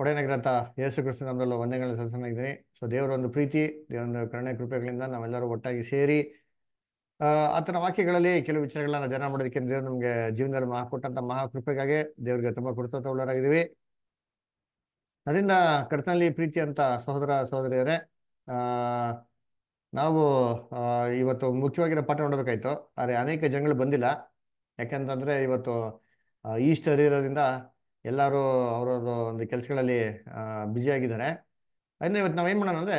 ಒಡೆಯನ ಗ್ರಂಥ ಯೇಸು ಕೃಷ್ಣ ನಮ್ಮದಲ್ಲೂ ಒಂದೇಗಳ ಸಲಸನಾಗಿದ್ದೀನಿ ಸೊ ದೇವರ ಒಂದು ಪ್ರೀತಿ ದೇವರೊಂದು ಕರುಣೆ ಕೃಪೆಗಳಿಂದ ನಾವೆಲ್ಲರೂ ಒಟ್ಟಾಗಿ ಸೇರಿ ಆತನ ವಾಕ್ಯಗಳಲ್ಲಿ ಕೆಲವು ವಿಚಾರಗಳನ್ನ ಧ್ಯಾನ ಮಾಡೋದಕ್ಕೆ ದೇವ್ರು ನಮಗೆ ಜೀವನದಲ್ಲಿ ಮಹಾ ಕೊಟ್ಟಂತ ಮಹಾ ಕೃಪೆಗಾಗಿ ದೇವರಿಗೆ ತುಂಬಾ ಕೃತಜ್ಞರಾಗಿದ್ದೀವಿ ಅದರಿಂದ ಕರ್ತನಲ್ಲಿ ಪ್ರೀತಿ ಅಂತ ಸಹೋದರ ಸಹೋದರಿಯರೇ ನಾವು ಇವತ್ತು ಮುಖ್ಯವಾಗಿರೋ ಪಾಠ ನೋಡಬೇಕಾಯ್ತು ಆದರೆ ಅನೇಕ ಜನಗಳು ಬಂದಿಲ್ಲ ಯಾಕೆಂತಂದ್ರೆ ಇವತ್ತು ಈಸ್ಟರ್ ಇರೋದ್ರಿಂದ ಎಲ್ಲರೂ ಅವರವರು ಒಂದು ಕೆಲಸಗಳಲ್ಲಿ ಆಗಿದ್ದಾರೆ ಅದರಿಂದ ಇವತ್ತು ನಾವೇನು ಮಾಡೋಣ ಅಂದರೆ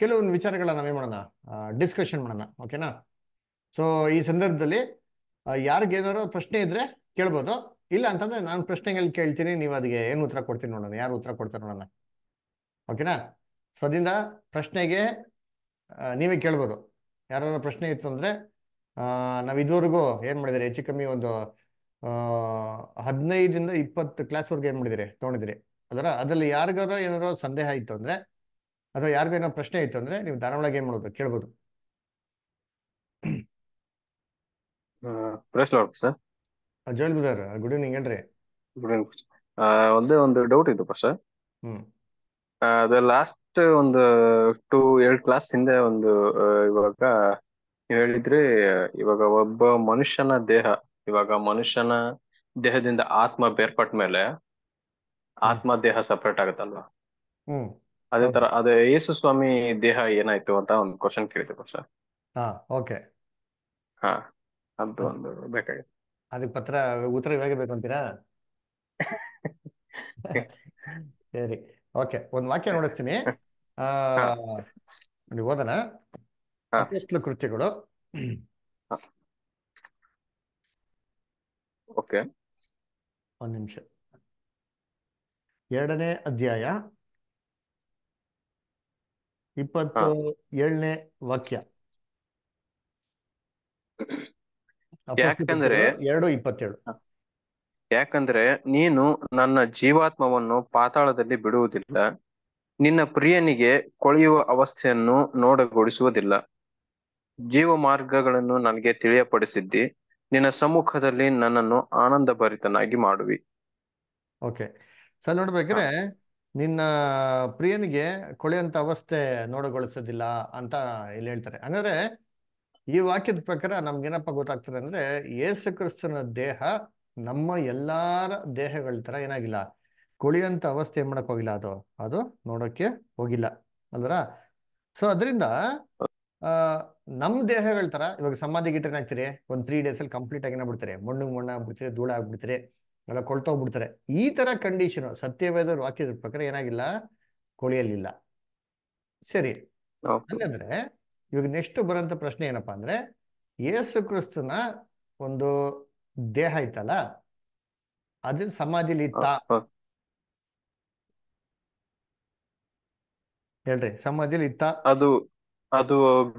ಕೆಲವೊಂದು ವಿಚಾರಗಳನ್ನ ನಾವೇನು ಮಾಡೋಣ ಡಿಸ್ಕಷನ್ ಮಾಡೋಣ ಓಕೆನಾ ಸೊ ಈ ಸಂದರ್ಭದಲ್ಲಿ ಯಾರಿಗೇನಾದ್ರು ಪ್ರಶ್ನೆ ಇದ್ದರೆ ಕೇಳ್ಬೋದು ಇಲ್ಲ ಅಂತಂದರೆ ನಾನು ಪ್ರಶ್ನೆಗಳು ಕೇಳ್ತೀನಿ ನೀವು ಅದಕ್ಕೆ ಏನು ಉತ್ತರ ಕೊಡ್ತೀನಿ ನೋಡೋಣ ಯಾರು ಉತ್ತರ ಕೊಡ್ತಾರೆ ನೋಡೋಣ ಓಕೆನಾ ಸೊ ಅದರಿಂದ ಪ್ರಶ್ನೆಗೆ ನೀವೇ ಕೇಳ್ಬೋದು ಯಾರು ಪ್ರಶ್ನೆ ಇತ್ತು ಅಂದರೆ ನಾವು ಇದುವರೆಗೂ ಏನು ಮಾಡಿದರೆ ಹೆಚ್ಚು ಕಮ್ಮಿ ಒಂದು ಹದಿನೈದರಿಂದ ಇಪ್ಪತ್ತು ಕ್ಲಾಸ್ವರೆಗೆ ಏನು ಮಾಡಿದಿರಿ ತೊಗೊಂಡಿದ್ದೀರಿ ಅದರ ಅದರಲ್ಲಿ ಯಾರಿಗಾರ ಏನಾರ ಸಂದೇಹ ಇತ್ತು ಅಂದ್ರೆ ಅಥವಾ ಯಾರಿಗೂ ಏನೋ ಪ್ರಶ್ನೆ ಇತ್ತು ಅಂದರೆ ನೀವು ಧಾರವಾಳಗೆ ಏನು ಮಾಡೋದು ಕೇಳ್ಬೋದು ಸರ್ ಬುದರ್ ಗುಡ್ ಈವ್ನಿಂಗ್ ಹೇಳ್ರಿ ಗುಡ್ ಈವ್ನಿಂಗ್ ಒಂದೇ ಒಂದು ಡೌಟ್ ಇತ್ತು ಸರ್ ಹ್ಮ್ ಲಾಸ್ಟ್ ಒಂದು ಟು ಏಳು ಕ್ಲಾಸ್ ಹಿಂದೆ ಒಂದು ಇವಾಗ ನೀವು ಹೇಳಿದ್ರಿ ಇವಾಗ ಒಬ್ಬ ಮನುಷ್ಯನ ದೇಹ ಇವಾಗ ಮನುಷ್ಯನ ದೇಹದಿಂದ ಆತ್ಮ ಬೇರ್ಪಟ್ಟ ಮೇಲೆ ಆತ್ಮ ದೇಹ ಸಪರೇಟ್ ಆಗತ್ತಲ್ವಾ ಅದೇ ತರ ಅದೇ ಯೇಸು ಸ್ವಾಮಿ ದೇಹ ಏನಾಯ್ತು ಅಂತ ಒಂದು ಕ್ವಶನ್ ಕೇಳಿದೆ ಸರ್ ಓಕೆ ಹಾ ಅದು ಒಂದು ಬೇಕಾಗಿತ್ತು ಅದಕ್ಕೆ ಪತ್ರ ಉತ್ತರ ಇವಾಗ ಬೇಕು ಅಂತೀರಾ ಸರಿ ಓಕೆ ಒಂದ್ ವಾಕ್ಯ ನೋಡಿಸ್ತೀನಿ ಆ ನೀವು ಓದನ ಕೃತ್ಯಗಳು ಓಕೆ ಒಂದ್ ನಿಮಿಷ ಎರಡನೇ ಅಧ್ಯಾಯ ಇಪ್ಪತ್ತು ಏಳನೇ ವಾಕ್ಯ ಯಾಕಂದ್ರೆ ಎರಡು ಇಪ್ಪತ್ತೇಳು ಯಾಕಂದ್ರೆ ನೀನು ನನ್ನ ಜೀವಾತ್ಮವನ್ನು ಪಾತಾಳದಲ್ಲಿ ಬಿಡುವುದಿಲ್ಲ ನಿನ್ನ ಪ್ರಿಯನಿಗೆ ಕೊಳೆಯುವ ಅವಸ್ಥೆಯನ್ನು ನೋಡಗೊಳಿಸುವುದಿಲ್ಲ ಜೀವ ಮಾರ್ಗಗಳನ್ನು ನನಗೆ ತಿಳಿಯಪಡಿಸಿದ್ದಿ ನಿನ್ನ ಸಮ್ಮುಖದಲ್ಲಿ ನನ್ನನ್ನು ಆನಂದ ಭರಿತನಾಗಿ ಮಾಡುವಿ ಓಕೆ ಸರ್ ನೋಡ್ಬೇಕ್ರೆ ನಿನ್ನ ಪ್ರಿಯನಿಗೆ ಕೊಳೆಯಂತ ಅವಸ್ಥೆ ನೋಡಗೊಳಿಸೋದಿಲ್ಲ ಅಂತ ಇಲ್ಲಿ ಹೇಳ್ತಾರೆ ಅಂದ್ರೆ ಈ ವಾಕ್ಯದ ಪ್ರಕಾರ ನಮ್ಗೇನಪ್ಪ ಗೊತ್ತಾಗ್ತದೆ ಅಂದ್ರೆ ಯೇಸು ಕ್ರಿಸ್ತನ ದೇಹ ನಮ್ಮ ಎಲ್ಲಾರ ದೇಹಗಳ ತರ ಏನಾಗಿಲ್ಲ ಕೊಳಿಯಂತ ಅವಸ್ಥೆ ಏನ್ ಮಾಡಕ್ ಹೋಗಿಲ್ಲ ಅದು ಅದು ನೋಡೋಕೆ ಹೋಗಿಲ್ಲ ಅಲ್ವರ ಸೊ ಅದರಿಂದ ನಮ್ ದೇಹಗಳ ಹೇಳ್ತಾರ ಇವಾಗ ಸಮಾಧಿ ಗಿಟನ್ ಆಗ್ತೀರಿ ಒಂದ್ ತ್ರೀ ಡೇಸ್ ಅಲ್ಲಿ ಕಂಪ್ಲೀಟ್ ಆಗಿ ಬಿಡ್ತಾರೆ ಮಣ್ಣು ಮಣ್ಣು ಆಗ್ಬಿಡ್ತಾರೆ ಧೂಳ ಆಗ್ಬಿಡ್ತಾರೆ ಎಲ್ಲ ಕೊಳ್ತೋಗ್ಬಿಡ್ತಾರೆ ಈ ತರ ಕಂಡೀಷನ್ ಸತ್ಯವೇದವ್ರು ವಾಕ್ಯದ ಪ್ರಕಾರ ಏನಾಗಿಲ್ಲ ಕೊಳಿಯಲಿಲ್ಲ ಸರಿ ಹಂಗಂದ್ರೆ ಇವಾಗ ನೆಕ್ಸ್ಟ್ ಬರೋಂಥ ಪ್ರಶ್ನೆ ಏನಪ್ಪಾ ಅಂದ್ರೆ ಯೇಸು ಕ್ರಿಸ್ತನ ಒಂದು ದೇಹ ಇತ್ತಲ್ಲ ಅದ್ರ ಸಮಾಧಿಲಿ ಇತ್ತ ಹೇಳ್ರಿ ಸಮಾಧಿಲಿ ಇತ್ತ ಅದು ಅದು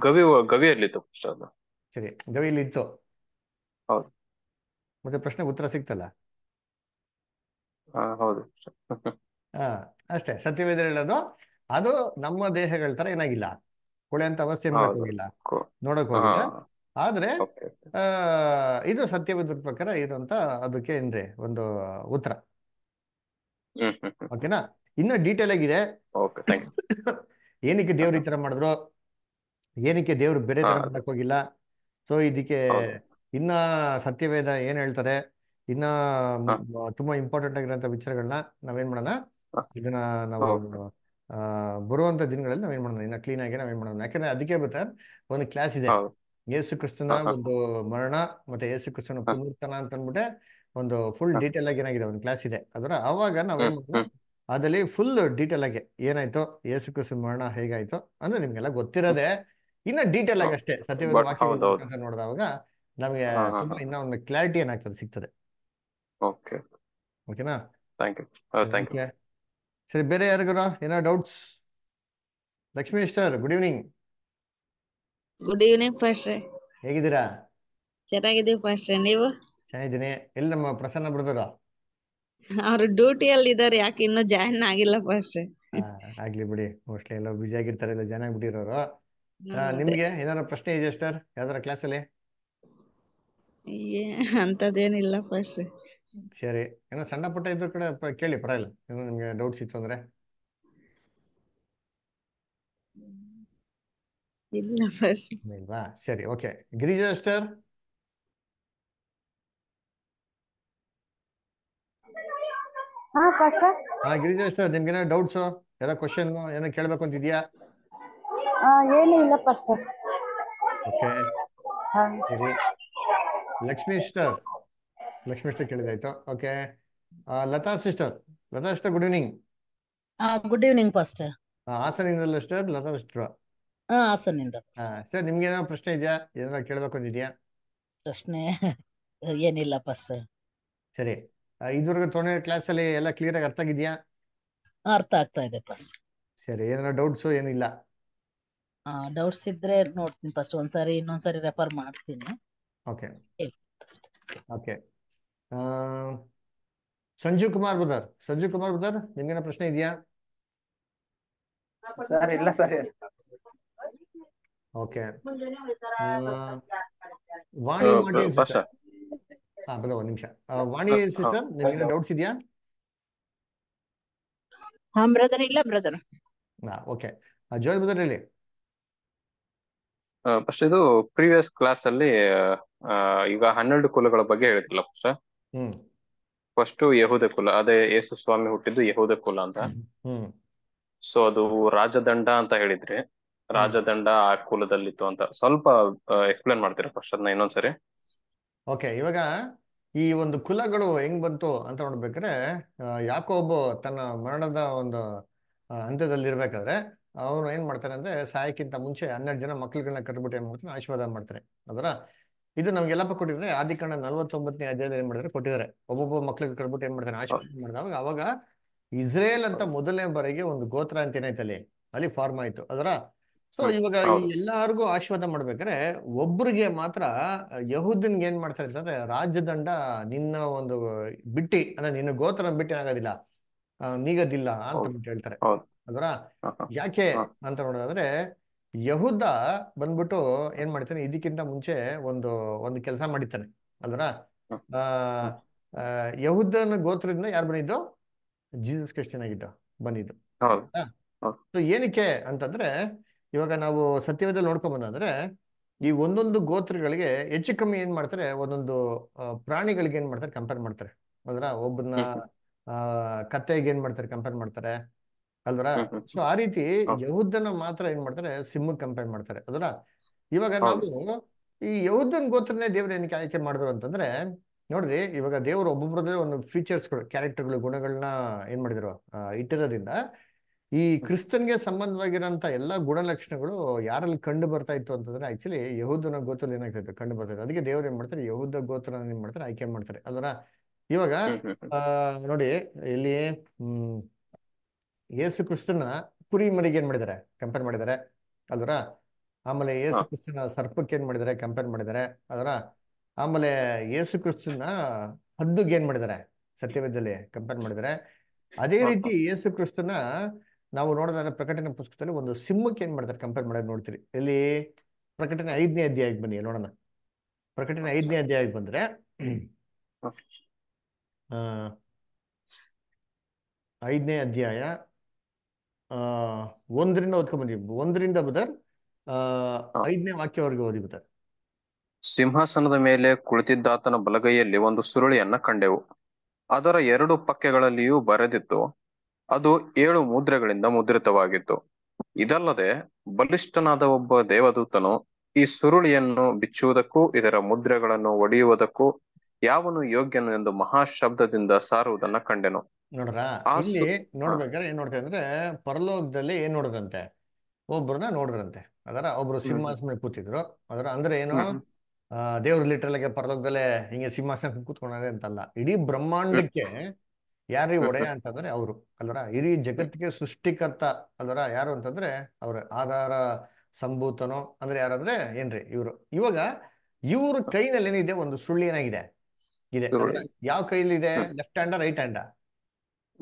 ಗವಿ ಗವಿಯಲ್ಲಿತ್ತು ಸರಿ ಗವಿಯಲ್ಲಿ ಇತ್ತು ಹೌದು ಮತ್ತೆ ಪ್ರಶ್ನೆ ಉತ್ತರ ಸಿಕ್ತಲ್ಲ ಹೌದು ಹಾ ಅಷ್ಟೇ ಸತ್ಯವೇದ ಹೇಳೋದು ಅದು ನಮ್ಮ ದೇಹಗಳ ತರ ಏನಾಗಿಲ್ಲ ಅಂತ ಅವಸ್ಥೆ ಮಾಡಕ್ ನೋಡಕ್ ಹೋಗಿಲ್ಲ ಆದ್ರೆ ಇದು ಸತ್ಯವೇದ ಪ್ರಕಾರ ಇದು ಅದಕ್ಕೆ ಏನ್ರಿ ಒಂದು ಉತ್ತರ ಓಕೆನಾ ಇನ್ನೂ ಡೀಟೇಲ್ ಆಗಿದೆ ಏನಕ್ಕೆ ದೇವ್ರ ಈ ತರ ಮಾಡಿದ್ರು ಏನಕ್ಕೆ ದೇವರು ಬೇರೆ ತರ ಮಾಡಕ್ ಹೋಗಿಲ್ಲ ಸೊ ಇದಕ್ಕೆ ಇನ್ನ ಸತ್ಯವೇದ ಏನ್ ಹೇಳ್ತಾರೆ ಇನ್ನ ತುಂಬಾ ಇಂಪಾರ್ಟೆಂಟ್ ಆಗಿರೋ ವಿಚಾರಗಳನ್ನ ನಾವೇನ್ ಮಾಡೋಣ ಇದನ್ನ ನಾವು ಬರುವಂತ ದಿನಗಳಲ್ಲಿ ನಾವೇನ್ ಮಾಡೋಣ ಇನ್ನ ಕ್ಲೀನ್ ಆಗಿ ನಾವೇನ್ ಮಾಡೋಣ ಯಾಕಂದ್ರೆ ಅದಕ್ಕೆ ಬರ್ತಾ ಒಂದು ಕ್ಲಾಸ್ ಇದೆ ಯೇಸು ಕ್ರಿಸ್ತನ ಒಂದು ಮರಣ ಮತ್ತೆ ಯೇಸು ಕ್ರಿಸ್ತನ ಪುನರ್ತನ ಅಂತ ಅಂದ್ಬಿಟ್ಟೆ ಒಂದು ಫುಲ್ ಡೀಟೇಲ್ ಆಗಿ ಏನಾಗಿದೆ ಒಂದು ಕ್ಲಾಸ್ ಇದೆ ಅದರ ಅವಾಗ ನಾವೇನ್ ಅದರಲ್ಲಿ ಫುಲ್ ಡೀಟೇಲ್ ಆಗಿ ಏನಾಯ್ತು ಯೇಸು ಕ್ರಿಸ್ತನ ಮರಣ ಹೇಗಾಯ್ತು ಅಂದ್ರೆ ನಿಮ್ಗೆಲ್ಲ ಗೊತ್ತಿರೋದೇ ಇನ್ನ ಡೀಟೇಲ್ ಆಗಿ ಅಷ್ಟೇ ಸತ್ಯವೇದ ವಾಕ್ಯ ನೋಡಿದಾಗ ನಮಗೆ ತುಂಬಾ ಇನ್ನ ಒಂದು ಕ್ಲಾರಿಟಿ ಏನಾಗ್ತದೆ ಸಿಗ್ತದೆ ಓಕೆ ಓಕೆನಾ ಥ್ಯಾಂಕ್ ಯು ಥ್ಯಾಂಕ್ ಯು ಸರಿ ಬೇರೆ ಯಾರಿಗಾರ ಏನೋ doubts Lakshmi star good evening good evening ಪಾಸ್ಟ್ರೆ ಹೇಗಿದ್ದೀರಾ ಚೆನ್ನಾಗಿದ್ದೀವಿ ಪಾಸ್ಟ್ರೆ ನೀವು ಚೆನ್ನಾಗಿದ್ದೀನಿ ಎಲ್ಲಿ ನಮ್ಮ ಪ್ರಸನ್ನ ಬ್ರದರ್ ಅವರು ಅಲ್ಲಿ ಇದ್ದಾರೆ ಯಾಕೆ ಇನ್ನೂ ಜಾಯಿನ್ ಆಗಿಲ್ಲ ಪಾಸ್ಟ್ರೆ ಆಗ್ಲಿ ಬಿಡಿ ಮೋಸ್ಟ್ಲಿ ಎಲ್ಲ ಬ್ಯುಸಿ ಆಗಿರ್ತಾರೆ ಎಲ್ಲ ಜಾಯಿನ್ ಆಗ್ಬಿಟ್ಟಿರೋರು ನಿಮ್ಗೆ ಏನಾರ ಪ್ರಶ್ನೆ ಇದೆಯಾ ಸರ್ ಯಾವ್ದಾರ ಕ್ಲಾಸಲ್ಲಿ ಅಲ್ಲಿ ಸರ್ ಸರಿ ಏನೋ ಸಣ್ಣ ಪುಟ್ಟ ಇದ್ರ ಕಡೆ ಕೇಳಿ ಪರವಾಗಿಲ್ಲ ಏನೋ ನಿಮ್ಗೆ ಡೌಟ್ಸ್ ಇತ್ತು ಅಂದ್ರೆ ಸರಿ ಓಕೆ ಗಿರಿಜಾ ಸ್ಟರ್ ಹಾ ಗಿರಿಜಾ ಸರ್ ನಿಮ್ಗೆ ಏನೋ ಡೌಟ್ಸ್ ಏನೋ ಕ್ವಶನ್ ಏನೋ ಕೇಳ್ಬೇಕು ಅಂತ ಆ ಏನು ಇಲ್ಲ ಪಾಸ್ಟರ್ ಓಕೆ ಸರಿ ಲಕ್ಷ್ಮಿ ಸಿಸ್ಟರ್ ಲಕ್ಷ್ಮಿ ಸಿಸ್ಟರ್ ಕೇಳಿದಾಯ್ತು okay Lata sister Lata sister good evening good evening pastor ಹಾಸನಿಂದಲ್ಲ ಸಿಸ್ಟರ್ ಲತಾ ಸಿಸ್ಟರ್ ಹಾಸನಿಂದ ಸರ್ ನಿಮ್ಗೆ ಏನೋ ಪ್ರಶ್ನೆ ಇದೆಯಾ ಏನಾರ ಕೇಳಬೇಕು ಅಂದಿದ್ಯಾ ಪ್ರಶ್ನೆ ಏನಿಲ್ಲ ಪಾಸ್ಟರ್ ಸರಿ ಇದುವರೆಗೂ ತೊಗೊಳೋ ಕ್ಲಾಸ್ ಅಲ್ಲಿ ಎಲ್ಲ ಕ್ಲಿಯರ್ ಆಗಿ ಅರ್ಥ ಆಗಿದ್ಯಾ ಅರ್ಥ ಆಗ್ತಾ ಇದೆ ಪಾಸ್ಟರ್ ಸರಿ ಏನಾರ ಡೌಟ್ಸ್ ಏನಿಲ್ಲ ಡೌಟ್ಸ್ ಇದ್ರೆ ನೋಡ್ತೀನಿ ಫಸ್ಟ್ ಒಂದ್ಸಾರಿ ಇನ್ನೊಂದ್ಸಾರಿ ರೆಫರ್ ಮಾಡ್ತೀನಿ okay okay Sanju Kumar brother Sanju Kumar brother ನಿಮ್ಗೇನ ಪ್ರಶ್ನೆ ಇದೆಯಾ ಸರ್ ಇಲ್ಲ ಸರ್ ಓಕೆ ವಾಣಿ ಮಾಟೇಲ್ ಸಿಸ್ಟರ್ ಹಾ ಬದ ಒಂದು ನಿಮಿಷ ವಾಣಿ ಸಿಸ್ಟರ್ ನಿಮ್ಗೆ ಡೌಟ್ಸ್ ಇದೆಯಾ ಹಾ ಬ್ರದರ್ ಇಲ್ಲ ಬ್ರದರ್ ಓಕೆ ಜೋಯ್ ಬ್ರದರ್ ಹೇಳಿ ಫಸ್ಟ್ ಇದು ಪ್ರೀವಿಯಸ್ ಕ್ಲಾಸ್ ಅಲ್ಲಿ ಈಗ ಹನ್ನೆರಡು ಕುಲಗಳ ಬಗ್ಗೆ ಹೇಳಿದ್ರಲ್ಲ ಫಸ್ಟ್ ಫಸ್ಟ್ ಯಹೂದ ಕುಲ ಅದೇ ಯೇಸು ಸ್ವಾಮಿ ಹುಟ್ಟಿದ್ದು ಯಹೂದ ಕುಲ ಅಂತ ಸೊ ಅದು ರಾಜದಂಡ ಅಂತ ಹೇಳಿದ್ರಿ ರಾಜದಂಡ ಆ ಕುಲದಲ್ಲಿತ್ತು ಅಂತ ಸ್ವಲ್ಪ ಎಕ್ಸ್ಪ್ಲೇನ್ ಮಾಡ್ತೀರಾ ಫಸ್ಟ್ ಅದನ್ನ ಇನ್ನೊಂದ್ಸರಿ ಓಕೆ ಇವಾಗ ಈ ಒಂದು ಕುಲಗಳು ಹೆಂಗ್ ಬಂತು ಅಂತ ನೋಡ್ಬೇಕ್ರೆ ಯಾಕೋ ಒಬ್ಬ ತನ್ನ ಮರಣದ ಒಂದು ಹಂತದಲ್ಲಿರ್ಬೇಕಾದ್ರೆ ಅವನು ಏನ್ ಮಾಡ್ತಾರೆ ಅಂದ್ರೆ ಸಾಯಕ್ಕಿಂತ ಮುಂಚೆ ಹನ್ನೆರಡು ಜನ ಮಕ್ಕಳುಗಳನ್ನ ಕಟ್ಬಿಟ್ಟು ಏನ್ ಮಾಡ್ತಾನೆ ಆಶೀರ್ವಾದ ಮಾಡ್ತಾರೆ ಅದರ ಇದು ನಮ್ಗೆಲ್ಲಪ್ಪ ಕೊಟ್ಟಿದ್ರೆ ಆದಿಕಾಂಡ ನಲ್ವತ್ತೊಂಬತ್ತನೇ ಅಧ್ಯಯನ ಏನ್ ಮಾಡಿದ್ರೆ ಕೊಟ್ಟಿದ್ದಾರೆ ಒಬ್ಬೊಬ್ಬ ಮಕ್ಳಿಗೆ ಕಟ್ಬಿಟ್ಟು ಏನ್ ಮಾಡ್ತಾರೆ ಆಶೀರ್ವಾದ ಮಾಡಿದಾಗ ಅವಾಗ ಇಸ್ರೇಲ್ ಅಂತ ಮೊದಲನೇ ಬಾರಿಗೆ ಒಂದು ಗೋತ್ರ ಅಂತ ಏನೈತಿ ಅಲ್ಲಿ ಅಲ್ಲಿ ಫಾರ್ಮ್ ಆಯ್ತು ಅದರ ಸೊ ಇವಾಗ ಎಲ್ಲಾರ್ಗು ಆಶೀರ್ವಾದ ಮಾಡ್ಬೇಕಾದ್ರೆ ಒಬ್ರಿಗೆ ಮಾತ್ರ ಯಹೂದನ್ಗೆ ಏನ್ ಮಾಡ್ತಾರೆ ಅಂದ್ರೆ ರಾಜ್ಯದಂಡ ನಿನ್ನ ಒಂದು ಬಿಟ್ಟಿ ಅಂದ್ರೆ ನಿನ್ನ ಗೋತ್ರ ಬಿಟ್ಟಿ ಆಗೋದಿಲ್ಲ ನೀಗದಿಲ್ಲ ಅಂತ ಹೇಳ್ತಾರೆ ಅಲ್ವರ ಯಾಕೆ ಅಂತ ನೋಡೋದಾದ್ರೆ ಯಹುದ ಬಂದ್ಬಿಟ್ಟು ಏನ್ ಮಾಡ್ತಾನೆ ಇದಕ್ಕಿಂತ ಮುಂಚೆ ಒಂದು ಒಂದು ಕೆಲಸ ಮಾಡಿತಾನೆ ಅಲ್ವರ ಆ ಯಹುದನ ಗೋತ್ರದಿಂದ ಯಾರು ಬಂದಿದ್ದು ಜೀಸಸ್ ಕ್ರಿಶ್ಚಿಯನ್ ಆಗಿದ್ದು ಬಂದಿದ್ದು ಏನಕ್ಕೆ ಅಂತಂದ್ರೆ ಇವಾಗ ನಾವು ಸತ್ಯವೇದಲ್ಲಿ ನೋಡ್ಕೊಂಬಂದ್ರೆ ಈ ಒಂದೊಂದು ಗೋತ್ರಗಳಿಗೆ ಹೆಚ್ಚು ಕಮ್ಮಿ ಏನ್ ಮಾಡ್ತಾರೆ ಒಂದೊಂದು ಪ್ರಾಣಿಗಳಿಗೆ ಏನ್ ಮಾಡ್ತಾರೆ ಕಂಪೇರ್ ಮಾಡ್ತಾರೆ ಅದರ ಒಬ್ಬನ ಕತ್ತೆಗೆ ಏನ್ ಮಾಡ್ತಾರೆ ಕಂಪೇರ್ ಮಾಡ್ತಾರೆ ಅಲ್ವರ ಸೊ ಆ ರೀತಿ ಯಹೂದನ ಮಾತ್ರ ಏನ್ ಮಾಡ್ತಾರೆ ಸಿಂಹ ಕಂಪೇರ್ ಮಾಡ್ತಾರೆ ಅದರ ಇವಾಗ ನಾವು ಈ ಯಹುದ್ದನ್ ಗೋತ್ರನೇ ದೇವ್ರ ಏನಕ್ಕೆ ಆಯ್ಕೆ ಮಾಡಿದ್ರು ಅಂತಂದ್ರೆ ನೋಡ್ರಿ ಇವಾಗ ದೇವರು ಒಬ್ಬೊಬ್ಬರದ್ರೆ ಒಂದು ಫೀಚರ್ಸ್ಗಳು ಕ್ಯಾರೆಕ್ಟರ್ಗಳು ಗುಣಗಳನ್ನ ಏನ್ ಮಾಡಿದ್ರು ಇಟ್ಟಿರೋದ್ರಿಂದ ಈ ಕ್ರಿಸ್ತನ್ಗೆ ಸಂಬಂಧವಾಗಿರೋಂತ ಎಲ್ಲಾ ಗುಣಲಕ್ಷಣಗಳು ಯಾರಲ್ಲಿ ಕಂಡು ಬರ್ತಾ ಇತ್ತು ಅಂತಂದ್ರೆ ಆಕ್ಚುಲಿ ಯಹುದನ ಗೋತ್ರ ಏನಾಗ್ತಾ ಇತ್ತು ಕಂಡು ಬರ್ತಾ ಅದಕ್ಕೆ ದೇವ್ರ ಏನ್ ಮಾಡ್ತಾರೆ ಯಹುದ ಗೋತ್ರನ ಏನ್ ಮಾಡ್ತಾರೆ ಆಯ್ಕೆ ಮಾಡ್ತಾರೆ ಅದರ ಇವಾಗ ಆ ನೋಡಿ ಇಲ್ಲಿ ಹ್ಮ್ ಯೇಸು ಕ್ರಿಸ್ತನ ಕುರಿ ಮರಿಗೆ ಏನ್ ಮಾಡಿದಾರೆ ಕಂಪೇರ್ ಮಾಡಿದಾರೆ ಅಲ್ವರ ಆಮೇಲೆ ಯೇಸು ಕ್ರಿಸ್ತನ ಸರ್ಪಕ್ಕೆ ಏನ್ ಮಾಡಿದಾರೆ ಕಂಪೇರ್ ಮಾಡಿದಾರೆ ಅದರ ಆಮೇಲೆ ಯೇಸು ಕ್ರಿಸ್ತನ ಹದ್ದುಗೆ ಏನ್ ಮಾಡಿದಾರೆ ಸತ್ಯವೇದಲ್ಲಿ ಕಂಪೇರ್ ಮಾಡಿದ್ದಾರೆ ಅದೇ ರೀತಿ ಯೇಸು ಕ್ರಿಸ್ತನ ನಾವು ನೋಡಿದ್ರೆ ಪ್ರಕಟಣೆ ಪುಸ್ತಕದಲ್ಲಿ ಒಂದು ಸಿಂಹಕ್ಕೆ ಏನ್ ಮಾಡ್ತಾರೆ ಕಂಪೇರ್ ಮಾಡೋದು ನೋಡ್ತೀರಿ ಇಲ್ಲಿ ಪ್ರಕಟಣೆ ಐದನೇ ಅಧ್ಯಾಯಕ್ಕೆ ಬನ್ನಿ ನೋಡೋಣ ಪ್ರಕಟಣೆ ಐದನೇ ಅಧ್ಯಾಯಕ್ಕೆ ಬಂದ್ರೆ ಐದನೇ ಅಧ್ಯಾಯ ಒಂದರಿಂದ ಓದ್ಕೊಂಡ್ ಒಂದರಿಂದ ಬದರ್ ಐದನೇ ವಾಕ್ಯವರೆಗೆ ಓದಿ ಬದರ್ ಸಿಂಹಾಸನದ ಮೇಲೆ ಕುಳಿತಿದ್ದಾತನ ಬಲಗೈಯಲ್ಲಿ ಒಂದು ಸುರುಳಿಯನ್ನ ಕಂಡೆವು ಅದರ ಎರಡು ಪಕ್ಕೆಗಳಲ್ಲಿಯೂ ಬರೆದಿತ್ತು ಅದು ಏಳು ಮುದ್ರೆಗಳಿಂದ ಮುದ್ರಿತವಾಗಿತ್ತು ಇದಲ್ಲದೆ ಬಲಿಷ್ಠನಾದ ಒಬ್ಬ ದೇವದೂತನು ಈ ಸುರುಳಿಯನ್ನು ಬಿಚ್ಚುವುದಕ್ಕೂ ಇದರ ಮುದ್ರೆಗಳನ್ನು ಒಡೆಯುವುದಕ್ಕೂ ಯಾವನು ಯೋಗ್ಯನು ಎಂದು ಮಹಾಶಬ್ದದಿಂದ ಸಾರುವುದನ್ನ ಕಂಡೆನು ನೋಡ್ರಾ ಇಲ್ಲಿ ನೋಡ್ಬೇಕಾದ್ರೆ ಏನ್ ನೋಡ್ತೇವೆ ಅಂದ್ರೆ ಪರಲೋಕದಲ್ಲಿ ಏನ್ ನೋಡ್ರಂತೆ ಒಬ್ರನ್ನ ನೋಡ್ರಂತೆ ಅದರ ಒಬ್ರು ಸಿಂಹಾಸನ ಕೂತಿದ್ರು ಅದರ ಅಂದ್ರೆ ಏನು ದೇವ್ರ ಲಿಟ್ರಲ್ಗೆ ಪರಲೋಕದಲ್ಲೇ ಹಿಂಗೆ ಸಿಂಹಾಸನ ಕೂತ್ಕೊಂಡಾರೆ ಅಂತಲ್ಲ ಇಡೀ ಬ್ರಹ್ಮಾಂಡಕ್ಕೆ ಯಾರೀ ಒಡೆಯ ಅಂತಂದ್ರೆ ಅವರು ಅಲ್ವರ ಇಡೀ ಜಗತ್ತಿಗೆ ಸೃಷ್ಟಿಕರ್ತ ಅಲ್ವರ ಯಾರು ಅಂತಂದ್ರೆ ಅವ್ರ ಆಧಾರ ಸಂಭೂತನೋ ಅಂದ್ರೆ ಯಾರಂದ್ರೆ ಏನ್ರಿ ಇವರು ಇವಾಗ ಇವ್ರ ಕೈನಲ್ಲಿ ಏನಿದೆ ಒಂದು ಸುಳ್ಳಿ ಏನಾಗಿದೆ ಇದೆ ಯಾವ ಕೈಲಿದೆ ಲೆಫ್ಟ್ ಹ್ಯಾಂಡ ರೈಟ್ ಹ್ಯಾಂಡ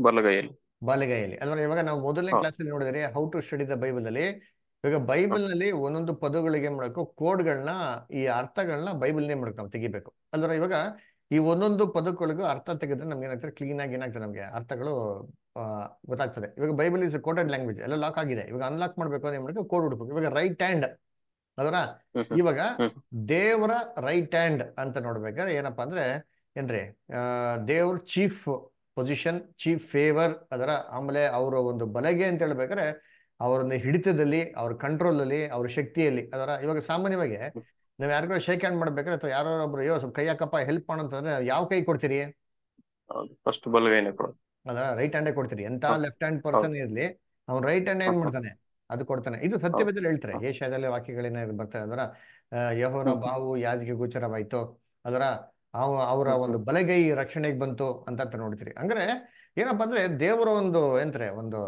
ಬಲಗೈಯಲ್ಲಿ ಬಲಗೈಯಲ್ಲಿ ಅಂದ್ರೆ ಇವಾಗ ನಾವು ಮೊದಲನೇ ಕ್ಲಾಸಲ್ಲಿ ನೋಡಿದ್ರೆ how to study the Bible ಅಲ್ಲಿ ಇವಾಗ ಬೈಬಲ್ ನಲ್ಲಿ ಒಂದೊಂದು ಪದಗಳಿಗೆ ಮಾಡಬೇಕು ಕೋಡ್ಗಳನ್ನ ಈ ಅರ್ಥಗಳನ್ನ ನೇ ಮಾಡಕ್ ನಾವು ತೆಗಿಬೇಕು ಅಂದ್ರೆ ಇವಾಗ ಈ ಒಂದೊಂದು ಪದಗಳಿಗೂ ಅರ್ಥ ತೆಗೆದ್ರೆ ನಮ್ಗೆ ಏನಾಗ್ತದೆ ಕ್ಲೀನ್ ಆಗಿ ಏನಾಗ್ತದೆ ನಮಗೆ ಅರ್ಥಗಳು ಗೊತ್ತಾಗ್ತದೆ ಇವಾಗ ಬೈಬಲ್ ಇಸ್ ಕೋಟೆಡ್ ಲ್ಯಾಂಗ್ವೇಜ್ ಎಲ್ಲ ಲಾಕ್ ಆಗಿದೆ ಇವಾಗ ಅನ್ಲಾಕ್ ಮಾಡ್ಬೇಕು ಅಂದ್ರೆ ಮಾಡಬೇಕು ಕೋಡ್ ಹುಡುಕ್ಬೇಕು ಇವಾಗ ರೈಟ್ ಹ್ಯಾಂಡ್ ಅದರ ಇವಾಗ ದೇವರ ರೈಟ್ ಹ್ಯಾಂಡ್ ಅಂತ ನೋಡ್ಬೇಕಾದ್ರೆ ಏನಪ್ಪಾ ಅಂದ್ರೆ ಏನ್ರಿ ದೇವ್ರ ಚೀಫ್ ಪೊಸಿಷನ್ ಚೀಫ್ ಫೇವರ್ ಅದರ ಆಮೇಲೆ ಅವರ ಒಂದು ಬಲಗೆ ಅಂತ ಹೇಳ್ಬೇಕಾದ್ರೆ ಅವರನ್ನ ಹಿಡಿತದಲ್ಲಿ ಅವ್ರ ಅಲ್ಲಿ ಅವ್ರ ಶಕ್ತಿಯಲ್ಲಿ ಅದರ ಇವಾಗ ಸಾಮಾನ್ಯವಾಗಿ ನಾವ್ ಯಾರಿಗೂ ಶೇಕ್ ಹ್ಯಾಂಡ್ ಮಾಡ್ಬೇಕಾದ್ರೆ ಅಥವಾ ಯಾರೋ ಒಬ್ರು ಯೋ ಸ್ವಲ್ಪ ಕೈ ಹಾಕಪ್ಪ ಹೆಲ್ಪ್ ಮಾಡಂತಂದ್ರೆ ಯಾವ ಕೈ ಕೊಡ್ತೀರಿ ಫಸ್ಟ್ ಬಲಗೈನೇ ಅದ ರೈಟ್ ಹ್ಯಾಂಡೇ ಕೊಡ್ತೀರಿ ಎಂತ ಲೆಫ್ಟ್ ಹ್ಯಾಂಡ್ ಪರ್ಸನ್ ಇರ್ಲಿ ಅವ್ನು ರೈಟ್ ಹ್ಯಾಂಡ್ ಏನ್ ಮಾಡ್ತಾನೆ ಅದು ಕೊಡ್ತಾನೆ ಇದು ಸತ್ಯವೇದಲ್ಲಿ ಹೇಳ್ತಾರೆ ಏಷ್ಯಾದಲ್ಲೇ ವಾಕ್ಯಗಳೇನ ಬರ್ತಾರೆ ಅದರ ಯಹೋರ ಬಾವು ಯಾಜಿಗೆ ಗೋಚರವಾಯ್ತು ಅದರ ಅವರ ಒಂದು ಬಲೆಗೈ ರಕ್ಷಣೆಗೆ ಬಂತು ಅಂತ ನೋಡ್ತೀರಿ ಅಂದ್ರೆ ಏನಪ್ಪಾ ಅಂದ್ರೆ ದೇವರ ಒಂದು ಎಂತಾರೆ ಒಂದು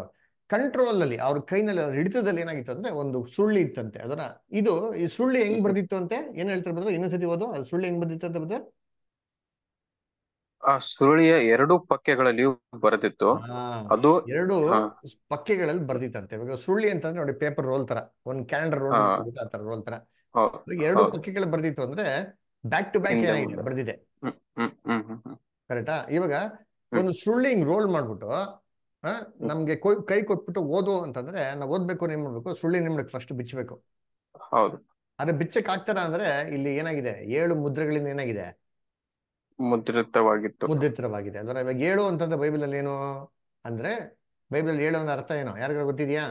ಕಂಟ್ರೋಲ್ ಅಲ್ಲಿ ಅವ್ರ ಕೈನಲ್ಲಿ ಅವ್ರ ಹಿಡಿತದಲ್ಲಿ ಏನಾಗಿತ್ತು ಅಂದ್ರೆ ಒಂದು ಸುಳ್ಳಿ ಇತ್ತಂತೆ ಅದನ್ನ ಇದು ಈ ಸುಳ್ಳಿ ಹೆಂಗ್ ಬರ್ದಿತ್ತು ಅಂತೆ ಏನ್ ಹೇಳ್ತಾರೆ ಬಂದ್ರೆ ಇನ್ನೊಂದ್ಸತಿ ಓದು ಅದು ಸುಳ್ಳಿ ಹೆಂಗ್ ಬಂದಿತ್ತು ಅಂತ ಬಂದ್ರೆ ಆ ಸುರುಳಿಯ ಎರಡು ಪಕ್ಕೆಗಳಲ್ಲಿಯೂ ಬರೆದಿತ್ತು ಅದು ಎರಡು ಪಕ್ಕೆಗಳಲ್ಲಿ ಬರ್ದಿತ್ತಂತೆ ಇವಾಗ ಸುಳ್ಳಿ ಅಂತಂದ್ರೆ ನೋಡಿ ಪೇಪರ್ ರೋಲ್ ತರ ಒಂದ್ ಕ್ಯಾಲೆಂಡರ್ ರೋಲ್ ರೋಲ್ ತರ ಎರಡು ಪಕ್ಕೆಗಳು ಬರ್ದಿತ್ತು ಅಂದ್ರೆ ಬ್ಯಾಕ್ ಟು ಬ್ಯಾಕ್ ಏನಾಗಿದೆ ಬರ್ದಿದೆ ಕರೆಕ್ಟಾ ಇವಾಗ ಒಂದು ಸುಳ್ಳಿ ಹಿಂಗ್ ರೋಲ್ ಮಾಡ್ಬಿಟ್ಟು ನಮ್ಗೆ ಕೈ ಕೊಟ್ಬಿಟ್ಟು ಓದು ಅಂತಂದ್ರೆ ನಾವ್ ಓದ್ಬೇಕು ಏನ್ ಮಾಡ್ಬೇಕು ಸುಳ್ಳಿ ನಿಮ್ಡಕ್ ಫಸ್ಟ್ ಬಿಚ್ಚಬೇಕು ಆದ್ರೆ ಬಿಚ್ಚಕ್ ಆಗ್ತಾರ ಅಂದ್ರೆ ಇಲ್ಲಿ ಏನಾಗಿದೆ ಏಳು ಮುದ್ರೆಗಳಿಂದ ಏನಾಗಿದೆ ಮುದ್ರಿತವಾಗಿತ್ತು ಮುದ್ರಿತವಾಗಿದೆ ಅಂದ್ರೆ ಇವಾಗ ಏಳು ಅಂತಂದ್ರೆ ಬೈಬಲ್ ಅಲ್ಲಿ ಏನು ಅಂದ್ರೆ ಬೈಬಲ್ ಏಳು ಅಂದ್ರೆ ಅರ್ಥ ಏನೋ ಯಾರಿಗಾರು ಗೊತ್ತಿದ್ಯಾ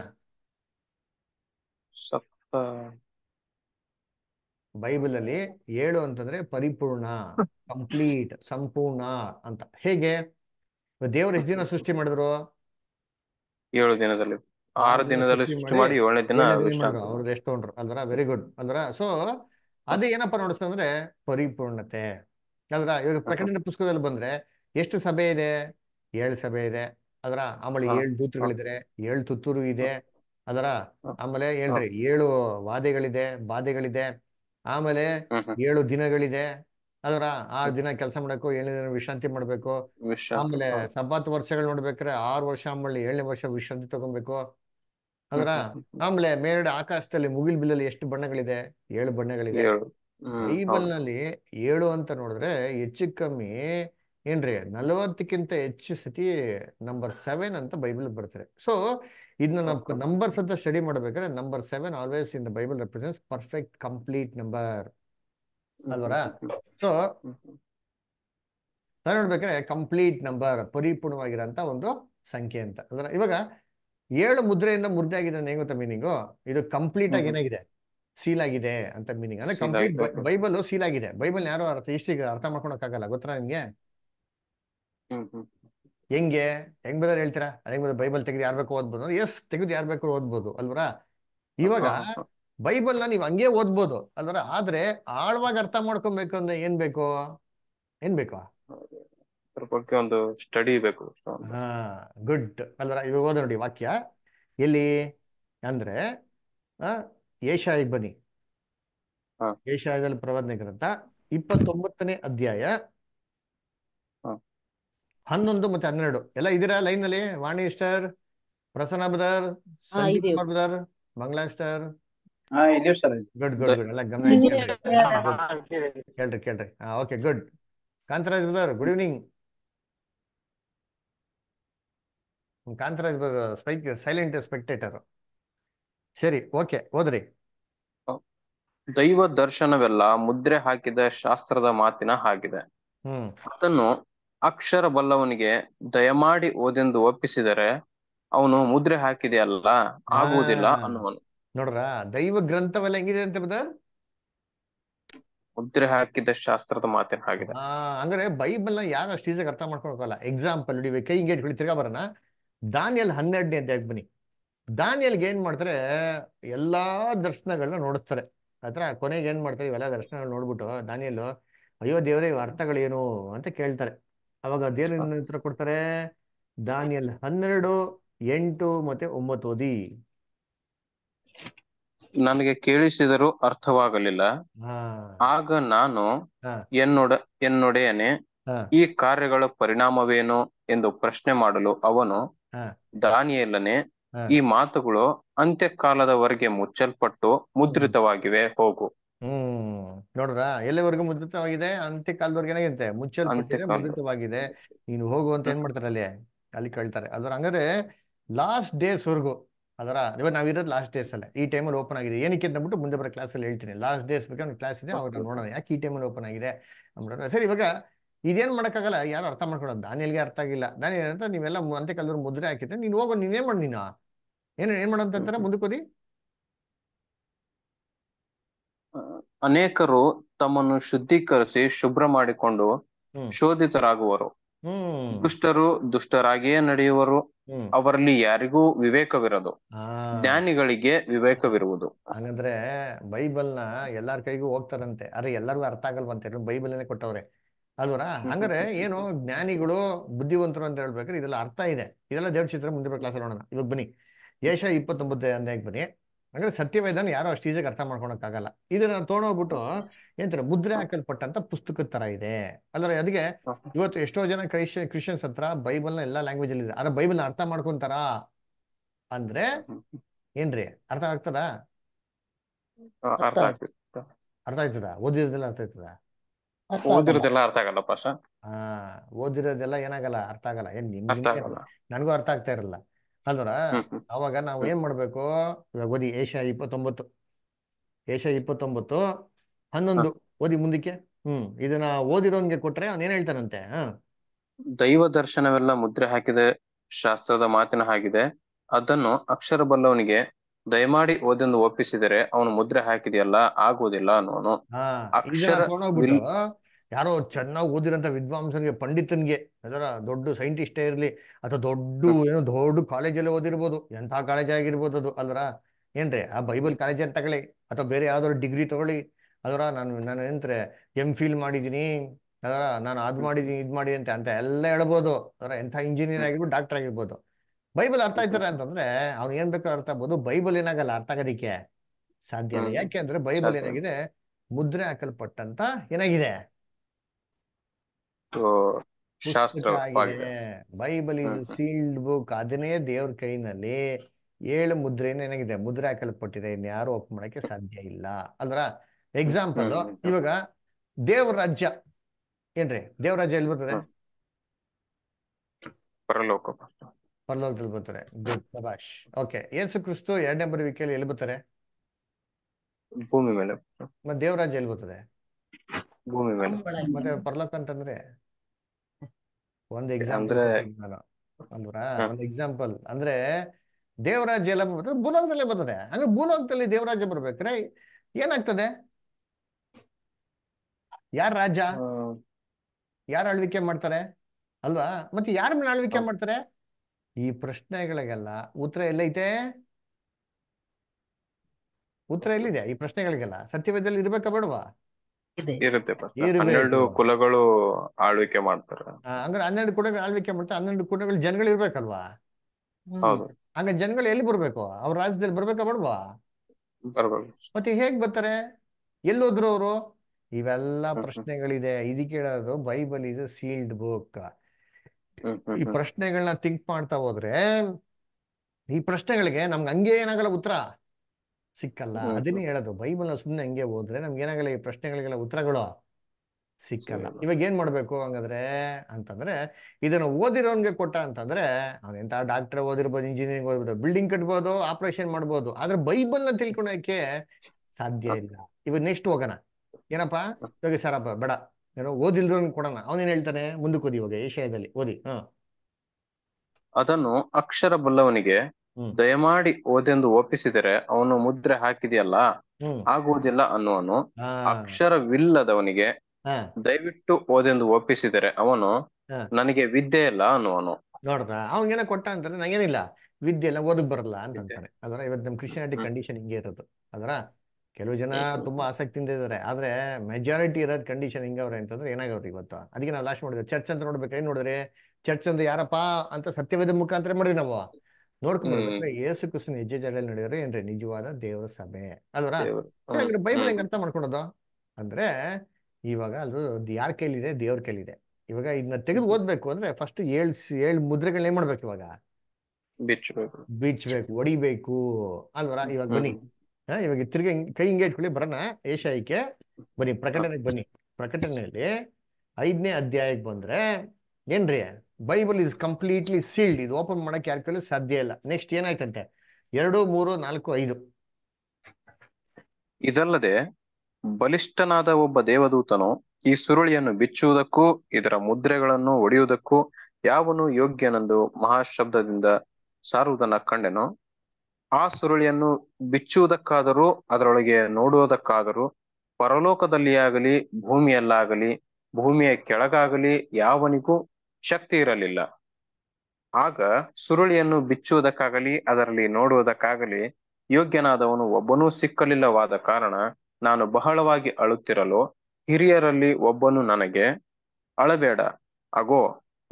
ಬೈಬಲ್ ಅಲ್ಲಿ ಏಳು ಅಂತಂದ್ರೆ ಪರಿಪೂರ್ಣ ಕಂಪ್ಲೀಟ್ ಸಂಪೂರ್ಣ ಅಂತ ಹೇಗೆ ದೇವ್ರ ಎಷ್ಟು ದಿನ ಸೃಷ್ಟಿ ಮಾಡಿದ್ರು ಏಳು ದಿನದಲ್ಲಿ ಆರು ದಿನದಲ್ಲಿ ಸೃಷ್ಟಿ ಮಾಡಿ ಏಳನೇ ದಿನ ಅವ್ರದ್ದು ಎಷ್ಟು ತಗೊಂಡ್ರು ಅಲ್ವರ ವೆರಿ ಗುಡ್ ಅಲ್ವರ ಸೊ ಅದು ಏನಪ್ಪ ಅಂದ್ರೆ ಪರಿಪೂರ್ಣತೆ ಅಲ್ವರ ಇವಾಗ ಪ್ರಕಟಣೆ ಪುಸ್ತಕದಲ್ಲಿ ಬಂದ್ರೆ ಎಷ್ಟು ಸಭೆ ಇದೆ ಏಳು ಸಭೆ ಇದೆ ಅದರ ಆಮೇಲೆ ಏಳು ದೂತರುಗಳಿದ್ರೆ ಏಳು ತುತ್ತೂರು ಇದೆ ಅದರ ಆಮೇಲೆ ಹೇಳ್ರಿ ಏಳು ವಾದೆಗಳಿದೆ ಬಾಧೆಗಳಿದೆ ಆಮೇಲೆ ಏಳು ದಿನಗಳಿದೆ ಅದರ ಆ ದಿನ ಕೆಲಸ ಮಾಡಬೇಕು ಏಳನೇ ದಿನ ವಿಶ್ರಾಂತಿ ಮಾಡ್ಬೇಕು ಆಮೇಲೆ ಸಬ್ಬತ್ ವರ್ಷಗಳು ನೋಡ್ಬೇಕ್ರೆ ಆರು ವರ್ಷ ಆಮೇಲೆ ಏಳನೇ ವರ್ಷ ವಿಶ್ರಾಂತಿ ತಗೊಬೇಕು ಅದರ ಆಮೇಲೆ ಮೇಲ್ಗಡೆ ಆಕಾಶದಲ್ಲಿ ಮುಗಿಲ್ ಬಿಲ್ಲಲ್ಲಿ ಎಷ್ಟು ಬಣ್ಣಗಳಿದೆ ಏಳು ಬಣ್ಣಗಳಿದೆ ಬೈಬಲ್ ನಲ್ಲಿ ಏಳು ಅಂತ ನೋಡಿದ್ರೆ ಹೆಚ್ಚು ಕಮ್ಮಿ ಏನ್ರಿ ನಲವತ್ತಕ್ಕಿಂತ ಹೆಚ್ಚು ಸತಿ ನಂಬರ್ ಸೆವೆನ್ ಅಂತ ಬೈಬಲ್ ಬರ್ತಾರೆ ಸೊ ಇದನ್ನ ನಾವು ನಂಬರ್ಸ್ ಅಂತ ಸ್ಟಡಿ ಮಾಡ್ಬೇಕಾದ್ರೆ number seven always in the Bible represents perfect complete number ಅಲ್ವರ ಸೊ ನೋಡ್ಬೇಕಾದ್ರೆ ಕಂಪ್ಲೀಟ್ ನಂಬರ್ ಪರಿಪೂರ್ಣವಾಗಿರೋ ಒಂದು ಸಂಖ್ಯೆ ಅಂತ ಅಲ್ವರ ಇವಾಗ ಏಳು ಮುದ್ರೆಯಿಂದ ಮುದ್ದೆ ಆಗಿದೆ ಅಂದ್ರೆ ಗೊತ್ತಾ ಮೀನಿಂಗು ಇದು ಕಂಪ್ಲೀಟ್ ಆಗಿ ಏನಾಗಿದೆ ಸೀಲ್ ಆಗಿದೆ ಅಂತ ಮೀನಿಂಗ್ ಅಂದ್ರೆ ಕಂಪ್ಲೀಟ್ ಬೈಬಲ್ ಸೀಲ್ ಆಗಿದೆ ಬೈಬಲ್ ಯಾರು ಅರ್ಥ ಇಷ್ಟಿಗೆ ಅರ್ಥ ಮಾಡ್ಕೊಳಕ್ ಆಗಲ್ಲ ಗೊತ್ತಾ ನಿಮ್ಗೆ ಹೆಂಗೆ ಹೆಂಗ್ ಬೇಕಾದ್ರೆ ಹೇಳ್ತೀರಾ ಹೆಂಗ್ ಬೇಕಾದ್ರೆ ಬೈಬಲ್ ತೆಗೆದು ಯಾರ್ ಬೇಕು ಓದ್ಬೋದು ಎಸ್ ತೆಗೆದು ಯಾರ್ ಬೇಕು ಓದ್ಬೋದು ಅಲ್ವರ ಇವಾಗ ಬೈಬಲ್ ನ ನೀವ್ ಹಂಗೆ ಓದ್ಬೋದು ಅಲ್ವರ ಆದ್ರೆ ಆಳವಾಗಿ ಅರ್ಥ ಮಾಡ್ಕೊಬೇಕು ಅಂದ್ರೆ ಏನ್ ಬೇಕು ಏನ್ ಬೇಕು ಒಂದು ಸ್ಟಡಿ ಬೇಕು ಹಾ ಗುಡ್ ಅಲ್ವರ ಇವಾಗ ಓದ ನೋಡಿ ವಾಕ್ಯ ಎಲ್ಲಿ ಅಂದ್ರೆ ಏಷಾಯಿಗೆ ಬನ್ನಿ ಏಷಾಯದಲ್ಲಿ ಪ್ರವಾದನೆ ಗ್ರಂಥ ಇಪ್ಪತ್ತೊಂಬತ್ತನೇ ಅಧ್ಯಾಯ ಹನ್ನೊಂದು ಮತ್ತೆ ಹನ್ನೆರಡು ಎಲ್ಲ ಇದೀರಾ ಲೈನ್ ಅಲ್ಲಿ Vani sister Prasanna brother Sanjeev Kumar Mangla good good good ಎಲ್ಲ ಗಮನ ಕೇಳ್ರಿ ಕೇಳ್ರಿ okay good Kantharaj brother good evening Kantharaj brother spike silent spectator ಸರಿ ಓಕೆ ಹೋದ್ರಿ ದೈವ ದರ್ಶನವೆಲ್ಲ ಮುದ್ರೆ ಹಾಕಿದ ಶಾಸ್ತ್ರದ ಮಾತಿನ ಹಾಗಿದೆ ಅದನ್ನು ಅಕ್ಷರ ಬಲ್ಲವನಿಗೆ ದಯಮಾಡಿ ಓದೆಂದು ಒಪ್ಪಿಸಿದರೆ ಅವನು ಮುದ್ರೆ ಹಾಕಿದೆಯಲ್ಲ ಆಗುವುದಿಲ್ಲ ಅನ್ನುವನು ನೋಡ್ರ ದೈವ ಗ್ರಂಥವೆಲ್ಲ ಹೆಂಗಿದೆ ಅಂತ ಬದ ಮುದ್ರೆ ಹಾಕಿದ ಶಾಸ್ತ್ರದ ಮಾತಿನ ಹಾಗಿದೆ ಅಂದ್ರೆ ಬೈಬಲ್ ನ ಯಾರು ಅಷ್ಟು ಅರ್ಥ ಮಾಡ್ಕೊಳಕಲ್ಲ ಎಕ್ಸಾಂಪಲ್ ನೋಡಿ ಕೈ ಹಿಂಗೆ ಹೇಳಿ ತಿರ್ಗಾ ಬರೋಣ ದಾನಿಯಲ್ ಹನ್ನೆರಡನೇ ಅಂತ ಬನ್ನಿ ದಾನಿಯಲ್ಗೆ ಏನ್ ಮಾಡ್ತಾರೆ ಎಲ್ಲಾ ದರ್ಶನಗಳನ್ನ ನೋಡಿಸ್ತಾರೆ ಹತ್ರ ಕೊನೆಗೆ ಏನ್ ಮಾಡ್ತಾರೆ ಇವೆಲ್ಲ ದರ್ಶನಗಳು ನೋಡ್ಬಿಟ್ಟು ದಾನಿಯಲ್ಲು ಅಯ್ಯೋ ದೇವರೇ ಅರ್ಥಗಳೇನು ಅಂತ ಕೇಳ್ತಾರೆ ಅವಾಗ ಅದೇನು ಉತ್ತರ ಕೊಡ್ತಾರೆ ದಾನಿಯಲ್ ಹನ್ನೆರಡು ಎಂಟು ಮತ್ತೆ ಒಂಬತ್ತು ಓದಿ ನನಗೆ ಕೇಳಿಸಿದರೂ ಅರ್ಥವಾಗಲಿಲ್ಲ ಆಗ ನಾನು ಎನ್ನೊಡ ಎನ್ನೊಡೆಯನೆ ಈ ಕಾರ್ಯಗಳ ಪರಿಣಾಮವೇನು ಎಂದು ಪ್ರಶ್ನೆ ಮಾಡಲು ಅವನು ದಾನಿಯಲ್ಲನೆ ಈ ಮಾತುಗಳು ಅಂತ್ಯಕಾಲದವರೆಗೆ ಮುಚ್ಚಲ್ಪಟ್ಟು ಮುದ್ರಿತವಾಗಿವೆ ಹೋಗು ನೋಡ್ರ ಎಲ್ಲಿವರೆಗೂ ಮುದ್ರಿತವಾಗಿದೆ ಅಂತ್ಯ ಕಾಲದವರೆಗೇನಾಗೈತೆ ಮುಚ್ಚಲ್ಪಟ್ಟಿದೆ ಮುದ್ರಿತವಾಗಿದೆ ನೀನು ಹೋಗು ಅಂತ ಏನ್ ಮಾಡ್ತಾರೆ ಅಲ್ಲಿ ಅಲ್ಲಿ ಕೇಳ್ತಾರೆ ಅದರ ಹಂಗಾದ್ರೆ ಲಾಸ್ಟ್ ವರ್ಗು ಅದರ ಇವಾಗ ನಾವಿರೋದು ಲಾಸ್ಟ್ ಡೇಸ್ ಅಲ್ಲ ಈ ಟೈಮಲ್ಲಿ ಓಪನ್ ಆಗಿದೆ ಏನಕ್ಕೆ ಮುಂದೆ ಬರೋ ಕ್ಲಾಸಲ್ಲಿ ಹೇಳ್ತೀನಿ ಲಾಸ್ಟ್ ಡೇಸ್ ಬೇಕು ಒಂದು ಕ್ಲಾಸ್ ಇದೆ ಅವಾಗ ನೋಡೋಣ ಯಾಕೆ ಈ ಟೈಮಲ್ಲಿ ಓಪನ್ ಆಗಿದೆ ಸರಿ ಇವಾಗ ಇದೇನ್ ಮಾಡಕ್ಕಾಗಲ್ಲ ಯಾರು ಅರ್ಥ ಮಾಡ್ಕೊಡೋದು ದಾನಿಯಲ್ಗೆ ಅರ್ಥ ಆಗಿಲ್ಲ ನಾನು ಅಂತ ನೀವೆಲ್ಲ ಅಂತೆ ಕಾಲದವ್ರು ಮುದ್ರೆ ಹಾಕಿದ್ರೆ ನೀನು ಹೋಗೋ ನೀನೇನು ಮಾಡಿ ನೀನು ಏನು ಏನು ಅಂತಾರ ಮುಂದಕ್ಕೋದಿ ಅನೇಕರು ತಮ್ಮನ್ನು ಶುದ್ಧೀಕರಿಸಿ ಶುಭ್ರ ಮಾಡಿಕೊಂಡು ಶೋಧಿತರಾಗುವರು ದುಷ್ಟರು ದುಷ್ಟರಾಗಿಯೇ ನಡೆಯುವರು ಅವರಲ್ಲಿ ಯಾರಿಗೂ ವಿವೇಕವಿರದು ಜ್ಞಾನಿಗಳಿಗೆ ವಿವೇಕವಿರುವುದು ಹಾಗಂದ್ರೆ ಬೈಬಲ್ನ ಎಲ್ಲಾರ ಕೈಗೂ ಹೋಗ್ತಾರಂತೆ ಅರೆ ಎಲ್ಲರಿಗೂ ಅರ್ಥ ಆಗಲ್ವಂತೆ ಬೈಬಲ್ ಕೊಟ್ಟವ್ರೆ ಅಲ್ವರ ಹಂಗಾರೆ ಏನು ಜ್ಞಾನಿಗಳು ಬುದ್ಧಿವಂತರು ಅಂತ ಹೇಳ್ಬೇಕಾದ್ರೆ ಇದೆಲ್ಲ ಅರ್ಥ ಇದೆ ಇದೆಲ್ಲ ದೇವ್ರ ಚಿತ್ರ ಮುಂದಿನ ಕ್ಲಾಸ್ ನೋಡೋಣ ಇವಾಗ ಬನ್ನಿ ಏಷ ಇಪ್ಪತ್ತೊಂಬತ್ತು ಹನ್ನೆರಡು ಬನ್ನಿ ಹಾಗಾದ್ರೆ ಸತ್ಯವೇದನ ಯಾರು ಅಷ್ಟು ಈಸಿಯಾಗಿ ಅರ್ಥ ಆಗಲ್ಲ ಇದನ್ನ ತೊಗೊಂಡೋಗ್ಬಿಟ್ಟು ಏನಂತಾರೆ ಮುದ್ರೆ ಹಾಕಲ್ಪಟ್ಟಂತ ಪುಸ್ತಕದ ತರ ಇದೆ ಅಂದ್ರೆ ಅದಕ್ಕೆ ಇವತ್ತು ಎಷ್ಟೋ ಜನ ಕ್ರೈಶ ಕ್ರಿಶ್ಚಿಯನ್ಸ್ ಹತ್ರ ಬೈಬಲ್ ನ ಎಲ್ಲಾ ಲ್ಯಾಂಗ್ವೇಜ್ ಅಲ್ಲಿ ಇದೆ ಅದ್ರ ಬೈಬಲ್ ಅರ್ಥ ಮಾಡ್ಕೊಂತಾರ ಅಂದ್ರೆ ಏನ್ರಿ ಅರ್ಥ ಆಗ್ತದ ಅರ್ಥ ಆಯ್ತದ ಓದಿರೋದೆಲ್ಲ ಅರ್ಥ ಆಯ್ತದ ಓದಿರೋದೆಲ್ಲ ಅರ್ಥ ಆಗಲ್ಲ ಹಾ ಓದಿರೋದೆಲ್ಲ ಏನಾಗಲ್ಲ ಅರ್ಥ ಆಗಲ್ಲ ಏನ್ ನಿಮ್ಗೆ ನನಗೂ ಅರ್ಥ ಆಗ್ತಾ ಇರಲ್ಲ ಅಲ್ವರ ಅವಾಗ ನಾವು ಏನ್ ಮಾಡ್ಬೇಕು ಇವಾಗ ಓದಿ ಏಷ್ಯಾ ಇಪ್ಪತ್ತೊಂಬತ್ತು ಏಷ್ಯಾ ಇಪ್ಪತ್ತೊಂಬತ್ತು ಹನ್ನೊಂದು ಓದಿ ಮುಂದಕ್ಕೆ ಹ್ಮ್ ಇದನ್ನ ಓದಿರೋನ್ಗೆ ಕೊಟ್ರೆ ಅವ್ನ ಏನ್ ಹೇಳ್ತಾನಂತೆ ದೈವ ದರ್ಶನವೆಲ್ಲ ಮುದ್ರೆ ಹಾಕಿದೆ ಶಾಸ್ತ್ರದ ಮಾತಿನ ಹಾಗಿದೆ ಅದನ್ನು ಅಕ್ಷರ ಬಲ್ಲವನಿಗೆ ದಯಮಾಡಿ ಓದೆಂದು ಒಪ್ಪಿಸಿದರೆ ಅವನು ಮುದ್ರೆ ಹಾಕಿದೆಯಲ್ಲ ಆಗುವುದಿಲ್ಲ ಅನ್ನೋನು ಅಕ್ಷರ ಯಾರೋ ಚೆನ್ನಾಗಿ ಓದಿರೋಂಥ ವಿದ್ವಾಂಸನಿಗೆ ಪಂಡಿತನಿಗೆ ಅದರ ದೊಡ್ಡ ಸೈಂಟಿಸ್ಟೇ ಇರಲಿ ಅಥವಾ ದೊಡ್ಡ ಏನೋ ದೊಡ್ಡ ಕಾಲೇಜಲ್ಲಿ ಓದಿರ್ಬೋದು ಎಂಥ ಕಾಲೇಜ್ ಆಗಿರ್ಬೋದು ಅದು ಅಲ್ರ ಏನ್ರಿ ಆ ಬೈಬಲ್ ಕಾಲೇಜ್ ಅಂತ ತಗೊಳ್ಳಿ ಅಥವಾ ಬೇರೆ ಯಾವ್ದಾದ್ರು ಡಿಗ್ರಿ ತಗೊಳ್ಳಿ ಅದರ ನಾನು ನಾನು ಏನಂತಾರೆ ಎಂ ಫಿಲ್ ಮಾಡಿದ್ದೀನಿ ಅದರ ನಾನು ಅದು ಮಾಡಿದ್ದೀನಿ ಇದು ಮಾಡಿ ಅಂತ ಅಂತ ಎಲ್ಲ ಹೇಳ್ಬೋದು ಅದರ ಎಂಥ ಇಂಜಿನಿಯರ್ ಆಗಿರ್ಬೋದು ಡಾಕ್ಟರ್ ಆಗಿರ್ಬೋದು ಬೈಬಲ್ ಅರ್ಥ ಆಯ್ತಾರೆ ಅಂತಂದ್ರೆ ಅವ್ನು ಏನ್ ಬೇಕೋ ಅರ್ಥ ಆಗ್ಬೋದು ಬೈಬಲ್ ಏನಾಗಲ್ಲ ಅರ್ಥ ಆಗೋದಿಕ್ಕೆ ಸಾಧ್ಯ ಇಲ್ಲ ಯಾಕೆ ಅಂದ್ರೆ ಬೈಬಲ್ ಏನಾಗಿದೆ ಮುದ್ರೆ ಹಾಕಲ್ಪಟ್ಟಂತ ಏನಾಗಿದೆ ಬೈಬಲ್ ಇಸ್ ಸೀಲ್ಡ್ ಬುಕ್ ಅದನ್ನೇ ದೇವ್ರ ಕೈನಲ್ಲಿ ಏಳು ಮುದ್ರೆ ಏನಾಗಿದೆ ಮುದ್ರೆ ಹಾಕಲ್ಪಟ್ಟಿದೆ ಇನ್ ಯಾರು ಓಪನ್ ಮಾಡಕ್ಕೆ ಸಾಧ್ಯ ಇಲ್ಲ ಅಲ್ರ ಎಕ್ಸಾಂಪಲ್ ಇವಾಗ ದೇವ್ರ ರಾಜ್ಯ ಏನ್ರಿ ದೇವ್ರ ರಾಜ್ಯ ಎಲ್ಲಿ ಬರ್ತದೆ ಪರಲೋಕ ಪರಲೋಕದಲ್ಲಿ ಬರ್ತಾರೆ ಗುಡ್ ಸಭಾಷ್ ಓಕೆ ಏಸು ಕ್ರಿಸ್ತು ಎರಡನೇ ನಂಬರ್ ವಿಕೆಯಲ್ಲಿ ಎಲ್ಲಿ ಬರ್ತಾರೆ ಭೂಮಿ ಮೇಲೆ ಮತ್ತೆ ದೇವರಾಜ ಎಲ್ಲಿ ಬರ್ತದೆ ಭೂಮಿ ಮೇಲೆ ಮತ್ತೆ ಪರಲೋಕ ಅಂತಂದ್ರೆ ಒಂದು ಎಕ್ಸಾಂಪಲ್ ಒಂದು ಎಕ್ಸಾಂಪಲ್ ಅಂದ್ರೆ ದೇವರಾಜ ಎಲ್ಲ ಬಂದ್ರೆ ಭೂಲೋಕದಲ್ಲೇ ಬರ್ತದೆ ಅಂದ್ರೆ ಭೂಲೋಕದಲ್ಲಿ ದೇವರಾಜ ಬರ್ಬೇಕ್ರೆ ಏನಾಗ್ತದೆ ಯಾರ ರಾಜ ಯಾರ ಆಳ್ವಿಕೆ ಮಾಡ್ತಾರೆ ಅಲ್ವಾ ಮತ್ತೆ ಯಾರ ಮೇಲೆ ಆಳ್ವಿಕೆ ಮಾಡ್ತಾರೆ ಈ ಪ್ರಶ್ನೆಗಳಿಗೆಲ್ಲ ಉತ್ತರ ಎಲ್ಲೈತೆ ಉತ್ತರ ಎಲ್ಲಿದೆ ಈ ಪ್ರಶ್ನೆಗಳಿಗೆಲ್ಲ ಸತ್ಯವೇದಲ್ಲಿ ಇರ್ಬೇಕಾ ಬೇಡವಾ ಹನ್ನೆರಡು ಕುಲಗಳು ಆಳ್ವಿಕೆ ಮಾಡ್ತಾರೆ ಅಂದ್ರೆ ಹನ್ನೆರಡು ಕುಲಗಳು ಆಳ್ವಿಕೆ ಮಾಡ್ತಾರೆ ಹನ್ನೆರಡು ಕುಲಗಳು ಜನಗಳು ಇರ್ಬೇಕಲ್ವಾ ಹಂಗ ಜನಗಳು ಎಲ್ಲಿ ಬರ್ಬೇಕು ಅವ್ರ ರಾಜ್ಯದಲ್ಲಿ ಬರ್ಬೇಕಾ ಬಡವಾ ಮತ್ತೆ ಹೇಗ್ ಬರ್ತಾರೆ ಹೋದ್ರು ಅವರು ಇವೆಲ್ಲ ಪ್ರಶ್ನೆಗಳಿದೆ ಇದಕ್ಕೆ ಹೇಳೋದು ಬೈಬಲ್ ಇಸ್ ಸೀಲ್ಡ್ ಬುಕ್ ಈ ಪ್ರಶ್ನೆಗಳನ್ನ ಥಿಂಕ್ ಮಾಡ್ತಾ ಹೋದ್ರೆ ಈ ಪ್ರಶ್ನೆಗಳಿಗೆ ನಮ್ಗೆ ಹಂಗೆ ಏನಾಗಲ್ಲ ಉತ್ತರ ಸಿಕ್ಕಲ್ಲ ಅದನ್ನೇ ಹೇಳೋದು ನ ಸುಮ್ಮನೆ ಹಂಗೆ ಹೋದ್ರೆ ನಮ್ಗೆ ಏನಾಗಲ್ಲ ಈ ಪ್ರಶ್ನೆಗಳಿಗೆಲ್ಲ ಉತ್ತರಗಳು ಸಿಕ್ಕಲ್ಲ ಇವಾಗ ಏನ್ ಮಾಡ್ಬೇಕು ಹಂಗಾದ್ರೆ ಅಂತಂದ್ರೆ ಇದನ್ನ ಓದಿರೋನ್ಗೆ ಕೊಟ್ಟ ಅಂತಂದ್ರೆ ಅವ್ನ ಎಂತ ಡಾಕ್ಟರ್ ಓದಿರ್ಬೋದು ಇಂಜಿನಿಯರಿಂಗ್ ಓದಿರ್ಬೋದು ಬಿಲ್ಡಿಂಗ್ ಕಟ್ಬೋದು ಆಪರೇಷನ್ ಮಾಡ್ಬೋದು ಆದ್ರೆ ಬೈಬಲ್ ನ ತಿಳ್ಕೊಳಕ್ಕೆ ಸಾಧ್ಯ ಇಲ್ಲ ಇವಾಗ ನೆಕ್ಸ್ಟ್ ಹೋಗೋಣ ಏನಪ್ಪಾ ಇವಾಗ ಸರಪ್ಪ ಬೇಡ ಏನೋ ಓದಿಲ್ದ್ರೂ ಕೊಡೋಣ ಅವನೇನ್ ಹೇಳ್ತಾನೆ ಮುಂದಕ್ಕೆ ಓದಿ ಇವಾಗ ಏಷ್ಯಾದಲ್ಲಿ ಓದಿ ಹ ಅದನ್ನು ಅಕ್ಷರ ಬಲ್ಲವನಿಗೆ ದಯಮಾಡಿ ಓದೆಂದು ಒಪ್ಪಿಸಿದರೆ ಅವನು ಮುದ್ರೆ ಹಾಕಿದೆಯಲ್ಲ ಆಗುವುದಿಲ್ಲ ಅನ್ನುವನು ಅಕ್ಷರವಿಲ್ಲದವನಿಗೆ ದಯವಿಟ್ಟು ಓದೆಂದು ಒಪ್ಪಿಸಿದರೆ ಅವನು ನನಗೆ ವಿದ್ಯೆ ಇಲ್ಲ ಅನ್ನುವನು ನೋಡ್ರ ಅವನಿಗೇನ ಕೊಟ್ಟ ಅಂತಾರೆ ನಂಗೇನಿಲ್ಲ ವಿದ್ಯೆ ಎಲ್ಲ ಓದಕ್ ಬರಲ್ಲ ಅಂತ ಅಂತಾರೆ ಅದರ ಇವತ್ತು ನಮ್ ಕ್ರಿಶ್ಚಿಯಾನಿಟಿ ಕಂಡೀಷನ್ ಹಿಂಗೆ ಇರೋದು ಅದರ ಕೆಲವು ಜನ ತುಂಬಾ ಆಸಕ್ತಿಯಿಂದ ಇದ್ದಾರೆ ಆದ್ರೆ ಮೆಜಾರಿಟಿ ಇರೋದ್ ಕಂಡೀಷನ್ ಹಿಂಗವ್ರೆ ಅಂತಂದ್ರೆ ಏನಾಗವ್ರಿ ಇವತ್ತು ಅದಕ್ಕೆ ನಾವು ಲಾಸ್ಟ್ ಮಾಡಿದ್ವಿ ಚರ್ಚ್ ಅಂತ ನೋಡ್ಬೇಕು ಏನ್ ನೋಡಿದ್ರೆ ಚರ್ಚ್ ಅಂದ್ರೆ ಯಾರಪ್ಪ ಅಂತ ಸತ್ಯವೇದ ಮುಖಾಂತರ ಮಾಡಿದ್ವಿ ನಾವು ನೋಡ್ಕೊಂಡ್ಬರ್ಬೇಕ್ರೆ ಯೇಸು ಕ್ರಿಸ್ತನ ಹೆಜ್ಜೆ ಜಾಡಲ್ಲಿ ನಡೆದ್ರೆ ಏನ್ರಿ ನಿಜವಾದ ದೇವರ ಸಭೆ ಅಲ್ವರ ಬೈಬಲ್ ಹೆಂಗ್ ಅರ್ಥ ಮಾಡ್ಕೊಳೋದು ಅಂದ್ರೆ ಇವಾಗ ಅದು ಯಾರ ಇದೆ ದೇವ್ರ ಕೈಲಿದೆ ಇವಾಗ ಇದನ್ನ ತೆಗೆದು ಓದ್ಬೇಕು ಅಂದ್ರೆ ಫಸ್ಟ್ ಏಳ್ ಏಳ್ ಮುದ್ರೆಗಳನ್ನ ಏನ್ ಮಾಡ್ಬೇಕು ಇವಾಗ ಬೀಚ್ಬೇಕು ಹೊಡಿಬೇಕು ಅಲ್ವರ ಇವಾಗ ಬನ್ನಿ ಇವಾಗ ತಿರ್ಗಿ ಕೈ ಹಿಂಗೆ ಇಟ್ಕೊಳ್ಳಿ ಬರೋಣ ಏಷಾಯಿಕೆ ಬನ್ನಿ ಪ್ರಕಟಣೆಗೆ ಬನ್ನಿ ಪ್ರಕಟಣೆಯಲ್ಲಿ ಐದನೇ ಅಧ್ಯಾಯಕ್ಕೆ ಬಂದ್ರೆ ಏನ್ರಿ ಬೈಬಲ್ ಇಸ್ ಕಂಪ್ಲೀಟ್ಲಿ ಸೀಲ್ಡ್ ಇದು ಓಪನ್ ಮಾಡಕ್ ಯಾರ ಕೈಲೂ ಸಾಧ್ಯ ಇಲ್ಲ ನೆಕ್ಸ್ಟ್ ಏನಾಯ್ತಂತೆ ಎರಡು ಮೂರು ನಾಲ್ಕು ಐದು ಇದಲ್ಲದೆ ಬಲಿಷ್ಠನಾದ ಒಬ್ಬ ದೇವದೂತನು ಈ ಸುರುಳಿಯನ್ನು ಬಿಚ್ಚುವುದಕ್ಕೂ ಇದರ ಮುದ್ರೆಗಳನ್ನು ಒಡೆಯುವುದಕ್ಕೂ ಯಾವನು ಯೋಗ್ಯನೆಂದು ಮಹಾಶಬ್ದದಿಂದ ಸಾರುವುದನ್ನ ಕಂಡೆನು ಆ ಸುರುಳಿಯನ್ನು ಬಿಚ್ಚುವುದಕ್ಕಾದರೂ ಅದರೊಳಗೆ ನೋಡುವುದಕ್ಕಾದರೂ ಪರಲೋಕದಲ್ಲಿ ಆಗಲಿ ಭೂಮಿಯಲ್ಲಾಗಲಿ ಭೂಮಿಯ ಕೆಳಗಾಗಲಿ ಯಾವನಿಗೂ ಶಕ್ತಿ ಇರಲಿಲ್ಲ ಆಗ ಸುರುಳಿಯನ್ನು ಬಿಚ್ಚುವುದಕ್ಕಾಗಲಿ ಅದರಲ್ಲಿ ನೋಡುವುದಕ್ಕಾಗಲಿ ಯೋಗ್ಯನಾದವನು ಒಬ್ಬನೂ ಸಿಕ್ಕಲಿಲ್ಲವಾದ ಕಾರಣ ನಾನು ಬಹಳವಾಗಿ ಅಳುತ್ತಿರಲು ಹಿರಿಯರಲ್ಲಿ ಒಬ್ಬನು ನನಗೆ ಅಳಬೇಡ ಅಗೋ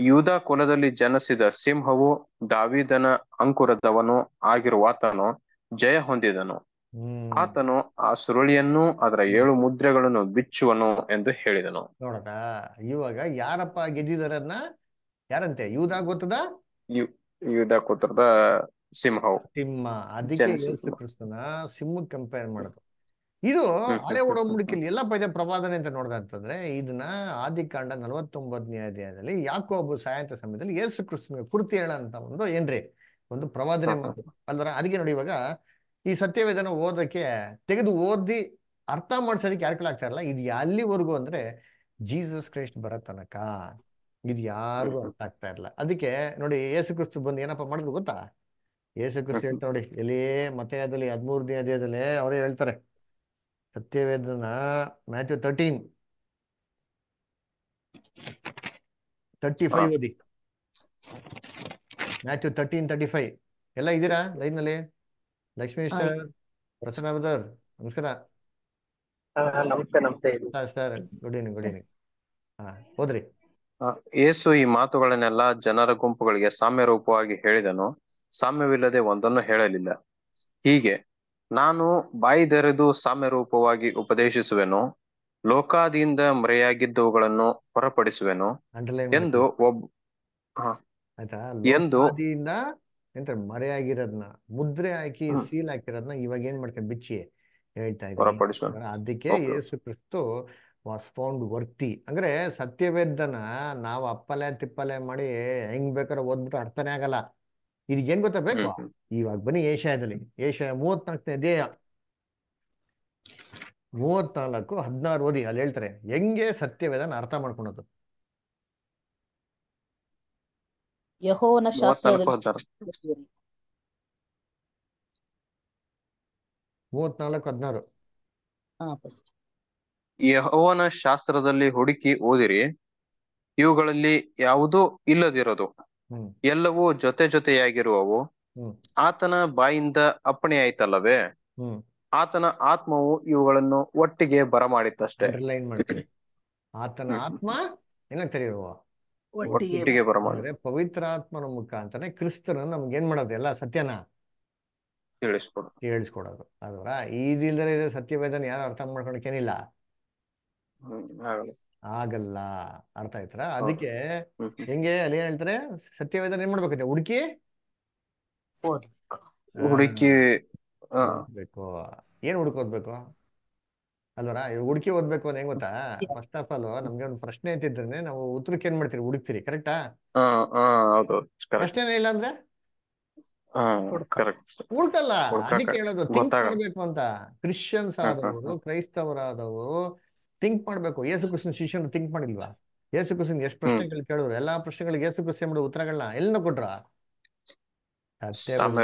ಯೂಧ ಕುಲದಲ್ಲಿ ಜನಿಸಿದ ಸಿಂಹವು ದಾವಿದನ ಅಂಕುರದವನು ಆಗಿರುವಾತನು ಜಯ ಹೊಂದಿದನು ಆತನು ಆ ಸುರುಳಿಯನ್ನು ಅದರ ಏಳು ಮುದ್ರೆಗಳನ್ನು ಬಿಚ್ಚುವನು ಎಂದು ಹೇಳಿದನು ನೋಡೋಣ ಇವಾಗ ಯಾರಪ್ಪ ಗೆದ್ದಿದಾರನ್ನ ಯಾರಂತೆ ಯೂದ ಗೊತ್ತದ ಯೂದ ಕೂತ್ರದ ಸಿಂಹ ಸಿಂಹ ಅದಕ್ಕೆ ಯೇಸು ಕ್ರಿಸ್ತನ ಸಿಂಹ ಕಂಪೇರ್ ಮಾಡೋದು ಇದು ಹಳೆ ಮುಡುಕಿಲಿ ಎಲ್ಲ ಪೈದ ಪ್ರವಾದನೆ ಅಂತ ಅಂತಂದ್ರೆ ಇದನ್ನ ಆದಿಕಾಂಡ ನಲವತ್ತೊಂಬತ್ತನೇ ಅಧ್ಯಾಯದಲ್ಲಿ ಯಾಕೋಬು ಸಾಯಂತ ಸಮಯದಲ್ಲಿ ಯೇಸು ಕ್ರಿಸ್ತನ ಕುರ್ತಿ ಹೇಳ ಅಂತ ಒಂದು ಏನ್ರಿ ಒಂದು ಪ್ರವಾದನೆ ಮಾತು ಅಲ್ದ್ರ ಅದಕ್ಕೆ ನೋಡಿ ಇವಾಗ ಈ ಸತ್ಯವೇದನ ಓದಕ್ಕೆ ತೆಗೆದು ಓದಿ ಅರ್ಥ ಮಾಡಿಸೋದಕ್ಕೆ ಯಾರು ಆಗ್ತಾ ಇರಲ್ಲ ಇದು ಎಲ್ಲಿವರೆಗೂ ಅಂದ್ರೆ ಜೀಸಸ್ ಕ್ರೈಸ್ಟ್ ಬರೋ ತನಕ ಇದು ಯಾರಿಗೂ ಅರ್ಥ ಆಗ್ತಾ ಇರಲ್ಲ ಅದಕ್ಕೆ ನೋಡಿ ಯೇಸು ಕ್ರಿಸ್ತು ಬಂದು ಏನಪ್ಪ ಮಾಡಿದ್ರು ಗೊತ್ತಾ ಯೇಸು ಕ್ರಿಸ್ತು ಹೇಳ್ತಾ ನೋಡಿ ಎಲ್ಲಿ ಮತ್ತೆ ಅದಲ್ಲಿ ಹದಿಮೂರನೇ ಅದೇದಲ್ಲಿ ಅವರೇ ಹೇಳ್ತಾರೆ ಸತ್ಯವೇದನ ಮ್ಯಾಥ್ಯೂ ತರ್ಟೀನ್ ತರ್ಟಿ ಫೈವ್ ಓದಿ ಮ್ಯಾಥ್ಯೂ ತರ್ಟೀನ್ ತರ್ಟಿ ಫೈವ್ ಎಲ್ಲ ಇದ್ದೀರಾ ಲೈನ್ ನಲ್ಲಿ ಲಕ್ಷ್ಮೀ ಪ್ರಸನ್ನ ಬದರ್ ನಮಸ್ಕಾರ ನಮಸ್ತೆ ನಮಸ್ತೆ ಏಸು ಈ ಮಾತುಗಳನ್ನೆಲ್ಲ ಜನರ ಗುಂಪುಗಳಿಗೆ ಸಾಮ್ಯ ರೂಪವಾಗಿ ಹೇಳಿದನು ಸಾಮ್ಯವಿಲ್ಲದೆ ಒಂದನ್ನು ಹೇಳಲಿಲ್ಲ ಹೀಗೆ ನಾನು ಬಾಯಿದೆರೆದು ಸಾಮ್ಯ ರೂಪವಾಗಿ ಉಪದೇಶಿಸುವೆನು ಲೋಕಾದಿಯಿಂದ ಮರೆಯಾಗಿದ್ದವುಗಳನ್ನು ಹೊರಪಡಿಸುವೆನು ಎಂದು ಒಬ್ಬ ಎಂದು ಎಂತಾರೆ ಮರೆಯಾಗಿರೋದ್ನ ಮುದ್ರೆ ಹಾಕಿ ಸೀಲ್ ಹಾಕಿರೋದ್ನ ಇವಾಗ ಏನ್ ಮಾಡ್ತೇವೆ ಬಿಚ್ಚಿ ಹೇಳ್ತಾ ಇದ್ದಾರೆ ಅದಕ್ಕೆ ಯೇಸು ಕ್ರಿಸ್ತು ವಾಸ್ ಫೌಂಡ್ ವರ್ತಿ ಅಂದ್ರೆ ಸತ್ಯವೇದನ ನಾವು ಅಪ್ಪಲೆ ತಿಪ್ಪಲೆ ಮಾಡಿ ಹೆಂಗ್ ಬೇಕಾದ್ರೆ ಓದ್ಬಿಟ್ಟು ಅರ್ಥನೇ ಆಗಲ್ಲ ಇದು ಏನ್ ಬೇಕು ಇವಾಗ ಬನ್ನಿ ಏಷ್ಯಾದಲ್ಲಿ ಏಷ್ಯಾ ಮೂವತ್ನಾಲ್ಕನೇ ಅಧ್ಯಾಯ ಮೂವತ್ನಾಲ್ಕು ಹದಿನಾರು ಓದಿ ಅಲ್ಲಿ ಹೇಳ್ತಾರೆ ಹೆಂಗೆ ಸತ್ಯವೇದನ ಅರ್ಥ ಮಾಡ್ಕೊಳೋದು ಯಹೋವನ ಶಾಸ್ತ್ರದಲ್ಲಿ ಯಹೋವನ ಶಾಸ್ತ್ರದಲ್ಲಿ ಹುಡುಕಿ ಓದಿರಿ ಇವುಗಳಲ್ಲಿ ಯಾವುದೂ ಇಲ್ಲದಿರೋದು ಎಲ್ಲವೂ ಜೊತೆ ಜೊತೆಯಾಗಿರುವವು ಆತನ ಬಾಯಿಂದ ಅಪ್ಪಣೆ ಆಯ್ತಲ್ಲವೇ ಆತನ ಆತ್ಮವು ಇವುಗಳನ್ನು ಒಟ್ಟಿಗೆ ಬರಮಾಡಿತ್ತಷ್ಟೇ ಆತನ ಆತ್ಮ ಏನ ತೆರೆಯುವ ಒಟ್ಟಿಗೆ ಅಂದ್ರೆ ಪವಿತ್ರಾತ್ಮನ ಮುಖಾಂತರನೇ ಕ್ರಿಸ್ತನ ನಮ್ಗೆ ಏನ್ ಮಾಡೋದು ಎಲ್ಲ ಸತ್ಯನ ತಿಳಿಸ್ಕೊಡೋದು ಅದರ ಇದಿಲ್ದರೆ ಇದೆ ಸತ್ಯವೇದನ ಯಾರು ಅರ್ಥ ಮಾಡ್ಕೊಂಡೇನಿಲ್ಲ ಆಗಲ್ಲ ಅರ್ಥ ಆಯ್ತರ ಅದಕ್ಕೆ ಹೆಂಗೆ ಅಲ್ಲಿ ಏನ್ ಹೇಳ್ತಾರೆ ಸತ್ಯವೇದನ ಏನ್ ಮಾಡ್ಬೇಕಂತೆ ಹುಡುಕಿ ಹುಡುಕಿ ಏನ್ ಹುಡುಕೋದ್ಬೇಕು ಅಲ್ವರಾ ಹುಡುಕಿ ಓದ್ಬೇಕು ಅಂದ್ರೆ ಹೆಂಗ್ ಗೊತ್ತಾ ಫಸ್ಟ್ ಆಫ್ ಆಲ್ ನಮ್ಗೆ ಒಂದು ಪ್ರಶ್ನೆ ಅಂತಿದ್ರೆ ನಾವು ಉತ್ತರಕ್ಕೆ ಏನ್ ಮಾಡ್ತೀರಿ ಹುಡುಕ್ತಿರಿ ಕರೆಕ್ಟಾ ಪ್ರಶ್ನೆ ಇಲ್ಲ ಅಂದ್ರೆ ಉಲ್ಟಲ್ಲ ಅದಕ್ಕೆ ಹೇಳೋದು ಥಿಂಕ್ ಮಾಡ್ಬೇಕು ಅಂತ ಕ್ರಿಶ್ಚಿಯನ್ಸ್ ಆದವರು ಕ್ರೈಸ್ತವರಾದವರು ಥಿಂಕ್ ಮಾಡ್ಬೇಕು ಯೇಸು ಕುಸಿನ ಶಿಷ್ಯರು ಥಿಂಕ್ ಮಾಡಿಲ್ವಾ ಯೇಸು ಕುಸಿನ್ ಎಷ್ಟು ಪ್ರಶ್ನೆಗಳು ಕೇಳಿದ್ರು ಎಲ್ಲಾ ಪ್ರಶ್ನೆಗಳಿಗೆ ಯೇಸು ಕುಸಿ ಮಾಡೋ ಉತ್ತರಗಳನ್ನ ಎಲ್ಲ ಕೊಟ್ರ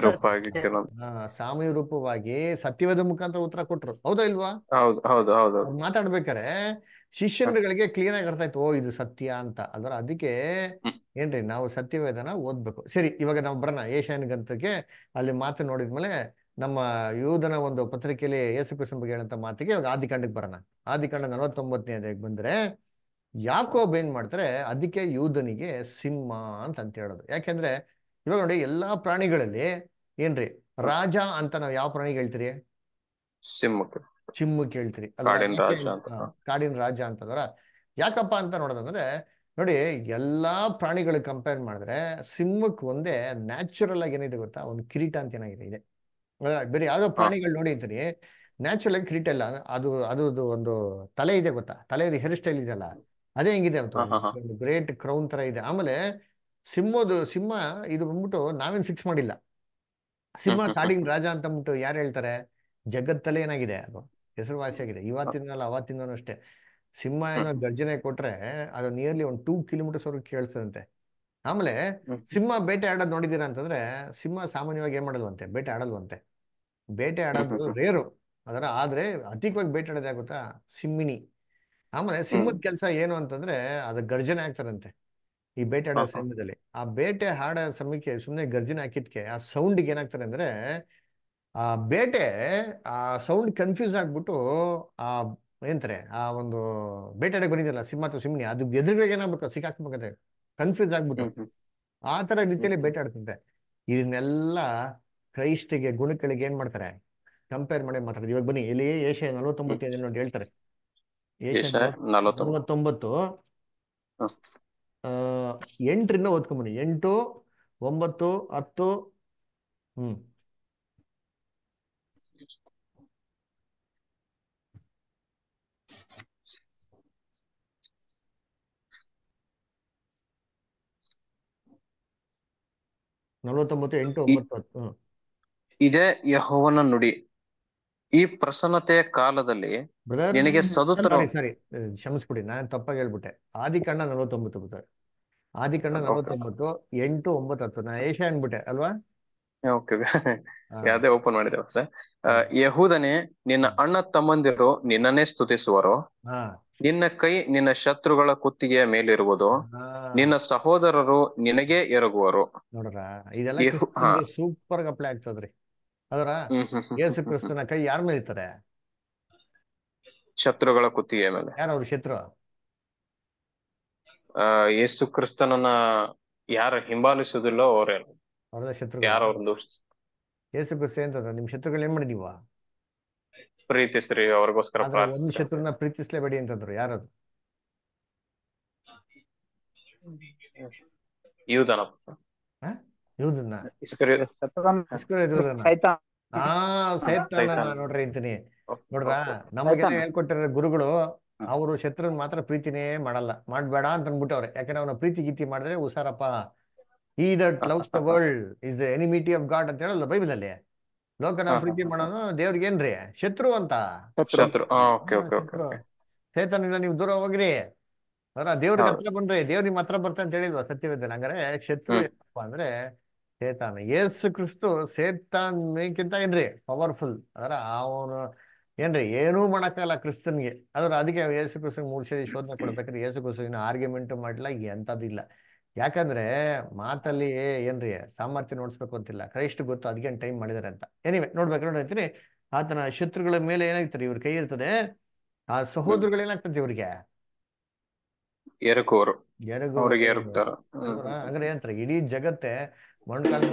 ರೂಪವಾಗಿ ಸಾಮ್ಯ ರೂಪವಾಗಿ ಸತ್ಯವೇದ ಮುಖಾಂತರ ಉತ್ತರ ಕೊಟ್ರು ಹೌದಾ ಇಲ್ವಾ ಮಾತಾಡ್ಬೇಕಾರೆ ಶಿಷ್ಯರುಗಳಿಗೆ ಕ್ಲೀನ್ ಆಗಿ ಅರ್ಥ ಆಯ್ತು ಓ ಇದು ಸತ್ಯ ಅಂತ ಅಲ್ವಾ ಅದಕ್ಕೆ ಏನ್ರಿ ನಾವು ಸತ್ಯವೇದನ ಓದ್ಬೇಕು ಸರಿ ಇವಾಗ ನಾವು ಬರೋಣ ಏಷ್ಯಾನ್ ಗ್ರಂಥಕ್ಕೆ ಅಲ್ಲಿ ಮಾತು ನೋಡಿದ್ಮೇಲೆ ನಮ್ಮ ಯೋಧನ ಒಂದು ಪತ್ರಿಕೆಯಲ್ಲಿ ಯೇಸು ಕ್ರಿಸ್ತನ ಬಗ್ಗೆ ಹೇಳಂತ ಮಾತಿಗೆ ಇವಾಗ ಆದಿಕಾಂಡಕ್ಕೆ ಬರೋಣ ಆದಿಕಾಂಡ ನಲವತ್ತೊಂಬತ್ತನೇ ಅದೇ ಬಂದ್ರೆ ಯಾಕೋಬ್ ಏನ್ ಮಾಡ್ತಾರೆ ಅದಕ್ಕೆ ಯೂಧನಿಗೆ ಸಿಂಹ ಅಂತ ಅಂತ ಹೇಳೋದು ಯಾಕೆಂದ್ರೆ ಇವಾಗ ನೋಡಿ ಎಲ್ಲಾ ಪ್ರಾಣಿಗಳಲ್ಲಿ ಏನ್ರಿ ರಾಜ ಅಂತ ನಾವ್ ಯಾವ ಪ್ರಾಣಿ ಹೇಳ್ತೀರಿ ಸಿಂಹಕ್ಕೆ ಸಿಂಹಕ್ಕೆ ಹೇಳ್ತೀರಿ ಕಾಡಿನ ರಾಜ ಅಂತಂದ್ರ ಯಾಕಪ್ಪ ಅಂತ ನೋಡೋದಂದ್ರೆ ನೋಡಿ ಎಲ್ಲಾ ಪ್ರಾಣಿಗಳು ಕಂಪೇರ್ ಮಾಡಿದ್ರೆ ಸಿಂಹಕ್ ಒಂದೇ ನ್ಯಾಚುರಲ್ ಆಗಿ ಏನಿದೆ ಗೊತ್ತಾ ಒಂದು ಕಿರೀಟ ಅಂತ ಏನಾಗಿದೆ ಇದೆ ಬೇರೆ ಯಾವ್ದೋ ಪ್ರಾಣಿಗಳು ನೋಡಿ ಅಂತೀರಿ ನ್ಯಾಚುರಲ್ ಆಗಿ ಕಿರೀಟ ಇಲ್ಲ ಅದು ಅದು ಒಂದು ತಲೆ ಇದೆ ಗೊತ್ತಾ ತಲೆಯದು ಹೇರ್ ಸ್ಟೈಲ್ ಇದೆಲ್ಲ ಅದೇ ಹೆಂಗಿದೆ ಗ್ರೇಟ್ ಕ್ರೌನ್ ತರ ಇದೆ ಆಮೇಲೆ ಸಿಂಹದು ಸಿಂಹ ಇದು ಬಂದ್ಬಿಟ್ಟು ನಾವೇನು ಫಿಕ್ಸ್ ಮಾಡಿಲ್ಲ ಸಿಂಹ ಕಾಡಿನ ರಾಜ ಅಂತ ಅಂದ್ಬಿಟ್ಟು ಯಾರು ಹೇಳ್ತಾರೆ ಜಗತ್ತಲ್ಲೇ ಏನಾಗಿದೆ ಅದು ಆಗಿದೆ ಇವತ್ತಿನಲ್ಲ ಅವತ್ತಿಂದನೂ ಅಷ್ಟೇ ಸಿಂಹ ಏನೋ ಗರ್ಜನೆ ಕೊಟ್ರೆ ಅದು ನಿಯರ್ಲಿ ಒಂದು ಟೂ ಕಿಲೋಮೀಟರ್ಸ್ ವರ್ಗ ಕೇಳಿಸ್ತದಂತೆ ಆಮೇಲೆ ಸಿಂಹ ಬೇಟೆ ಆಡೋದ್ ನೋಡಿದೀರಾ ಅಂತಂದ್ರೆ ಸಿಂಹ ಸಾಮಾನ್ಯವಾಗಿ ಏನ್ ಮಾಡಲ್ವಂತೆ ಬೇಟೆ ಆಡಲ್ವಂತೆ ಬೇಟೆ ಆಡೋದು ರೇರು ಅದರ ಆದ್ರೆ ಅಧಿಕವಾಗಿ ಬೇಟೆ ಆಡೋದೇ ಆಗುತ್ತಾ ಸಿಮ್ಮಿನಿ ಆಮೇಲೆ ಸಿಂಹದ ಕೆಲಸ ಏನು ಅಂತಂದ್ರೆ ಅದ ಗರ್ಜನೆ ಆಗ್ತಾರಂತೆ ಈ ಬೇಟೆ ಆಡೋ ಸಮಯದಲ್ಲಿ ಆ ಬೇಟೆ ಹಾಡೋ ಸಮಯಕ್ಕೆ ಸುಮ್ಮನೆ ಗರ್ಜಿನ ಹಾಕಿದ್ಕೆ ಆ ಸೌಂಡ್ಗೆ ಏನಾಗ್ತಾರೆ ಅಂದ್ರೆ ಆ ಬೇಟೆ ಆ ಸೌಂಡ್ ಕನ್ಫ್ಯೂಸ್ ಆಗ್ಬಿಟ್ಟು ಆ ಏನ್ತಾರೆ ಆ ಒಂದು ಬೇಟೆಡೆ ಬಂದಿದೆಯಲ್ಲ ಸಿಂಹ ಅಥವಾ ಸಿಮ್ನಿ ಅದು ಎದುರುಗಳಿಗೆ ಏನಾಗ್ಬೇಕು ಸಿಕ್ಕಾಕ್ಬೇಕಂತೆ ಕನ್ಫ್ಯೂಸ್ ಆಗ್ಬಿಟ್ಟು ಆ ತರ ರೀತಿಯಲ್ಲಿ ಬೇಟಾಡ್ತಂತೆ ಇದನ್ನೆಲ್ಲ ಕ್ರೈಸ್ಟಿಗೆ ಗುಣಗಳಿಗೆ ಏನ್ ಮಾಡ್ತಾರೆ ಕಂಪೇರ್ ಮಾಡಿ ಮಾತಾಡ್ತಾರೆ ಇವಾಗ ಬನ್ನಿ ಇಲ್ಲಿ ಏಷ್ಯಾ ನಲವತ್ತೊಂಬತ್ತು ನೋಡಿ ಹೇಳ್ತಾರೆ ಏಷ್ಯಾ ನಲವತ್ತೊಂಬತ್ತು ಎಂಟರಿಂದ ಓದ್ಕೊಂಬನ್ನಿ ಎಂಟು ಒಂಬತ್ತು ಹತ್ತು ಹ್ಮ್ ನಲ್ವತ್ತೊಂಬತ್ತು ಎಂಟು ಒಂಬತ್ತು ಹತ್ತು ಇದೇ ಯಹೋವನ ನುಡಿ ಈ ಪ್ರಸನ್ನತೆಯ ಕಾಲದಲ್ಲಿ ನಿನಗೆ ಸದುತ್ತರು ಸಾರಿ ಕ್ಷಮಿಸ್ಬಿಡಿ ನಾನು ತಪ್ಪಾಗಿ ಹೇಳ್ಬಿಟ್ಟೆ ಆದಿಕಣ್ಣ ನಲವತ್ತೊಂಬತ್ತು ಆದಿ ಆದಿಕಣ್ಣ ನಲವತ್ತೊಂಬತ್ತು ಎಂಟು ಒಂಬತ್ತು ಹತ್ತು ನಾ ಏಷ್ಯಾ ಅನ್ಬಿಟ್ಟೆ ಅಲ್ವಾ ಯಾವ್ದೇ ಓಪನ್ ಮಾಡಿದೆ ಸರ್ ಯಹೂದನೆ ನಿನ್ನ ಅಣ್ಣ ತಮ್ಮಂದಿರು ನಿನ್ನನ್ನೇ ಸ್ತುತಿಸುವರು ನಿನ್ನ ಕೈ ನಿನ್ನ ಶತ್ರುಗಳ ಕುತ್ತಿಗೆಯ ಮೇಲಿರುವುದು ನಿನ್ನ ಸಹೋದರರು ನಿನಗೆ ಎರಗುವರು ನೋಡ್ರ ಇದೆಲ್ಲ ಸೂಪರ್ ಅಪ್ಲೈ ಆಗ್ತದ್ರಿ ಅದರ ಯೇಸು ಕ್ರಿಸ್ತನ ಕೈ ಯಾರ ಇರ್ತಾರೆ ಶತ್ರುಗಳ ಕುತ್ತಿಗೆ ಮೇಲೆ ಯಾರವ್ರು ಶತ್ರು ಯೇಸು ಕ್ರಿಸ್ತನನ್ನ ಯಾರ ಹಿಂಬಾಲಿಸುದಿಲ್ಲ ಅವರೇ ಅವರ ಶತ್ರು ಅವ್ರ ದೋಷ ಯೇಸು ಕ್ರಿಸ್ತ ಅಂತ ನಿಮ್ ಶತ್ರುಗಳು ಏನ್ ಮಾಡಿದೀವ ಪ್ರೀತಿಸ್ರಿ ಅವ್ರಿಗೋಸ್ಕರ ಒಂದು ಶತ್ರುನ ಪ್ರೀತಿಸ್ಲೇಬೇಡಿ ಅಂತಂದ್ರು ಯಾರದು ಯೂದನಪ್ಪ ಯೂದನ್ನ ಇಸ್ಕರಿ ಯೂದನ್ನ ಹಾ ಸೈತಾನ ನೋಡ್ರಿ ಅಂತೀನಿ ನೋಡ್ರಾ ನಮಗೆ ಹೇಳ್ಕೊಟ್ಟಿರೋ ಗುರುಗಳು ಅವರು ಶತ್ರುನ್ ಮಾತ್ರ ಪ್ರೀತಿನೇ ಮಾಡಲ್ಲ ಮಾಡ್ಬೇಡ ಅಂತ ಅನ್ಬಿಟ್ಟವ್ರೆ ಯಾಕಂದ್ರೆ ಅವನ ಪ್ರೀತಿ ಗೀತಿ ಮಾಡಿದ್ರೆ ಹುಷಾರಪ್ಪ ಈ that loves the world is the enmity of God ಅಂತ ಹೇಳಲ್ಲ ಬೈಬಲ್ ಅಲ್ಲಿ ಲೋಕ ನಾವು ಪ್ರೀತಿ ಮಾಡೋನು ದೇವ್ರಿಗೆ ಏನ್ರಿ ಶತ್ರು ಅಂತ ಶೇತನಿಂದ ನೀವು ದೂರ ಹೋಗ್ರಿ ಅವರ ದೇವ್ರಿಗೆ ಹತ್ರ ಬಂದ್ರಿ ದೇವ್ರ ನಿಮ್ ಹತ್ರ ಬರ್ತಾ ಅಂತ ಹೇಳಿದ್ವಾ ಸತ್ಯವೇದ ಹಂಗಾರೆ ಶತ್ರು ಏನಪ್ಪ ಅಂದ್ರೆ ಸೇತಾನ ಯೇಸು ಕ್ರಿಸ್ತು ಮೇಕಿಂತ ಏನ್ರಿ ಪವರ್ಫುಲ್ ಅದರ ಅವನು ಏನ್ರಿ ಏನೂ ಮಾಡಕ್ಕಲ್ಲ ಕ್ರಿಸ್ತನ್ಗೆ ಆದ್ರೆ ಅದಕ್ಕೆ ಯೇಸು ಕ್ರಿಸ್ತನ್ ಮೂರ್ಸದಿ ಶೋಧನೆ ಕೊಡ್ಬೇಕ್ರಿ ಯೇಸು ಆರ್ಗ್ಯುಮೆಂಟ್ ಮಾಡ್ಲಾ ಎಂತದಿಲ್ಲ ಯಾಕಂದ್ರೆ ಮಾತಲ್ಲಿ ಏನ್ರಿ ಸಾಮರ್ಥ್ಯ ನೋಡ್ಸ್ಬೇಕು ಅಂತಿಲ್ಲ ಕ್ರೈಸ್ಟ್ ಗೊತ್ತು ಅದ್ಗೇನ್ ಟೈಮ್ ಮಾಡಿದಾರೆ ಅಂತ ಏನಿವೆ ನೋಡ್ಬೇಕು ನೋಡಿರ್ತೀನಿ ಆತನ ಶತ್ರುಗಳ ಮೇಲೆ ಏನಾಗ್ತಾರೆ ಇವ್ರ ಕೈ ಇರ್ತದೆ ಆ ಸಹೋದರಗಳು ಏನಾಗ್ತದೆ ಇವ್ರಿಗೆ ಅಂದ್ರೆ ಏನಂತಾರೆ ಇಡೀ ಜಗತ್ತೇ ಕಾಲ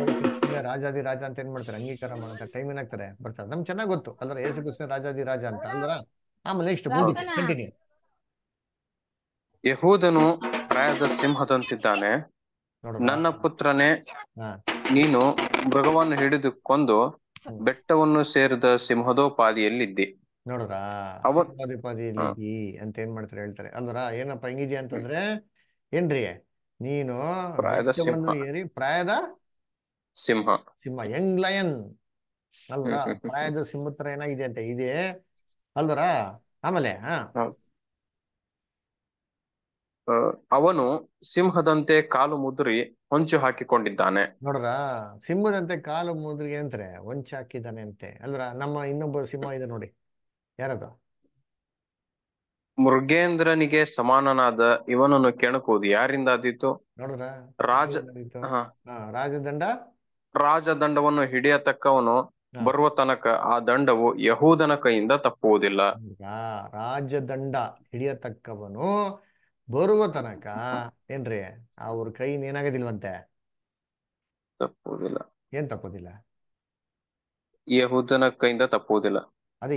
ರಾಜಾದಿ ರಾಜ ಅಂತ ಏನ್ ಮಾಡ್ತಾರೆ ಅಂಗೀಕಾರ ಮಾಡಂತ ಟೈಮ್ ಏನಾಗ್ತಾರೆ ಬರ್ತಾರೆ ನಮ್ಗೆ ಚೆನ್ನಾಗಿ ಗೊತ್ತು ಅಲ್ರ ಯೇಸು ಕೃಷ್ಣ ರಾಜಾದಿ ರಾಜ ಅಂತ ಅಲ್ವರ ಆಮೇಲೆ ನೆಕ್ಸ್ಟ್ ಕಂಟಿನ್ಯೂ ಯಹೂದನು ಪ್ರಾಯದ ಸಿಂಹದಂತಿದ್ದಾನೆ ನನ್ನ ಪುತ್ರನೇ ನೀನು ಮೃಗವನ್ನು ಹಿಡಿದು ಕೊಂದು ಬೆಟ್ಟವನ್ನು ಸೇರಿದ ಸಿಂಹದೋಪಾದಿಯಲ್ಲಿದ್ದಿ ನೋಡ್ರ ಇದ್ದಿ ಅಂತ ಏನ್ ಮಾಡ್ತಾರೆ ಹೇಳ್ತಾರೆ ಅಲ್ವರ ಏನಪ್ಪಾ ಹೆಂಗಿದ್ಯಾ ಅಂತಂದ್ರೆ ಏನ್ರಿ ನೀನು ಪ್ರಾಯದ ಏರಿ ಪ್ರಾಯದ ಸಿಂಹ ಸಿಂಹ ಯಂಗ್ ಲಯನ್ ಅಲ್ವರ ಪ್ರಾಯದ ಸಿಂಹತ್ರ ಏನಾಗಿದೆ ಅಂತ ಇದೆ ಅಲ್ವರ ಆಮೇಲೆ ಅವನು ಸಿಂಹದಂತೆ ಕಾಲು ಮುದ್ರಿ ಹೊಂಚು ಹಾಕಿಕೊಂಡಿದ್ದಾನೆ ನೋಡ್ರ ಸಿಂಹದಂತೆ ಕಾಲು ಮುದ್ರಿ ಅಂತಾರೆ ಹೊಂಚು ಹಾಕಿದ್ದಾನೆ ಅಂತೆ ಅಲ್ರ ನಮ್ಮ ಇನ್ನೊಬ್ಬ ಸಿಂಹ ಇದೆ ನೋಡಿ ಯಾರದು ಮೃಗೇಂದ್ರನಿಗೆ ಸಮಾನನಾದ ಇವನನ್ನು ಕೆಣಕುವುದು ಯಾರಿಂದ ಆದಿತ್ತು ನೋಡ್ರ ರಾಜ ರಾಜದಂಡ ರಾಜದಂಡವನ್ನು ಹಿಡಿಯತಕ್ಕವನು ಬರುವ ತನಕ ಆ ದಂಡವು ಯಹೂದನ ಕೈಯಿಂದ ತಪ್ಪುವುದಿಲ್ಲ ರಾಜದಂಡ ಹಿಡಿಯತಕ್ಕವನು ಬರುವ ತನಕ ಏನ್ರಿ ಅವ್ರ ಕೈಯಿಂದ ಏನಾಗದಿಲ್ವಂತೆ ತಪ್ಪುವುದಿಲ್ಲ ಏನ್ ತಪ್ಪುದಿಲ್ಲ ಯಹೂದನ ಕೈಯಿಂದ ತಪ್ಪುವುದಿಲ್ಲ ಅದೇ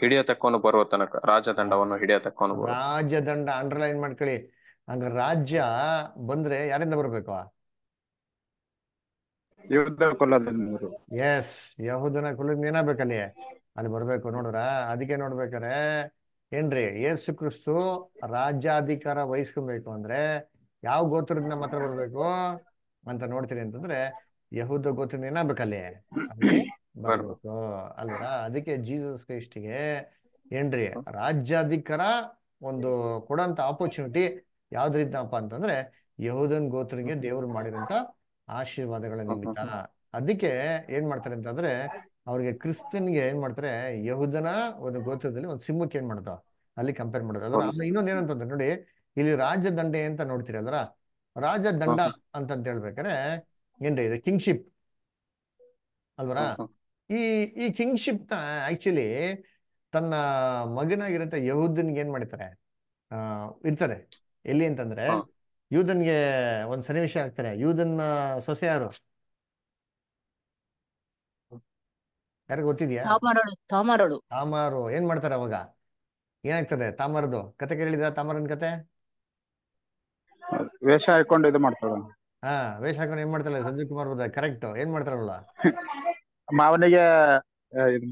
ಹಿಡಿಯತಕ್ಕವನು ಬರುವ ತನಕ ರಾಜದಂಡವನ್ನು ಹಿಡಿಯತಕ್ಕವನು ರಾಜದಂಡ ಅಂಡರ್ಲೈನ್ ಮಾಡ್ಕೊಳ್ಳಿ ಹಂಗ ರಾಜ್ಯ ಬಂದ್ರೆ ಯಾರಿಂದ ಬರ್ಬೇಕು ಯಹೂದ ಎಸ್ ಯಹೂದನ ಏನಾಗ್ಬೇಕಲ್ಲಿ ಅಲ್ಲಿ ಬರ್ಬೇಕು ನೋಡ್ರ ಅದಕ್ಕೆ ನೋಡ್ಬೇಕಾರೆ ಏನ್ರಿ ಯೇಸು ಕ್ರಿಸ್ತು ರಾಜ್ಯಾಧಿಕಾರ ವಹಿಸ್ಕೊಬೇಕು ಅಂದ್ರೆ ಯಾವ ಗೋತ್ರದಿಂದ ಮಾತ್ರ ಬರ್ಬೇಕು ಅಂತ ನೋಡ್ತೀರಿ ಅಂತಂದ್ರೆ ಯಹೂದ ಗೋತ್ರ ಏನಾಗ್ಬೇಕಲ್ಲಿ ಅಲ್ಲಿ ಬರ್ಬೇಕು ಅಲ್ವಾ ಅದಕ್ಕೆ ಜೀಸಸ್ ಕ್ರೈಸ್ಟ್ಗೆ ಏನ್ರಿ ರಾಜ್ಯಾಧಿಕಾರ ಒಂದು ಕೊಡಂತ ಆಪರ್ಚುನಿಟಿ ಯಾವ್ದ್ರಿಂದಪ್ಪ ಅಂತಂದ್ರೆ ಯಹೂದನ್ ಗೋತ್ರಿಗೆ ದೇವ್ರು ಮಾಡಿದಂತ ಆಶೀರ್ವಾದಗಳ ನಿಮಿತ್ತ ಅದಕ್ಕೆ ಏನ್ ಮಾಡ್ತಾರೆ ಅಂತಂದ್ರೆ ಅವ್ರಿಗೆ ಕ್ರಿಸ್ತನ್ಗೆ ಏನ್ ಮಾಡ್ತಾರೆ ಯಹುದನ ಒಂದು ಗೋತ್ರದಲ್ಲಿ ಒಂದು ಸಿಂಹಕ್ಕೆ ಏನ್ ಮಾಡ್ತಾವ ಅಲ್ಲಿ ಕಂಪೇರ್ ಮಾಡೋದು ಅದ್ರ ಇನ್ನೊಂದ್ ಏನಂತಂದ್ರೆ ನೋಡಿ ಇಲ್ಲಿ ರಾಜದಂಡೆ ಅಂತ ಅದರ ರಾಜದಂಡ ಅಂತಂತ ಹೇಳ್ಬೇಕಾರೆ ಏನ್ರಿ ಇದು ಕಿಂಗ್ಶಿಪ್ ಅಲ್ವರ ಈ ಈ ಕಿಂಗ್ಶಿಪ್ ನ ಆಕ್ಚುಲಿ ತನ್ನ ಮಗನಾಗಿರಂತ ಯಹುದನ್ಗೆ ಏನ್ ಮಾಡ್ತಾರೆ ಆ ಇರ್ತಾರೆ ಎಲ್ಲಿ ಅಂತಂದ್ರೆ ಯೂದನ್ಗೆ ಒಂದ್ ಸನ್ನಿವೇಶ ಆಗ್ತಾರೆ ಯೂದನ್ ಸೊಸೆ ಯಾರು ಯಾರು ಗೊತ್ತಿದ್ಯಾ ತಾಮಾರು ಏನ್ ಮಾಡ್ತಾರೆ ಅವಾಗ ಏನಾಗ್ತದೆ ತಾಮರದು ಕತೆ ಕೇಳಿದ ತಾಮರನ್ ಕತೆ ವೇಷ ಹಾಕೊಂಡು ಇದು ಮಾಡ್ತಾರ ಹಾ ವೇಷ ಹಾಕೊಂಡು ಏನ್ ಮಾಡ್ತಾರೆ ಸಂಜೀವ್ ಕುಮಾರ್ ಬದ ಕರೆಕ್ಟ್ ಏನ್ ಮಾಡ್ತಾರಲ್ಲ ಮಾವನಿಗೆ ಇದು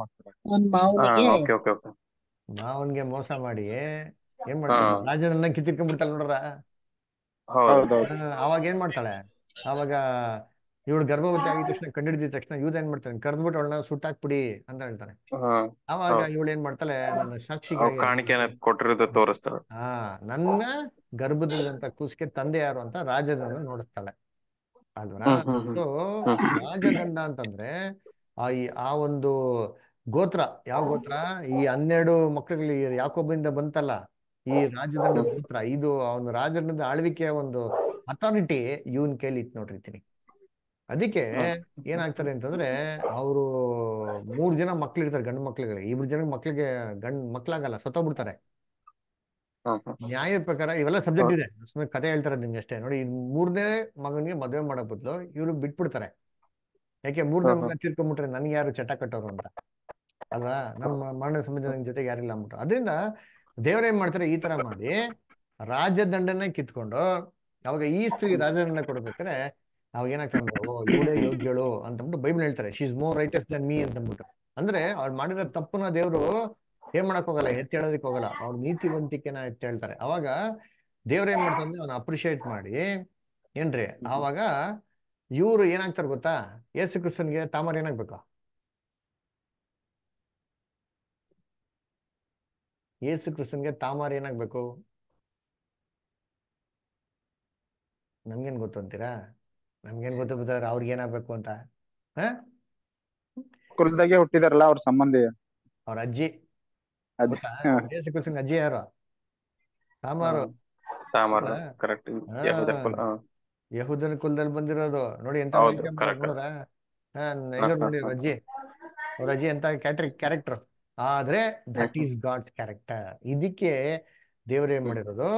ಮಾವನ್ಗೆ ಮೋಸ ಮಾಡಿ ಏನ್ ಮಾಡ್ತಾರೆ ರಾಜನನ್ನ ಕಿತ್ತಿರ್ಕೊಂಡ್ಬಿಡ್ತಾಳ ನೋಡ್ರ ಅವಾಗ ಏನ್ ಮಾಡ್ತಾಳೆ ಅವಾಗ ಇವಳು ಗರ್ಭವತಿ ಆಗಿದ ತಕ್ಷಣ ಹಿಡಿದ ತಕ್ಷಣ ಇವ್ ಏನ್ ಮಾಡ್ತಾನೆ ಕರ್ದ್ಬಿಟ್ಟು ಅವಳನ್ನ ಸುಟ್ಟಾಕ್ಬಿಡಿ ಅಂತ ಹೇಳ್ತಾನೆ ಅವಾಗ ಇವಳು ಏನ್ ಮಾಡ್ತಾಳೆ ನನ್ನ ಸಾಕ್ಷಿಗೆ ಕಾಣಿಕೆನ ತೋರಿಸ್ತಾಳೆ ಹಾ ನನ್ನ ಗರ್ಭದಲ್ಲಿರುವಂತ ಕೂಸಿಗೆ ತಂದೆ ಯಾರು ಅಂತ ರಾಜದಂಡ ನೋಡಿಸ್ತಾಳೆ ಅಲ್ವಾ ಸೊ ರಾಜದಂಡ ಅಂತಂದ್ರೆ ಆ ಒಂದು ಗೋತ್ರ ಯಾವ ಗೋತ್ರ ಈ ಹನ್ನೆರಡು ಮಕ್ಕಳಿಗೆ ಯಾಕೊಬ್ಬಿಂದ ಬಂತಲ್ಲ ಈ ರಾಜದಂಡ ಮಂತ್ರ ಇದು ಅವನ ರಾಜ ಆಳ್ವಿಕೆಯ ಒಂದು ಅಥಾರಿಟಿ ಇವನ್ ಕೇಳಿ ಇತ್ತು ನೋಡಿರ್ತೀನಿ ಅದಕ್ಕೆ ಏನಾಗ್ತಾರೆ ಅಂತಂದ್ರೆ ಅವರು ಮೂರ್ ಜನ ಮಕ್ಳಿರ್ತಾರೆ ಗಂಡು ಮಕ್ಳುಗಳಿಗೆ ಇಬ್ರು ಜನ ಮಕ್ಳಿಗೆ ಗಂಡ್ ಮಕ್ಳಾಗಲ್ಲ ಸತ್ತೋಗ್ಬಿಡ್ತಾರೆ ನ್ಯಾಯದ ಪ್ರಕಾರ ಇವೆಲ್ಲ ಸಬ್ಜೆಕ್ಟ್ ಇದೆ ಕತೆ ಹೇಳ್ತಾರೆ ನಿಮ್ಗೆ ಅಷ್ಟೇ ನೋಡಿ ಮೂರನೇ ಮಗನಿಗೆ ಮದ್ವೆ ಮಾಡೋ ಬದಲು ಇವ್ರು ಬಿಟ್ಬಿಡ್ತಾರೆ ಯಾಕೆ ಮೂರನೇ ಮಗ ತೀರ್ಕೊಂಡ್ಬಿಟ್ರೆ ನನ್ಗೆ ಯಾರು ಚಟ ಕಟ್ಟೋರು ಅಂತ ಅಲ್ವಾ ನಮ್ಮ ಮರಣ ಸಂಬಂಧ ಜೊತೆಗೆ ಯಾರಿಲ್ಲ ಅಂದ್ಬಿಟ್ಟು ಅದರಿಂದ ದೇವ್ರೇನ್ ಮಾಡ್ತಾರೆ ಈ ತರ ಮಾಡಿ ರಾಜದಂಡನೆ ಕಿತ್ಕೊಂಡು ಅವಾಗ ಈ ಸ್ತ್ರೀ ರಾಜದಂಡ ಕೊಡ್ಬೇಕಾದ್ರೆ ಅವಾಗ ಏನಾಗ್ತಾರೆ ಇವಳೇ ಯೋಗ್ಯಳು ಅಂತಂದ್ಬಿಟ್ಟು ಬೈಬಲ್ ಹೇಳ್ತಾರೆ she is more righteous than me ಅಂದ್ಬಿಟ್ಟು ಅಂದ್ರೆ ಅವ್ರು ಮಾಡಿರೋ ತಪ್ಪನ ದೇವ್ರು ಏನ್ ಮಾಡಕ್ ಹೋಗಲ್ಲ ಹೇಳೋದಿಕ್ ಹೋಗಲ್ಲ ಅವ್ರ ನೀತಿವಂತಿಕೆನ ಹೇಳ್ತಾರೆ ಅವಾಗ ದೇವ್ರ ಏನ್ ಮಾಡ್ತಂದ್ರೆ ಅವ್ನ ಅಪ್ರಿಷಿಯೇಟ್ ಮಾಡಿ ಏನ್ರಿ ಅವಾಗ ಇವ್ರು ಏನಾಗ್ತಾರೆ ಗೊತ್ತಾ ಯೇಸು ಕ್ರಿಸ್ತನ್ಗೆ ತಾಮರ್ ಏನಾಗ್ಬೇಕು ಯೇಸು ಕ್ರಿಸ್ತನ್ಗೆ ತಾಮಾರ್ ಏನಾಗ್ಬೇಕು ನಮ್ಗೇನ್ ಗೊತ್ತು ಅಂತೀರಾ ನಮ್ಗೇನ್ ಗೊತ್ತು ಬಿದ್ದಾರ ಅವ್ರಿಗೆ ಏನಾಗ್ಬೇಕು ಅಂತ ಕುಲದಾಗೆ ಹುಟ್ಟಿದಾರಲ್ಲ ಅವ್ರ ಸಂಬಂಧಿ ಅವ್ರ ಅಜ್ಜಿ ಯೇಸು ಕ್ರಿಸ್ತನ್ ಅಜ್ಜಿ ಯಾರು ತಾಮಾರು ಯಹೂದನ ಕುಲದಲ್ಲಿ ಬಂದಿರೋದು ನೋಡಿ ಎಂತ ನೋಡ್ರ ನೋಡಿ ಅಜ್ಜಿ ಎಂತ ಅಂತ ಕ್ಯಾರೆಕ್ಟರ್ ಆದ್ರೆ ದಟ್ ಈಸ್ ಗಾಡ್ಸ್ ಕ್ಯಾರೆಕ್ಟರ್ ಇದಕ್ಕೆ ದೇವರೇನ್ ಮಾಡಿರೋದು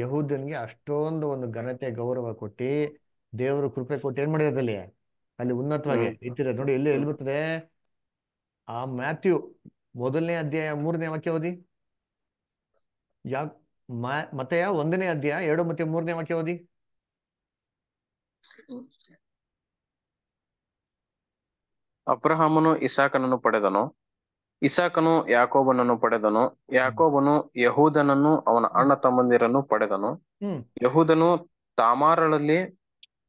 ಯಹೂದನ್ಗೆ ಅಷ್ಟೊಂದು ಒಂದು ಘನತೆ ಗೌರವ ಕೊಟ್ಟಿ ದೇವರು ಕೃಪೆ ಕೊಟ್ಟು ಏನ್ ಮಾಡಿರೋದಲ್ಲಿ ಅಲ್ಲಿ ಉನ್ನತವಾಗಿ ಇತ್ತಿರೋದು ನೋಡಿ ಎಲ್ಲಿ ಎಲ್ಲಿ ಬರ್ತದೆ ಆ ಮ್ಯಾಥ್ಯೂ ಮೊದಲನೇ ಅಧ್ಯಾಯ ಮೂರನೇ ವಾಕ್ಯ ಓದಿ ಯಾ ಮತ್ತೆ ಒಂದನೇ ಅಧ್ಯಾಯ ಎರಡು ಮತ್ತೆ ಮೂರನೇ ವಾಕ್ಯ ಓದಿ ಅಬ್ರಹಾಮನು ಇಸಾಕನನ್ನು ಪಡೆದನು ಇಸಾಕನು ಯಾಕೋಬನನ್ನು ಪಡೆದನು ಯಾಕೋಬನು ಯಹೂದನನ್ನು ಅವನ ಅಣ್ಣ ತಮ್ಮಂದಿರನ್ನು ಪಡೆದನು ಯಹೂದನು ತಾಮಾರಳಲ್ಲಿ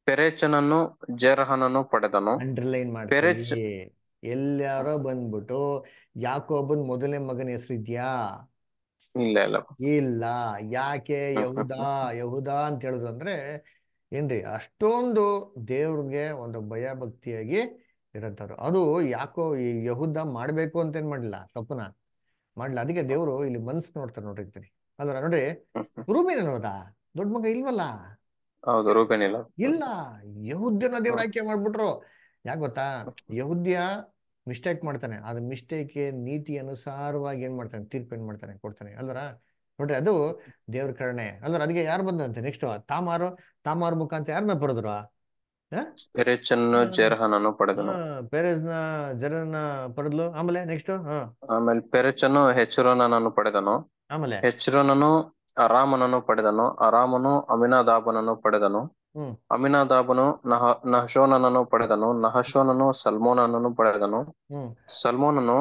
ಪೆರೆಚನನ್ನು ಜೆರಹನನ್ನು ಪಡೆದನು ಪೆರೆಚ್ ಎಲ್ಲಾರೋ ಬಂದ್ಬಿಟ್ಟು ಯಾಕೋಬನ್ ಮೊದಲನೇ ಮಗನ ಹೆಸರು ಇಲ್ಲ ಇಲ್ಲ ಇಲ್ಲ ಯಾಕೆ ಯಹುದ ಯಹೂದಾ ಅಂತ ಹೇಳುದಂದ್ರೆ ಅಂದ್ರೆ ಏನ್ರಿ ಅಷ್ಟೊಂದು ದೇವ್ರಿಗೆ ಒಂದು ಭಯಭಕ್ತಿಯಾಗಿ ಇರಂಥವ್ರು ಅದು ಯಾಕೋ ಈ ಯಹುದ್ದ ಮಾಡ್ಬೇಕು ಅಂತ ಏನ್ ಮಾಡ್ಲಿಲ್ಲ ತಪ್ಪನ ಮಾಡ್ಲಿಲ್ಲ ಅದಕ್ಕೆ ದೇವ್ರು ಇಲ್ಲಿ ಮನ್ಸ್ ನೋಡ್ತಾರೆ ನೋಡಿರ್ತೀನಿ ಅದ್ರ ನೋಡ್ರಿ ರೂಬೇನ್ ದೊಡ್ಡ ಮಗ ಇಲ್ವಲ್ಲ ಇಲ್ಲ ಯಹುದ್ಯನ ದೇವ್ರ ಆಯ್ಕೆ ಮಾಡ್ಬಿಟ್ರು ಯಾಕೆ ಗೊತ್ತಾ ಯಹುದ್ಯ ಮಿಸ್ಟೇಕ್ ಮಾಡ್ತಾನೆ ಅದ ಮಿಸ್ಟೇಕ್ ನೀತಿ ಅನುಸಾರವಾಗಿ ಏನ್ ಮಾಡ್ತಾನೆ ತೀರ್ಪು ಏನ್ ಮಾಡ್ತಾನೆ ಕೊಡ್ತಾನೆ ಅಲ್ವರ ನೋಡ್ರಿ ಅದು ದೇವ್ರ ಕರ್ಣೆ ಅಲ್ವ ಅದಕ್ಕೆ ಯಾರು ಬಂದಂತೆ ನೆಕ್ಸ್ಟ್ ತಾಮಾರು ತಾಮಾರು ಮುಖಾಂತ ಯಾರ ಮೇಲೆ ಬರೋದ್ರ ಪೆರೆಚನ್ನು ಜೆರಹನನ್ನು ಪಡೆದನು ಪೆರೆಜ್ನ ಜೆರಹನ ಪಡೆದ್ಲು ಆಮೇಲೆ ನೆಕ್ಸ್ಟ್ ಆಮೇಲೆ ಪೆರೆಚನ್ನು ಪಡೆದನು ಆಮೇಲೆ ಹೆಚ್ರೋನನು ಅರಾಮನನ್ನು ಪಡೆದನು ಅರಾಮನು ಅಮಿನಾದಾಬನನ್ನು ಪಡೆದನು ಅಮಿನಾದಾಬನು ನಹ ನಹಶೋನನನ್ನು ಪಡೆದನು ನಹಶೋನನು ಸಲ್ಮೋನನನ್ನು ಪಡೆದನು ಸಲ್ಮೋನನು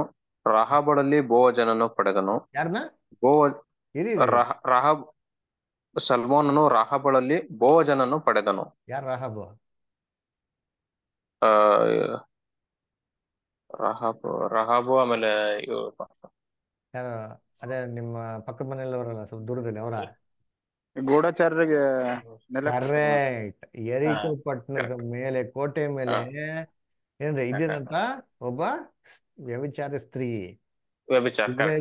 ರಹಾಬಡಲ್ಲಿ ಬೋವಜನನ್ನು ಪಡೆದನು ಬೋವ ರಹಾಬ್ ಸಲ್ಮೋನನು ರಾಹಬಳಲ್ಲಿ ಬೋವಜನನ್ನು ಪಡೆದನು ಯಾರು ರಾಹಬ್ ಆ ರಹಾಬು ಆಮೇಲೆ ಯಾರು ಅದೇ ನಿಮ್ಮ ಪಕ್ಕದ ಅವರಲ್ಲ ಸ್ವಲ್ಪ ದೂರದಲ್ಲಿ ಅವರ ಗೂಢಚಾರರಿಗೆ ಮೇಲೆ ಕೋಟೆ ಮೇಲೆ ಏನಂದ್ರೆ ಇದೇನಂತ ಒಬ್ಬ ವ್ಯಭಿಚಾರಿ ಸ್ತ್ರೀ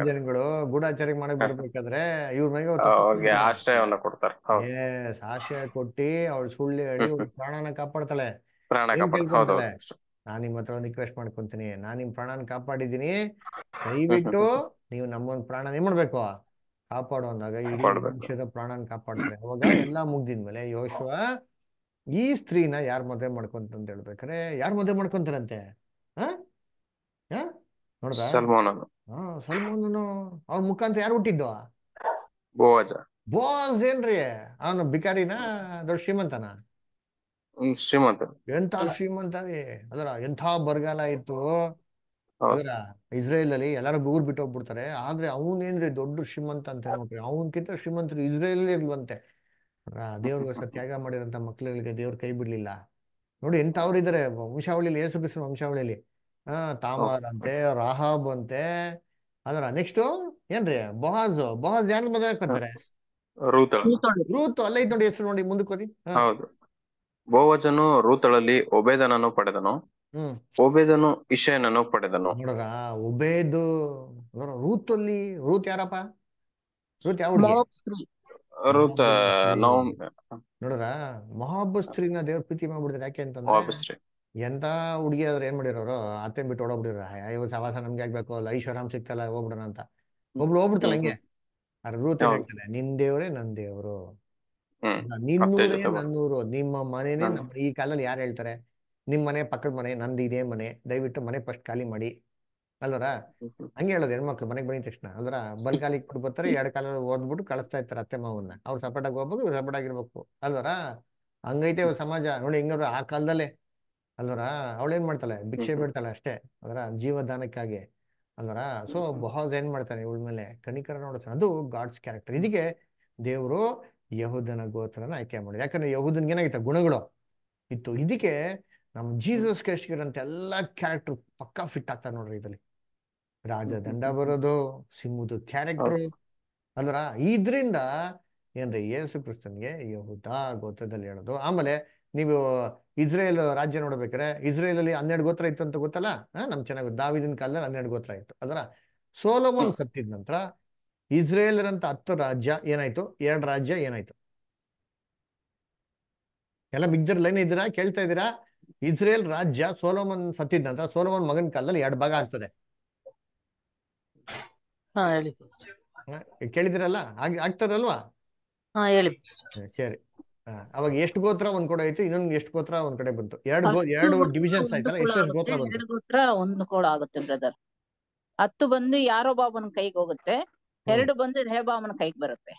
ಜನಗಳು ಗೂಢಾಚಾರ ಮಾಡಕ್ ಬರ್ಬೇಕಾದ್ರೆ ಇವ್ರ ಮೇಲೆ ಆಶ್ರಯವನ್ನ ಕೊಡ್ತಾರೆ ಆಶ್ರಯ ಕೊಟ್ಟಿ ಅವಳು ಸುಳ್ಳಿ ಹೇಳಿ ಪ್ರಾಣನ ಕಾಪಾಡ್ತಾಳೆ ಪ್ರಾಣ ನಾನು ಹತ್ರ ಒಂದು ರಿಕ್ವೆಸ್ಟ್ ಮಾಡ್ಕೊಂತೀನಿ ನಾನು ನಿಮ್ ಪ್ರಾಣನ ಕಾಪಾಡಿದ್ದೀನಿ ದಯವಿಟ್ಟು ನೀವು ನಮ್ಮೊಂದ್ ಪ್ರಾಣ ಏನ್ ಮಾಡ್ಬೇಕು ಕಾಪಾಡು ಅಂದಾಗ ಇಡೀ ಮನುಷ್ಯದ ಪ್ರಾಣನ ಕಾಪಾಡ್ತಾರೆ ಅವಾಗ ಎಲ್ಲಾ ಮುಗ್ದಿದ್ಮೇಲೆ ಯೋಶ್ವ ಈ ಸ್ತ್ರೀನ ಯಾರ್ ಮದ್ವೆ ಮಾಡ್ಕೊಂತ ಅಂತ ಹೇಳ್ಬೇಕಾರೆ ಯಾರ್ ಮದ್ವೆ ಮಾಡ್ಕೊಂತಾರಂತೆ ಹಾ ಹಾ ಸಲ್ಮಾನನು ಅವ್ರ ಮುಖಾಂತ ಯಾರು ಹುಟ್ಟಿದ್ದು ಬೋಸ್ ಏನ್ರಿ ಅವನು ಬಿಕಾರಿನ ದೊಡ್ಡ ಶ್ರೀಮಂತನ ಶ್ರೀಮಂತ ಎಂತ ಶ್ರೀಮಂತ ಅದರ ಎಂಥ ಬರಗಾಲ ಇತ್ತು ಅದರ ಇಸ್ರೇಲ್ ಅಲ್ಲಿ ಎಲ್ಲಾರು ಊರ್ ಬಿಟ್ಟು ಹೋಗ್ಬಿಡ್ತಾರೆ ಆದ್ರೆ ಅವನೇನ್ರಿ ದೊಡ್ಡ ಶ್ರೀಮಂತ ಅಂತ ಅವನ್ ಅವನ್ಕಿಂತ ಶ್ರೀಮಂತರು ಇಸ್ರೇಲ್ ಇರ್ಲಂತೆ ದೇವ್ರಿಗೋಸ್ಕರ ತ್ಯಾಗ ಮಾಡಿರಂತ ಮಕ್ಳುಗಳಿಗೆ ದೇವ್ರ ಕೈ ಬಿಡ್ಲಿಲ್ಲ ನೋಡಿ ಎಂತ ವಂಶಾವಳಿಲಿ ಏಸು ಕ್ರಿಸ್ತನ ವಂಶಾವಳಿಲಿ ಹಾ ತಾಮಾರ್ ಅಂತೆ ರಾಹಬ್ ಅಂತೆ ಅದರ ನೆಕ್ಸ್ಟ್ ಏನ್ರಿ ಬಹಾಜ್ ಬಹಾಜ್ ಯಾರು ಮದುವೆ ರೂತ್ ಅಲ್ಲೇ ಇದ್ ನೋಡಿ ಹೆಸರು ನೋಡಿ ಮುಂದಕ್ಕೆ ಹೋದಿ ಬೋವಜನು ರೂತಳಲ್ಲಿ ಒಬೇದನನ್ನು ಪಡೆದನು ಹ್ಮ್ ಒಬೇದನು ಇಶಯನನ್ನು ಪಡೆದನು ನೋಡ್ರ ಒಬೇದು ರೂತಲ್ಲಿ ರೂತ್ ಯಾರಪ್ಪ ರೂತ್ ಯಾವ ನೋಡ್ರ ಸ್ತ್ರೀನ ದೇವ್ರ ಪ್ರೀತಿ ಮಾಡ್ಬಿಡ್ತಾರೆ ಯಾಕೆ ಅಂತಂದ್ರೆ ಎಂತ ಹುಡುಗಿ ಆದ್ರೆ ಏನ್ ಮಾಡಿರೋರು ಅತ್ತೆ ಬಿಟ್ಟು ಓಡೋಗ್ಬಿಡಿರ ಅಯ್ಯೋ ಸವಾಸ ನಮ್ಗೆ ಆಗ್ಬೇಕು ಅಲ್ಲ ಐಶ್ವರಾಮ್ ಸಿಕ್ತಲ್ಲ ಹೋಗ್ಬಿಡೋಣ ಅಂತ ಒಬ್ಳು ಹೋಗ್ಬಿಡ್ತಾಳೆ ಹಂಗೆ ಅರ್ ರೂತ್ ಹೇಳ್ತಾನೆ ನಿನ್ ದೇವ್ರೆ ನನ್ ದೇವ್ರು ನಿನ್ನೂರೇ ನನ್ನೂರು ನಿಮ್ಮ ಮನೆನೇ ನಮ್ಮ ಈ ಕಾಲದಲ್ಲಿ ಯಾರು ಹೇಳ್ತಾರೆ ನಿಮ್ ಮನೆ ಪಕ್ಕದ ಮನೆ ನಂದು ಇದೇ ಮನೆ ದಯವಿಟ್ಟು ಮನೆ ಫಸ್ಟ್ ಖಾಲಿ ಮಾಡಿ ಅಲ್ವರ ಹಂಗೆ ಹೇಳೋದು ಹೆಣ್ಮಕ್ಳು ಮನೆಗೆ ಬಂದ ತಕ್ಷಣ ಅಲ್ವರ ಬಲ್ ಕಾಲಿಗೆ ಬಿಟ್ಟು ಬರ್ತಾರೆ ಎರಡು ಕಾಲ ಓದ್ಬಿಟ್ಟು ಕಳಿಸ್ತಾ ಇರ್ತಾರೆ ಅತ್ತೆ ಮಾವನ್ನ ಅವ್ರು ಸಪೋರ್ಟ್ ಆಗಿ ಹೋಗ್ಬೇಕು ಇವ್ರು ಸಪೋರ್ಟ್ ಆಗಿರ್ಬೇಕು ಅಲ್ವರ ಹಂಗೈತೆ ಸಮಾಜ ನೋಡಿ ಹೆಂಗ್ ಆ ಕಾಲದಲ್ಲೇ ಅಲ್ವರ ಏನ್ ಮಾಡ್ತಾಳೆ ಭಿಕ್ಷೆ ಬಿಡ್ತಾಳೆ ಅಷ್ಟೇ ಅದರ ಜೀವದಾನಕ್ಕಾಗಿ ಅಲ್ವರ ಸೊ ಬಹಾಸ್ ಏನ್ ಮಾಡ್ತಾನೆ ಇವಳ ಮೇಲೆ ಕಣಿಕರ ನೋಡ್ತಾನೆ ಅದು ಗಾಡ್ಸ್ ಕ್ಯಾರೆಕ್ಟರ್ ಇದಕ್ಕೆ ದೇವ್ರು ಯಹುದನ ಗೋತ್ರನ ಆಯ್ಕೆ ಮಾಡಿದ್ರು ಯಾಕಂದ್ರೆ ಯಹುದನ್ಗೆ ಏನಾಗಿತ್ತು ಗುಣಗಳು ಇತ್ತು ಇದಕ್ಕೆ ನಮ್ಮ ಜೀಸಸ್ ಕ್ರೈಸ್ಟ್ ಎಲ್ಲಾ ಎಲ್ಲ ಕ್ಯಾರೆಕ್ಟರ್ ಪಕ್ಕಾ ಫಿಟ್ ಆಗ್ತಾರೆ ನೋಡ್ರಿ ಇದರಲ್ಲಿ ರಾಜ ದಂಡ ಬರೋದು ಸಿಂಹದ ಕ್ಯಾರೆಕ್ಟರ್ ಅಲ್ವರ ಇದ್ರಿಂದ ಏನ್ ಯೇಸು ಕ್ರಿಸ್ತನ್ಗೆ ಯಹುದ ಗೋತ್ರದಲ್ಲಿ ಹೇಳೋದು ಆಮೇಲೆ ನೀವು ಇಸ್ರೇಲ್ ರಾಜ್ಯ ನೋಡ್ಬೇಕ್ರೆ ಇಸ್ರೇಲ್ ಅಲ್ಲಿ ಹನ್ನೆರಡು ಗೋತ್ರ ಇತ್ತು ಅಂತ ಗೊತ್ತಲ್ಲ ನಮ್ ಚೆನ್ನಾಗಿ ದಾವಿದಿನ ಕಾಲದಲ್ಲಿ ಹನ್ನೆರಡು ಗೋತ್ರ ಇತ್ತು ಅದರ ಸೋಲೋಮನ್ ಸತ್ತಿದ ನಂತರ ಇಸ್ರೇಲ್ರಂತ ಹತ್ತು ರಾಜ್ಯ ಏನಾಯ್ತು ಎರಡು ರಾಜ್ಯ ಏನಾಯ್ತು ಎಲ್ಲ ಲೈನ್ ಇದ್ದೀರಾ ಕೇಳ್ತಾ ಇದ್ದೀರಾ ಇಸ್ರೇಲ್ ರಾಜ್ಯ ಸೋಲೋಮನ್ ಸತ್ತಿದ ನಂತರ ಸೋಲೋಮನ್ ಮಗನ ಕಾಲದಲ್ಲಿ ಎರಡು ಭಾಗ ಆಗ್ತದೆ ಕೇಳಿದಿರಲ್ಲ ಆಗ್ತದಲ್ವಾ ಸರಿ ಅವಾಗ ಎಷ್ಟು ಗೋತ್ರ ಒಂದ್ ಕಡೆ ಆಯ್ತು ಇನ್ನೊಂದ್ ಎಷ್ಟು ಗೋತ್ರ ಒಂದ್ ಕಡೆ ಬಂತು ಎರಡು ಎರಡು ಡಿವಿಷನ್ಸ್ ಆಯ್ತಲ್ಲ ಎಷ್ಟು ಗೋತ್ರ ಒಂದು ಕೋಳ ಆಗುತ್ತೆ ಬ್ರದರ್ ಹತ್ತು ಬಂದು ಯಾರೋ ಬಾಬನ್ ಕೈಗೆ ಹೋಗುತ್ತೆ ಎರಡು ಬಂದು ರೆಹಬಾಮನ ಕೈಗೆ ಬರುತ್ತೆ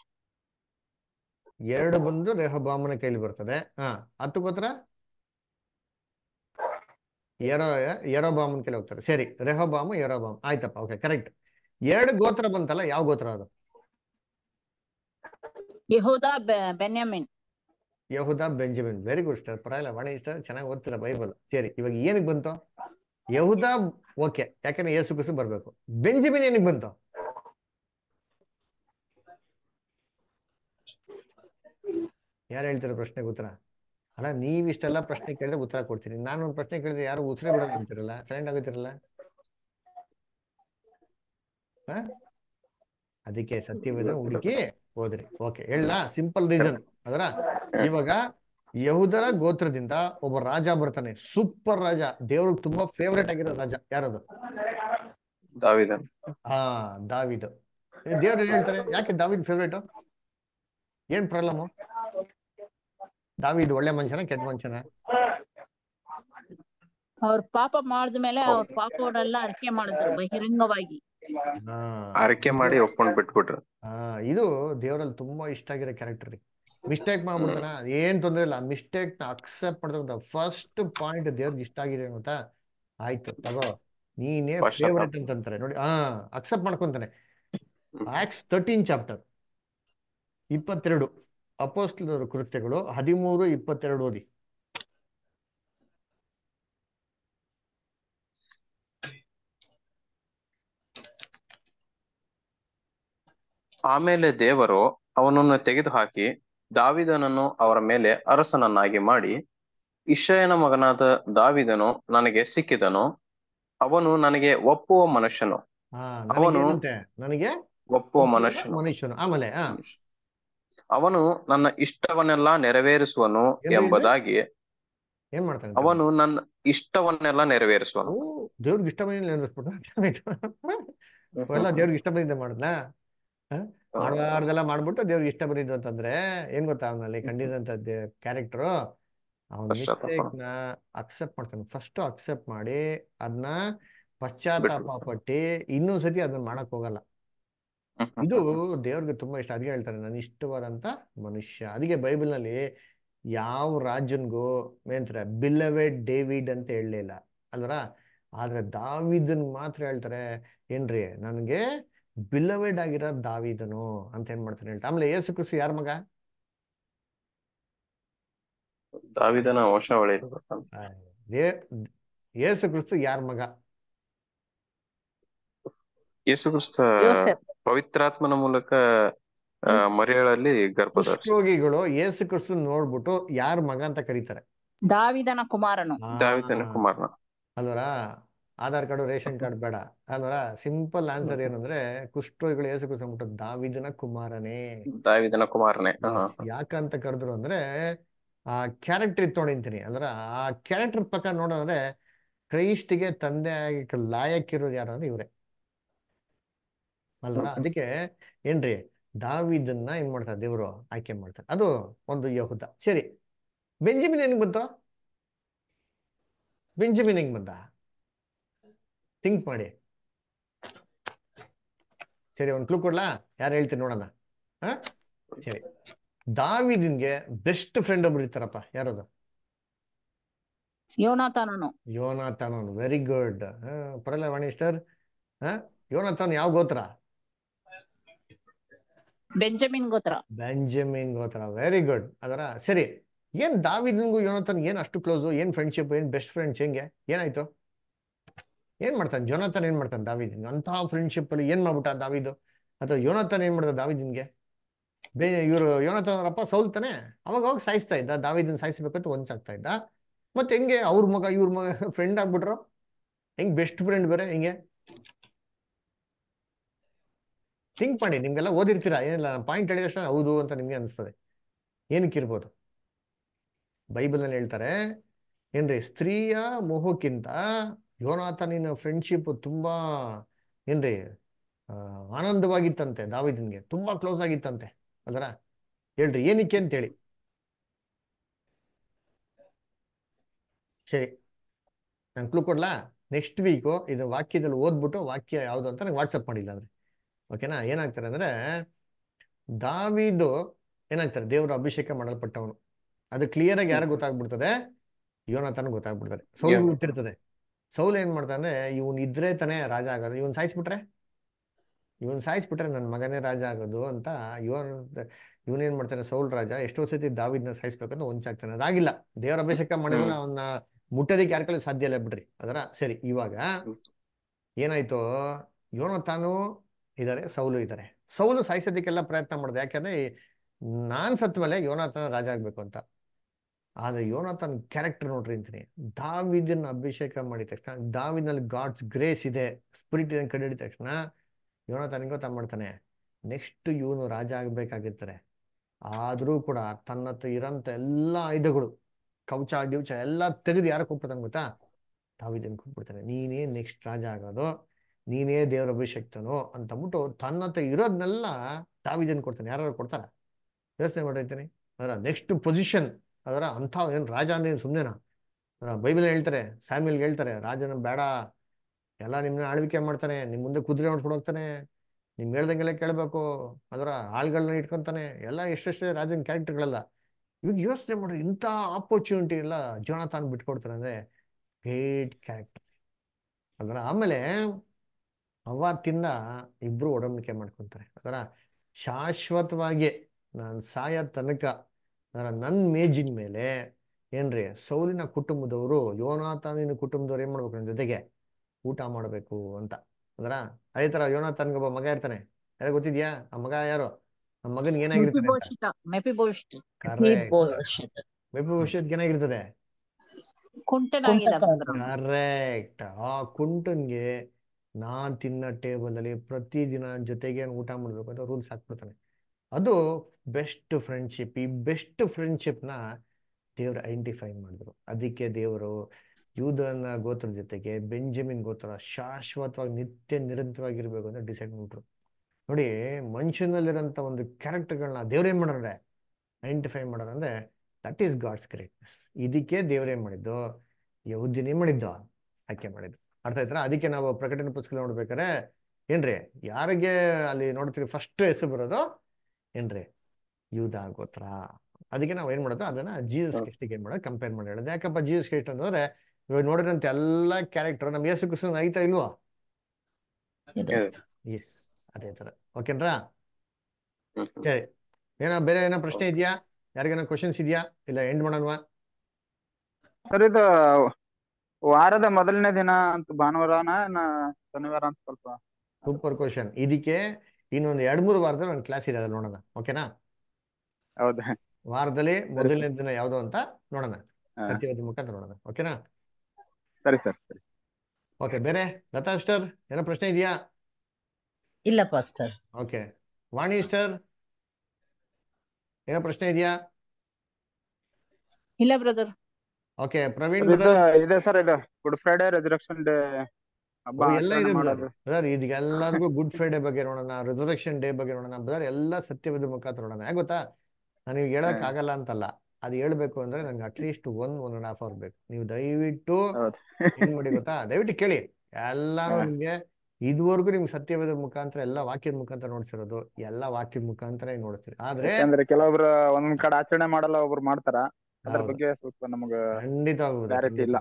ಎರಡು ಬಂದು ರೆಹಬಾಮನ ಕೈಲಿ ಬರ್ತದೆ ಹಾ ಹತ್ತು ಗೋತ್ರ ಯರೋ ಯರೋಬಾಮನ್ ಕೈಲಿ ಹೋಗ್ತಾರೆ ಸರಿ ರೆಹಬಾಮ್ ಯರೋಬಾಮ್ ಆಯ್ತಪ್ಪ ಓಕೆ ಕರೆಕ್ಟ್ ಎರಡು ಗೋತ್ರ ಬಂತಲ್ಲ ಯಾವ ಗೋತ್ರ ಅದು ಯಹೂದ ಯಹುದಾ ಬೆಂಜಮಿನ್ ವೆರಿ ಗುಡ್ ಸ್ಟಾರ್ ಪರವಾಗಿಲ್ಲ ವಾಣಿ ಇಷ್ಟ ಚೆನ್ನಾಗಿ ಓದ್ತಿಲ್ಲ ಬೈಬಲ್ ಸರಿ ಇವಾಗ ಏನಕ್ಕೆ ಬಂತು ಯಹುದಾ ಓಕೆ ಯಾಕಂದ್ರೆ ಯೇಸು ಕಸು ಬರ್ಬೇಕು ಬೆಂಜಮಿನ್ ಏನಕ್ಕೆ ಬಂತು ಯಾರು ಹೇಳ್ತಾರೆ ಪ್ರಶ್ನೆಗೆ ಉತ್ತರ ಅಲ್ಲ ನೀವು ಇಷ್ಟೆಲ್ಲ ಪ್ರಶ್ನೆ ಕೇಳಿದ್ರೆ ಉತ್ತರ ಕೊಡ್ತೀನಿ ನಾನು ಒಂದು ಪ್ರಶ್ನೆ ಕೇಳಿದ್ರೆ ಯಾರು ಉತ್ತರ ಬಿಡೋದು ಅಂತಿರಲ್ಲ ಸೈಲೆಂಟ್ ಆಗುತ್ತಿರಲ್ಲ ಅದಕ್ಕೆ ಸತ್ಯವೇದನ ಹುಡುಕಿ ಹೋದ್ರಿ ಓಕೆ ಹೇಳ ಸಿಂಪಲ್ ರೀಸನ್ ಅದರ ಇವಾಗ ಯಹುದರ ಗೋತ್ರದಿಂದ ಒಬ್ಬ ರಾಜ ಬರ್ತಾನೆ ಸೂಪರ್ ರಾಜ ದೇವ್ರಿಗೆ ತುಂಬಾ ಫೇವ್ರೇಟ್ ಆಗಿರೋ ರಾಜ ಯಾರದು ಹಾ ದಾವಿದ್ ದೇವ್ರು ಹೇಳ್ತಾರೆ ಯಾಕೆ ದಾವಿದ್ ಫೇವ್ರೇಟ್ ಏನ್ ಪ್ರಾಬ್ಲಮ್ ದಾವಿದ್ ಒಳ್ಳೆ ಮನುಷ್ಯನ ಕೆಟ್ಟ ಮನುಷ್ಯನ ಅವ್ರ ಪಾಪ ಮಾಡಿದ ಮೇಲೆ ಅವ್ರ ಪಾಪವನ್ನೆಲ್ಲ ಅರಿಕೆ ಮಾಡಿದ್ರು ಬಹಿರಂಗವಾಗಿ ಅರಿಕೆ ಮಾಡಿ ಒಪ್ಕೊಂಡ್ ಬಿಟ್ಬಿಟ್ರು ಇದು ದೇವರಲ್ಲಿ ತುಂಬಾ ಇಷ್ಟ ಆಗಿರೋ ಕ್ಯಾರೆಕ್ಟರ್ ಮಿಸ್ಟೇಕ್ ಮಾಡ್ಬಿಡ್ತಾನ ಏನ್ ತೊಂದ್ರೆ ಇಲ್ಲ ಮಿಸ್ಟೇಕ್ ನ ಅಕ್ಸೆಪ್ಟ್ ಮಾಡ್ತಾರೆ ಫಸ್ಟ್ ಪಾಯಿಂಟ್ ದೇವ್ರಿಗೆ ಇಷ್ಟ ಆಗಿದೆ ಅಂತ ಆಯ್ತು ತಗೋ ನೀನೇ ಫೇವರೇಟ್ ಅಂತಂತಾರೆ ನೋಡಿ ಹಾ ಅಕ್ಸೆಪ್ಟ್ ಮಾಡ್ಕೊಂತಾನೆ ಆಕ್ಸ್ ತರ್ಟೀನ್ ಚಾಪ್ಟರ್ ಇಪ್ಪತ್ತೆರಡು ಅಪೋಸ್ಲರ ಕೃತ್ಯಗಳು ಹದಿಮೂರು ಇಪ್ಪತ್ತೆರಡು ಓದಿ ಆಮೇಲೆ ದೇವರು ಅವನನ್ನು ಹಾಕಿ ದಾವಿದನನ್ನು ಅವರ ಮೇಲೆ ಅರಸನನ್ನಾಗಿ ಮಾಡಿ ಇಶ್ರಯನ ಮಗನಾದ ದಾವಿದನು ನನಗೆ ಸಿಕ್ಕಿದನು ಅವನು ನನಗೆ ಒಪ್ಪುವ ಮನುಷ್ಯನು ಅವನು ನನಗೆ ಒಪ್ಪುವ ಮನುಷ್ಯನು ಮನುಷ್ಯನು ಆಮೇಲೆ ಅವನು ನನ್ನ ಇಷ್ಟವನ್ನೆಲ್ಲ ನೆರವೇರಿಸುವನು ಎಂಬುದಾಗಿ ಏನ್ ಮಾಡ್ತಾನೆ ಅವನು ನನ್ನ ಇಷ್ಟವನ್ನೆಲ್ಲ ನೆರವೇರಿಸುವನು ದೇವ್ರಿಗೆ ಇಷ್ಟ ನೆರವೇರಿಸ್ಬಿಟ್ಟು ಎಲ್ಲ ದೇವ್ರಿಗೆ ಇಷ್ಟ ಬಂದಿದ್ದೆ ಮಾಡಿದ್ನಾ ಮಾಡಬಾರ್ದೆಲ್ಲ ಮಾಡ್ಬಿಟ್ಟು ದೇವ್ರಿಗೆ ಇಷ್ಟ ಬಂದಿದ್ದು ಅಂತಂದ್ರೆ ಏನ್ ಗೊತ್ತಾ ಅವನಲ್ಲಿ ಕಂಡಿದಂತ ಕ್ಯಾರೆಕ್ಟರ್ ಅವನ ಅಕ್ಸೆಪ್ಟ್ ಮಾಡ್ತಾನೆ ಫಸ್ಟ್ ಅಕ್ಸೆಪ್ಟ್ ಮಾಡಿ ಅದನ್ನ ಪಶ್ಚಾತ್ತಾಪ ಪಟ್ಟಿ ಇನ್ನೊಂದ್ಸತಿ ಅದನ್ನ ಮಾಡಕ್ ಹೋಗಲ್ಲ ಇದು ದೇವ್ರಿಗೆ ತುಂಬಾ ಇಷ್ಟ ಅದಕ್ಕೆ ಹೇಳ್ತಾರೆ ನಾನು ಇಷ್ಟವಾದಂತ ಮನುಷ್ಯ ಅದಕ್ಕೆ ಬೈಬಲ್ ನಲ್ಲಿ ಯಾವ ರಾಜನ್ಗೂ ಏನಂತಾರೆ ಬಿಲ್ಲವೆಡ್ ಡೇವಿಡ್ ಅಂತ ಹೇಳಲಿಲ್ಲ ಅಲ್ವರ ಆದ್ರೆ ದಾವಿದನ್ ಮಾತ್ರ ಹೇಳ್ತಾರೆ ಏನ್ರಿ ನನ್ಗೆ ಬಿಲ್ಲವೆಡ್ ಆಗಿರೋ ದಾವಿದನು ಅಂತ ಏನ್ ಮಾಡ್ತಾನೆ ಹೇಳ್ತಾ ಆಮೇಲೆ ಏಸು ಕ್ರಿಸ್ತು ಯಾರ ಮಗ ದಾವಿದನ ಏಸು ಕ್ರಿಸ್ತು ಯಾರ ಮಗ ಯೇಸು ಪವಿತ್ರಾತ್ಮನ ಮೂಲಕ ಮರಿಯಳಲ್ಲಿ ಗರ್ಭಿಗಳು ಯೇಸು ಕ್ರಿಸ್ತು ನೋಡ್ಬಿಟ್ಟು ಯಾರ ಮಗ ಅಂತ ಕರೀತಾರೆ ದಾವಿದನ ಕುಮಾರನು ದಾವಿದನ ಕುಮಾರನ ಅಲ್ವರ ಆಧಾರ್ ಕಾರ್ಡ್ ರೇಷನ್ ಕಾರ್ಡ್ ಬೇಡ ಅಲ್ವರ ಸಿಂಪಲ್ ಆನ್ಸರ್ ಏನಂದ್ರೆ ಕುಷ್ಟೋಗಿಗಳು ಯೇಸು ಕ್ರಿಸ್ತು ಅಂದ್ಬಿಟ್ಟು ದಾವಿದನ ಕುಮಾರನೇ ದಾವಿದನ ಕುಮಾರನೇ ಯಾಕಂತ ಕರೆದ್ರು ಅಂದ್ರೆ ಆ ಕ್ಯಾರೆಕ್ಟರ್ ಇತ್ತು ಅಂದ್ರ ಆ ಕ್ಯಾರೆಕ್ಟರ್ ಪಕ್ಕ ನೋಡೋದ್ರೆ ಕ್ರೈಸ್ಟ್ಗೆ ತಂದೆ ಆಗಕ್ಕೆ ಲಾಯಕ್ಕಿರೋದು ಯಾರು ಅಂದ್ರೆ ಇವ್ರೆ ಅಲ್ವಾ ಅದಕ್ಕೆ ಏನ್ರಿ ದಾವಿದನ್ನ ಏನ್ ಮಾಡ್ತಾರೆ ದೇವರು ಆಯ್ಕೆ ಮಾಡ್ತಾರೆ ಅದು ಒಂದು ಯಹುದ ಸರಿ ಬೆಂಜಮಿನ್ ಹೆಂಗ್ ಬಂತ ಬೆಂಜಮಿನ್ ಹೆಂಗ್ ಬಂದ ಥಿಂಕ್ ಮಾಡಿ ಸರಿ ಒಂದು ಕ್ಲೂ ಕೊಡ್ಲಾ ಯಾರು ಹೇಳ್ತೀನಿ ನೋಡೋಣ ಹಾ ಸರಿ ದಾವಿದಿನ್ಗೆ ಬೆಸ್ಟ್ ಫ್ರೆಂಡ್ ಒಬ್ರು ಇರ್ತಾರಪ್ಪ ಯಾರದು ಯೋನಾಥನ ಯೋನಾಥಾನನು ವೆರಿ ಗುಡ್ ಪರಲ್ಲ ವಾಣಿಸ್ಟರ್ ಹಾ ಯೋನಾಥನ್ ಯಾವ ಗೋತ್ರ ಬೆಂಜಮಿನ್ ಗೋತ್ರ ಬೆಂಜಮಿನ್ ಗೋತ್ರ ವೆರಿ ಗುಡ್ ಅದರ ಸರಿ ಏನ್ ದಾವಿದ್ನಿಗೂ ಯೋನತನ್ ಏನ್ ಅಷ್ಟು ಕ್ಲೋಸ್ ಏನ್ ಫ್ರೆಂಡ್ಶಿಪ್ ಏನ್ ಬೆಸ್ಟ್ ಫ್ರೆಂಡ್ಸ್ ಹೆಂಗೆ ಏನಾಯ್ತು ಏನ್ ಮಾಡ್ತಾನೆ ಜೋನತನ್ ಏನ್ ಮಾಡ್ತಾನೆ ದಾವಿದಿನ್ ಅಂತ ಫ್ರೆಂಡ್ಶಿಪ್ ಅಲ್ಲಿ ಏನ್ ಮಾಡ್ಬಿಟ್ಟ ದಾವಿದ್ ಅಥವಾ ಯೋನತನ್ ಏನ್ ಮಾಡ್ದ ದಾವಿದಿನ್ಗೆ ಬೇ ಇವರು ಯೋನತನ್ ಅಪ್ಪ ಸೋಲ್ತಾನೆ ಅವಾಗ ಅವಾಗ ಸಾಯಿಸ್ತಾ ಇದ್ದ ದಾವಿದನ್ ಸಾಯಿಸ್ಬೇಕಂತ ಒಂದ್ಸಾಗ್ತಾ ಇದ್ದ ಮತ್ತೆ ಹೆಂಗೆ ಅವ್ರ ಮಗ ಇವ್ರ ಮಗ ಫ್ರೆಂಡ್ ಆಗ್ಬಿಟ್ರು ಹೆಂಗ್ ಬೆಸ್ಟ್ ಫ್ರೆಂಡ್ ಬೇರೆ ಹೆಂಗೆ ಥಿಂಕ್ ಮಾಡಿ ನಿಮ್ಗೆಲ್ಲ ಓದಿರ್ತೀರಾ ಏನಿಲ್ಲ ನಾನು ಪಾಯಿಂಟ್ ಹೇಳಿದಷ್ಟು ಹೌದು ಅಂತ ನಿಮ್ಗೆ ಅನಿಸ್ತದೆ ಏನಕ್ಕಿರ್ಬೋದು ಬೈಬಲ್ನಲ್ಲಿ ಹೇಳ್ತಾರೆ ಏನ್ರಿ ಸ್ತ್ರೀಯ ಮೋಹಕ್ಕಿಂತ ಯೋನಾಥ ಫ್ರೆಂಡ್ಶಿಪ್ ತುಂಬಾ ಏನ್ರಿ ಆನಂದವಾಗಿತ್ತಂತೆ ದಾವಿದನ್ಗೆ ತುಂಬಾ ಕ್ಲೋಸ್ ಆಗಿತ್ತಂತೆ ಅದರ ಹೇಳ್ರಿ ಏನಕ್ಕೆ ಅಂತೇಳಿ ಸರಿ ನಂಗೆ ಕ್ಲೂ ಕೊಡ್ಲಾ ನೆಕ್ಸ್ಟ್ ವೀಕು ಇದು ವಾಕ್ಯದಲ್ಲಿ ಓದ್ಬಿಟ್ಟು ವಾಕ್ಯ ಯಾವುದು ಅಂತ ನಂಗೆ ವಾಟ್ಸಪ್ ಮಾಡಿಲ್ಲ ಅಂದ್ರೆ ಓಕೆನಾ ಏನಾಗ್ತಾರೆ ಅಂದ್ರೆ ದಾವಿದು ಏನಾಗ್ತಾರೆ ದೇವರು ಅಭಿಷೇಕ ಮಾಡಲ್ಪಟ್ಟವನು ಅದು ಕ್ಲಿಯರ್ ಆಗಿ ಯಾರು ಗೊತ್ತಾಗ್ಬಿಡ್ತದೆ ಯೋನತನ ಗೊತ್ತಾಗ್ಬಿಡ್ತಾರೆ ಸೌಲ್ ಗೊತ್ತಿರ್ತದೆ ಸೌಲ್ ಏನ್ ಮಾಡ್ತಾನೆ ಇವನ್ ಇದ್ರೆ ತಾನೇ ರಾಜ ಆಗೋದು ಇವನ್ ಸಾಯಿಸ್ಬಿಟ್ರೆ ಇವನ್ ಸಾಯಿಸ್ಬಿಟ್ರೆ ನನ್ನ ಮಗನೇ ರಾಜ ಆಗೋದು ಅಂತ ಇವನ್ ಏನ್ ಮಾಡ್ತಾನೆ ಸೌಲ್ ರಾಜ ಎಷ್ಟೋ ಸತಿ ದಾವಿದ್ನ ಸಾಯಿಸ್ಬೇಕಂತ ಒಂಚಾಗ್ತಾನೆ ಅದಾಗಿಲ್ಲ ದೇವರ ಅಭಿಷೇಕ ಮಾಡಿದ್ರೆ ಅವನ್ನ ಮುಟ್ಟೋದಕ್ಕೆ ಯಾರ ಸಾಧ್ಯ ಇಲ್ಲ ಬಿಡ್ರಿ ಅದರ ಸರಿ ಇವಾಗ ಏನಾಯ್ತು ಯೋನ ತಾನು ಇದ್ದಾರೆ ಸೌಲು ಇದ್ದಾರೆ ಸೌಲು ಸಾಯಿಸೋದಕ್ಕೆಲ್ಲ ಪ್ರಯತ್ನ ಮಾಡಿದೆ ಯಾಕಂದ್ರೆ ನಾನ್ ಸತ್ ಮೇಲೆ ಯೋನಾಥನ ರಾಜ ಆಗ್ಬೇಕು ಅಂತ ಆದ್ರೆ ಯೋನಾಥನ್ ಕ್ಯಾರೆಕ್ಟರ್ ನೋಡ್ರಿ ಅಂತೀನಿ ದಾವಿದನ್ನ ಅಭಿಷೇಕ ಮಾಡಿದ ತಕ್ಷಣ ದಾವಿನಲ್ಲಿ ಗಾಡ್ಸ್ ಗ್ರೇಸ್ ಇದೆ ಸ್ಪಿರಿಟ್ ಇದೆ ಕಂಡು ಹಿಡಿದ ತಕ್ಷಣ ಯೋನಾಥನ್ ಗೊತ್ತ ಮಾಡ್ತಾನೆ ನೆಕ್ಸ್ಟ್ ಇವನು ರಾಜ ಆಗ್ಬೇಕಾಗಿರ್ತಾರೆ ಆದ್ರೂ ಕೂಡ ತನ್ನ ಇರೋಂಥ ಎಲ್ಲ ಆಯುಧಗಳು ಕವಚ ಗಿವಚ ಎಲ್ಲ ತೆಗೆದು ಯಾರು ಕೊಟ್ಬಿಡ್ತಾನೆ ಗೊತ್ತಾ ದಾವಿದನ್ ಕೊಟ್ಬಿಡ್ತಾನೆ ನೀನೇ ನೆಕ್ಸ್ಟ್ ರಾಜ ಆಗೋದು ನೀನೇ ದೇವರ ಅಭಿಷಕ್ತನು ಅಂತಂದ್ಬಿಟ್ಟು ತನ್ನ ಹತ್ರ ಇರೋದ್ನೆಲ್ಲ ತಾವಿದನ್ ಕೊಡ್ತಾನೆ ಯಾರು ಕೊಡ್ತಾರ ಯೋಚನೆ ಮಾಡಿರ್ತೀನಿ ಅದರ ನೆಕ್ಸ್ಟ್ ಪೊಸಿಷನ್ ಅದರ ಅಂಥ ಏನು ರಾಜ ಏನು ಸುಮ್ಮನೆನಾ ಬೈಬಲ್ ಹೇಳ್ತಾರೆ ಸ್ಯಾಮಿಲ್ ಹೇಳ್ತಾರೆ ರಾಜನ ಬೇಡ ಎಲ್ಲ ನಿಮ್ಮನ್ನ ಆಳ್ವಿಕೆ ಮಾಡ್ತಾನೆ ನಿಮ್ಮ ಮುಂದೆ ಕುದುರೆ ಹೊಡ್ಕೊಂಡು ಹೋಗ್ತಾನೆ ನಿಮ್ಗೆ ಹೇಳ್ದಂಗೆಲ್ಲ ಕೇಳಬೇಕು ಅದರ ಆಳ್ಗಳನ್ನ ಇಟ್ಕೊಂತಾನೆ ಎಲ್ಲ ಎಷ್ಟೆಷ್ಟೇ ರಾಜನ ಕ್ಯಾರೆಕ್ಟರ್ಗಳೆಲ್ಲ ಇವಾಗ ಯೋಚನೆ ಮಾಡ್ರಿ ಇಂಥ ಆಪರ್ಚುನಿಟಿ ಎಲ್ಲ ಜೀವನ ತಾನು ಬಿಟ್ಕೊಡ್ತಾರೆ ಅಂದರೆ ಗ್ರೇಟ್ ಕ್ಯಾರೆಕ್ಟರ್ ಅದರ ಆಮೇಲೆ ತಿನ್ನ ಇಬ್ರು ಒಡಂಬಿಕೆ ಮಾಡ್ಕೊತಾರೆ ಅದರ ಶಾಶ್ವತವಾಗಿ ನಾನು ಸಾಯ ತನಕ ಅದರ ನನ್ನ ಮೇಜಿನ ಮೇಲೆ ಏನ್ರಿ ಸೌಲಿನ ಕುಟುಂಬದವರು ಯೋನಾಥನಿನ ಕುಟುಂಬದವ್ರು ಏನ್ ಮಾಡ್ಬೇಕು ನನ್ನ ಜೊತೆಗೆ ಊಟ ಮಾಡಬೇಕು ಅಂತ ಅದರ ಅದೇ ತರ ಯೋನಾಥನ್ಗೆ ಒಬ್ಬ ಮಗ ಇರ್ತಾನೆ ಯಾರು ಗೊತ್ತಿದ್ಯಾ ಆ ಮಗ ಯಾರು ನಮ್ಮ ಮಗನ್ ಏನಾಗಿರ್ತದೆ ಏನಾಗಿರ್ತದೆ ಕರೆಕ್ಟ್ ಆ ಕುಂಟನ್ಗೆ ನಾನು ತಿನ್ನೋ ಟೇಬಲಲ್ಲಿ ಪ್ರತಿದಿನ ಜೊತೆಗೆ ಊಟ ಮಾಡಬೇಕು ಅಂತ ರೂಲ್ಸ್ ಹಾಕ್ಬಿಡ್ತಾನೆ ಅದು ಬೆಸ್ಟ್ ಫ್ರೆಂಡ್ಶಿಪ್ ಈ ಬೆಸ್ಟ್ ಫ್ರೆಂಡ್ಶಿಪ್ನ ದೇವ್ರು ಐಡೆಂಟಿಫೈ ಮಾಡಿದ್ರು ಅದಕ್ಕೆ ದೇವರು ಯೂದನ ಗೋತ್ರ ಜೊತೆಗೆ ಬೆಂಜಮಿನ್ ಗೋತ್ರ ಶಾಶ್ವತವಾಗಿ ನಿತ್ಯ ನಿರಂತರವಾಗಿರ್ಬೇಕು ಅಂತ ಡಿಸೈಡ್ ಮಾಡ್ಬಿಟ್ರು ನೋಡಿ ಮನುಷ್ಯನಲ್ಲಿರೋಂಥ ಒಂದು ಕ್ಯಾರೆಕ್ಟರ್ಗಳನ್ನ ದೇವ್ರೇನ್ ಮಾಡ್ರೆ ಐಡೆಂಟಿಫೈ ಮಾಡೋರು ಅಂದರೆ ದಟ್ ಈಸ್ ಗಾಡ್ಸ್ ಗ್ರೇಟ್ನೆಸ್ ಇದಕ್ಕೆ ದೇವ್ರೇನ್ ಮಾಡಿದ್ದು ಯೋದಿನೇ ಮಾಡಿದ್ದು ಆಯ್ಕೆ ಮಾಡಿದ್ದು ಅರ್ಥ ಆಯ್ತಾರ ಅದಕ್ಕೆ ನಾವು ಪ್ರಕಟಣೆ ಪುಸ್ತಕ ನೋಡ್ಬೇಕಾರೆ ಏನ್ರಿ ಯಾರಿಗೆ ಅಲ್ಲಿ ನೋಡ್ತೀವಿ ಫಸ್ಟ್ ಹೆಸರು ಬರೋದು ಏನ್ರಿ ಯೂದ ಗೋತ್ರ ಅದಕ್ಕೆ ನಾವು ಏನ್ ಮಾಡೋದು ಅದನ್ನ ಜೀಸಸ್ ಕ್ರಿಸ್ಟಿಗೆ ಏನ್ ಮಾಡೋದು ಕಂಪೇರ್ ಮಾಡಿ ಹೇಳೋದು ಯಾಕಪ್ಪ ಜೀಸಸ್ ಕ್ರಿಸ್ಟ್ ಅಂತಂದ್ರೆ ಇವಾಗ ನೋಡಿದಂತ ಎಲ್ಲಾ ಕ್ಯಾರೆಕ್ಟರ್ ನಮ್ ಯೇಸು ಕ್ರಿಸ್ತನ್ ಐತಾ ಇಲ್ವಾ ಎಸ್ ಅದೇ ತರ ಓಕೆನ್ರಾ ಸರಿ ಏನೋ ಬೇರೆ ಏನೋ ಪ್ರಶ್ನೆ ಇದೆಯಾ ಯಾರಿಗೇನೋ ಕ್ವಶನ್ಸ್ ಇದೆಯಾ ಇಲ್ಲ ಎಂಡ್ ಮಾಡೋಣವಾ ವಾರದ ಮೊದಲನೇ ದಿನ ಅಂತ ಭಾನುವಾರನ ಶನಿವಾರ ಅಂತ ಸ್ವಲ್ಪ ಸೂಪರ್ ಕ್ವಶನ್ ಇದಕ್ಕೆ ಇನ್ನೊಂದು ಎರಡ್ ಮೂರು ವಾರದಲ್ಲಿ ಒಂದು ಕ್ಲಾಸ್ ಇದೆ ಅದ್ರಲ್ಲಿ ನೋಡೋಣ ಓಕೆನಾ ಹೌದಾ ವಾರದಲ್ಲಿ ಮೊದಲನೇ ದಿನ ಯಾವುದು ಅಂತ ನೋಡೋಣ ಪ್ರತಿವಾದ ಮುಖಾಂತರ ನೋಡೋಣ ಓಕೆನಾ ಸರಿ ಸರ್ ಓಕೆ ಬೇರೆ ಲತಾ ಸ್ಟರ್ ಏನೋ ಪ್ರಶ್ನೆ ಇದೆಯಾ ಇಲ್ಲ ಪಾಸ್ಟರ್ ಓಕೆ ವಾಣಿ ಸ್ಟರ್ ಏನೋ ಪ್ರಶ್ನೆ ಇದೆಯಾ ಇಲ್ಲ ಬ್ರದರ್ ಓಕೆ ಪ್ರವೀಣ್ ಇದೆ ಸರ್ ಇದು ಗುಡ್ ಫ್ರೈಡೇ ರೆಸರೆಕ್ಷನ್ ಡೇ ಎಲ್ಲ ಇದೆ ಬ್ರದರ್ ಇದೀಗ ಎಲ್ಲರಿಗೂ ಗುಡ್ ಫ್ರೈಡೇ ಬಗ್ಗೆ ನೋಡೋಣ ರೆಸರೆಕ್ಷನ್ ಡೇ ಬಗ್ಗೆ ನೋಡೋಣ ಬ್ರದರ್ ಎಲ್ಲ ಸತ್ಯವಿದ ಮುಖಾಂತರ ನೋಡೋಣ ಯಾಕೆ ಗೊತ್ತಾ ನಾನು ನಿಮಗೆ ಹೇಳಕ್ ಆಗಲ್ಲ ಅಂತ ಅಂತಲ್ಲ ಅದು ಹೇಳ್ಬೇಕು ಅಂದ್ರೆ ನಂಗೆ at least one one and half hour ಬೇಕು ನೀವು ದಯವಿಟ್ಟು ಏನ್ ಮಾಡಿ ಗೊತ್ತಾ ದಯವಿಟ್ಟು ಕೇಳಿ ಎಲ್ಲಾನು ನಿಮ್ಗೆ ಇದುವರೆಗೂ ನಿಮ್ಗೆ ಸತ್ಯವೇದ ಮುಖಾಂತರ ಎಲ್ಲ ವಾಕ್ಯದ ಮುಖಾಂತರ ನೋಡ್ಸಿರೋದು ಎಲ್ಲ ವಾಕ್ಯದ ಮುಖಾಂತರ ನೋಡ್ತೀರಿ ಆದ್ರೆ ಕೆಲವೊಬ್ರು ಒಂದ್ ಕಡೆ ಆಚರಣೆ ಮಾಡಲ್ಲ ಒಬ್ರು ಮಾಡ್ತಾರ ಅದರ ಬಗ್ಗೆ ಸ್ವಲ್ಪ ನಮಗ ಕ್ಲಾರಿಟಿ ಇಲ್ಲ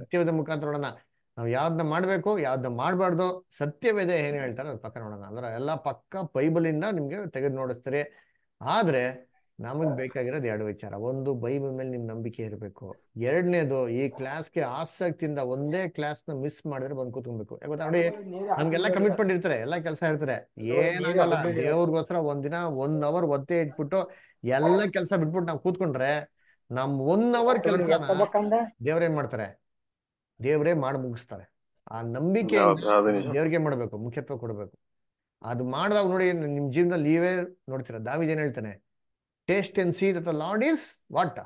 ಸತ್ಯವೇದ ಮುಖಾಂತರ ನೋಡೋಣ ನಾವು ಯಾವ್ದನ್ನ ಮಾಡ್ಬೇಕು ಯಾವ್ದ ಮಾಡಬಾರ್ದು ಸತ್ಯವೇದ ಏನ್ ಹೇಳ್ತಾರೆ ಪಕ್ಕ ನೋಡೋಣ ಅಂದ್ರೆ ಎಲ್ಲಾ ಪಕ್ಕ ಬೈಬಲ್ ಇಂದ ನಿಮ್ಗೆ ತೆಗೆದು ನೋಡಿಸ್ತಾರೆ ಆದ್ರೆ ನಮಗ್ ಬೇಕಾಗಿರೋದು ಎರಡು ವಿಚಾರ ಒಂದು ಬೈಬಲ್ ಮೇಲೆ ನಿಮ್ ನಂಬಿಕೆ ಇರಬೇಕು ಎರಡನೇದು ಈ ಕ್ಲಾಸ್ಗೆ ಆಸಕ್ತಿಯಿಂದ ಒಂದೇ ಕ್ಲಾಸ್ ನ ಮಿಸ್ ಮಾಡಿದ್ರೆ ಬಂದ್ ಕೂತ್ಕೊಬೇಕು ಯಾಕಂದ್ರೆ ನೋಡಿ ನಮ್ಗೆಲ್ಲ ಕಮಿಟ್ಮೆಂಟ್ ಇರ್ತಾರೆ ಎಲ್ಲಾ ಕೆಲಸ ಇರ್ತಾರೆ ಏನಾಗಲ್ಲ ದೇವ್ರಿಗೋಸ್ಕರ ಒಂದಿನ ಒಂದ್ ಅವರ್ ಒತ್ತೆ ಇಟ್ಬಿಟ್ಟು ಎಲ್ಲ ಕೆಲಸ ಬಿಟ್ಬಿಟ್ಟು ನಾವು ಕೂತ್ಕೊಂಡ್ರೆ ನಮ್ ಒನ್ ಅವರ್ ಕೆಲಸ ದೇವ್ರ ಮಾಡ್ತಾರೆ ದೇವ್ರೇ ಮಾಡಿ ಮುಗಿಸ್ತಾರೆ ಆ ನಂಬಿಕೆ ದೇವ್ರಿಗೆ ಮಾಡ್ಬೇಕು ಮುಖ್ಯತ್ವ ಕೊಡ್ಬೇಕು ಅದು ಮಾಡಿದಾಗ ನೋಡಿ ನಿಮ್ ಜೀವನದಲ್ಲಿ ನೀವೇ ನೋಡ್ತೀರ ದಾವಿದ್ ಏನ್ ಹೇಳ್ತಾನೆ ಟೇಸ್ಟ್ ಅಂಡ್ ಸೀ ಅಥವಾ ಲಾರ್ಡ್ ಈಸ್ ವಾಟ್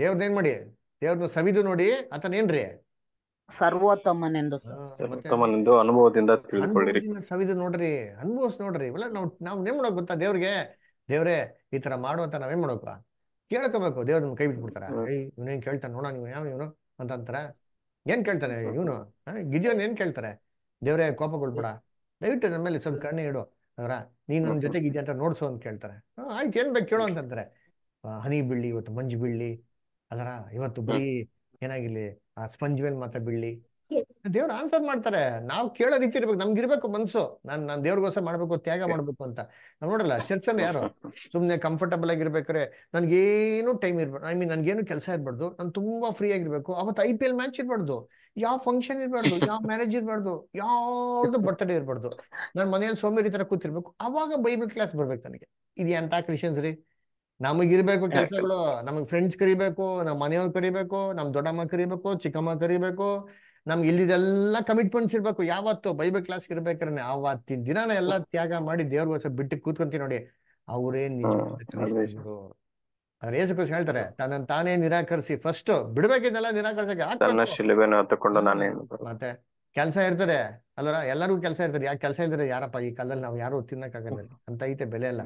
ದೇವ್ರದೇನ್ ಮಾಡಿ ದೇವ್ರನ್ನ ಸವಿದು ನೋಡಿ ಏನ್ರಿ ಸರ್ವೋತ್ತಮನೆಂದು ಸರ್ವೋತ್ತಮನೆಂದು ಅನುಭವದಿಂದ ತಿಳಿದುಕೊಳ್ಳಿರಿ ಸವಿದ ನೋಡ್ರಿ ಅನುಭವಿಸ್ ನೋಡ್ರಿ ಇವೆಲ್ಲ ನಾವು ನಾವ್ ಏನ್ ಮಾಡೋಕ್ ಗೊತ್ತಾ ದೇವ್ರಿಗೆ ದೇವ್ರೆ ಈ ತರ ಮಾಡು ಅಂತ ನಾವೇನ್ ಮಾಡೋಕ ಕೇಳ್ಕೋಬೇಕು ದೇವ್ರ ನಮ್ಗೆ ಕೈ ಬಿಟ್ಬಿಡ್ತಾರ ಇವನೇನ್ ಕೇಳ್ತಾನೆ ನೋಡ ನೀವು ಯಾವ ಇವನು ಅಂತ ಅಂತಾರ ಏನ್ ಕೇಳ್ತಾನೆ ಇವನು ಗಿಜನ್ ಏನ್ ಕೇಳ್ತಾರೆ ದೇವ್ರೆ ಕೋಪಗೊಳ್ಬೇಡ ದಯವಿಟ್ಟು ನನ್ನ ಮೇಲೆ ಸ್ವಲ್ಪ ಕಣ್ಣೆ ಇಡು ಅವರ ನೀನು ನಮ್ಮ ಜೊತೆಗೆ ಇದೆಯಾ ಅಂತ ನೋಡ್ಸು ಅಂತ ಕೇಳ್ತಾರೆ ಆಯ್ತು ಏನ್ ಬೇಕು ಕೇಳೋ ಅಂತಂತಾರೆ ಹನಿ ಬೀಳ್ಲಿ ಇವತ್ತು ಮಂಜು ಬೀಳ್ಲಿ ಅದರ ಇವತ್ತು ಬರೀ ಏನಾಗಿರ್ಲಿ ಸ್ಪಂಜ್ ಮೇಲೆ ಬಿಡ್ಲಿ ದೇವ್ರ ಆನ್ಸರ್ ಮಾಡ್ತಾರೆ ನಾವು ಕೇಳೋ ರೀತಿ ಇರ್ಬೇಕು ನಮ್ಗಿರ್ಬೇಕು ಮನ್ಸು ನಾನ್ ನಾನ್ ದೇವ್ರಿಗೋಸ್ಕರ ಮಾಡ್ಬೇಕು ತ್ಯಾಗ ಮಾಡ್ಬೇಕು ಅಂತ ನಾವ್ ನೋಡಲ್ಲ ಚರ್ಚನ್ ಯಾರು ಸುಮ್ನೆ ಕಂಫರ್ಟಬಲ್ ಆಗಿರ್ಬೇಕ್ರೆ ನನ್ಗೇನು ಟೈಮ್ ಇರ್ಬಾರ್ದು ಐ ಮೀನ್ ನನ್ಗೇನು ಕೆಲಸ ಇರ್ಬಾರ್ದು ನಾನು ತುಂಬಾ ಫ್ರೀ ಆಗಿರ್ಬೇಕು ಅವತ್ತು ಐ ಪಿ ಎಲ್ ಮ್ಯಾಚ್ ಇರ್ಬಾರ್ದು ಯಾವ ಫಂಕ್ಷನ್ ಇರ್ಬಾರ್ದು ಯಾವ ಮ್ಯಾರೇಜ್ ಇರ್ಬಾರ್ದು ಯಾವ್ದು ಬರ್ತ್ಡೇ ಇರ್ಬಾರ್ದು ನನ್ ಮನೆಯಲ್ಲಿ ಸೋಮೇರಿ ತರ ಕೂತಿರ್ಬೇಕು ಅವಾಗ ಬೈಬಲ್ ಕ್ಲಾಸ್ ಬರ್ಬೇಕು ನನಗೆ ಇದು ಎಂತ ಕ್ರಿಶ್ಚಿಯನ್ಸ್ ರೀ ಇರ್ಬೇಕು ಕೆಲಸಗಳು ನಮಗ್ ಫ್ರೆಂಡ್ಸ್ ಕರಿಬೇಕು ನಮ್ ಮನೆಯವ್ರು ಕರಿಬೇಕು ನಮ್ ದೊಡ್ಡಮ್ಮ ಕರಿಬೇಕು ಚಿಕ್ಕಮ್ಮ ಕರಿಬೇಕು ನಮ್ಗೆ ಇಲ್ಲಿದೆಲ್ಲ ಕಮಿಟ್ಮೆಂಟ್ಸ್ ಇರ್ಬೇಕು ಯಾವತ್ತು ಬೈಬಲ್ ಕ್ಲಾಸ್ ಇರ್ಬೇಕಾರೆ ಆವತ್ತಿನ ದಿನಾನ ಎಲ್ಲಾ ತ್ಯಾಗ ಮಾಡಿ ಹೊಸ ಬಿಟ್ಟು ಕೂತ್ಕೊಂತೀವಿ ನೋಡಿ ಅವರೇ ನಿಜರು ಹೇಳ್ತಾರೆ ತನ್ನ ತಾನೇ ನಿರಾಕರಿಸಿ ಫಸ್ಟ್ ಬಿಡ್ಬೇಕಿದ್ದೆಲ್ಲ ನಿರಾಕರಿಸಕ್ಕೆ ಮತ್ತೆ ಕೆಲಸ ಇರ್ತದೆ ಅಲ್ಲರ ಎಲ್ಲರಿಗೂ ಕೆಲಸ ಇರ್ತದೆ ಯಾಕೆ ಕೆಲಸ ಇಲ್ದ್ರೆ ಯಾರಪ್ಪ ಈ ಕಾಲದಲ್ಲಿ ನಾವು ಯಾರು ತಿನ್ನಕ್ಕಾಗಲ್ಲ ಅಂತ ಐತೆ ಬೆಲೆ ಎಲ್ಲ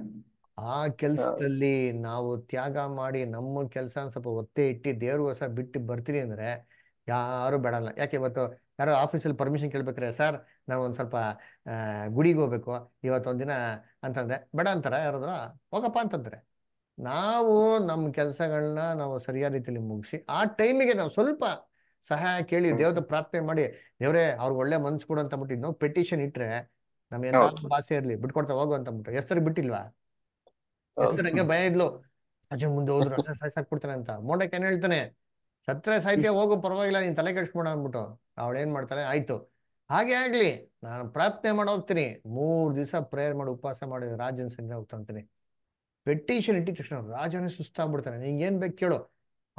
ಆ ಕೆಲ್ಸದಲ್ಲಿ ನಾವು ತ್ಯಾಗ ಮಾಡಿ ನಮ್ಮ ಕೆಲ್ಸ ಸ್ವಲ್ಪ ಒತ್ತೆ ಇಟ್ಟು ದೇವ್ರಿಗೋಸ ಬಿಟ್ಟು ಬರ್ತೀನಿ ಅಂದ್ರೆ ಯಾರು ಬೇಡಲ್ಲ ಯಾಕೆ ಇವತ್ತು ಯಾರೋ ಆಫೀಸಲ್ಲಿ ಪರ್ಮಿಷನ್ ಕೇಳ್ಬೇಕ್ರೆ ಸರ್ ನಾವು ಒಂದ್ ಸ್ವಲ್ಪ ಗುಡಿಗೆ ಹೋಗ್ಬೇಕು ಇವತ್ತೊಂದಿನ ಅಂತಂದ್ರೆ ಬೇಡ ಅಂತಾರ ಯಾರಾದ್ರ ಹೋಗಪ್ಪ ಅಂತಂದ್ರೆ ನಾವು ನಮ್ಮ ಕೆಲಸಗಳನ್ನ ನಾವು ಸರಿಯಾದ ರೀತಿಯಲ್ಲಿ ಮುಗಿಸಿ ಆ ಟೈಮಿಗೆ ನಾವು ಸ್ವಲ್ಪ ಸಹಾಯ ಕೇಳಿ ದೇವ್ರ ಪ್ರಾರ್ಥನೆ ಮಾಡಿ ದೇವ್ರೆ ಅವ್ರಿಗೆ ಒಳ್ಳೆ ಮನ್ಸು ಕೊಡು ಅಂತ ಬಿಟ್ಟು ಇನ್ನೊಂದು ಪೆಟಿಷನ್ ಇಟ್ರೆ ನಮ್ ಎಂತ ಭಾಷೆ ಇರ್ಲಿ ಬಿಟ್ಕೊಡ್ತಾ ಹೋಗು ಅಂತ ಬಿಟ್ಟು ಹೆಸರು ಬಿಟ್ಟಿಲ್ವಾ ಭಯ ಇದ್ಲು ಸಚಿನ್ ಮುಂದೆ ಹೋದ್ರು ಸಾಕ್ಬಿಡ್ತಾನೆ ಅಂತ ಮೋಂಡಕ್ ಏನ್ ಹೇಳ್ತಾನೆ ಸತ್ರೆ ಸಾಹಿತ್ಯ ಹೋಗು ಪರವಾಗಿಲ್ಲ ನೀನ್ ತಲೆ ಕೆಡ್ಸ್ಕೊಡ ಅಂದ್ಬಿಟ್ಟು ಅವಳು ಏನ್ ಮಾಡ್ತಾನೆ ಆಯ್ತು ಹಾಗೆ ಆಗ್ಲಿ ನಾನು ಪ್ರಾರ್ಥನೆ ಮಾಡಿ ಮೂರ್ ದಿವಸ ಪ್ರೇಯರ್ ಮಾಡಿ ಉಪವಾಸ ಮಾಡಿ ರಾಜನ ಸಂಜೆ ಹೋಗ್ತಾ ಅಂತೀನಿ ಪೆಟಿಷನ್ ಇಟ್ಟಿದ ತಕ್ಷಣ ರಾಜನೇ ಸುಸ್ತಾಗ್ಬಿಡ್ತಾನೆ ನಿಂಗೆ ಏನ್ ಬೇಕು ಕೇಳು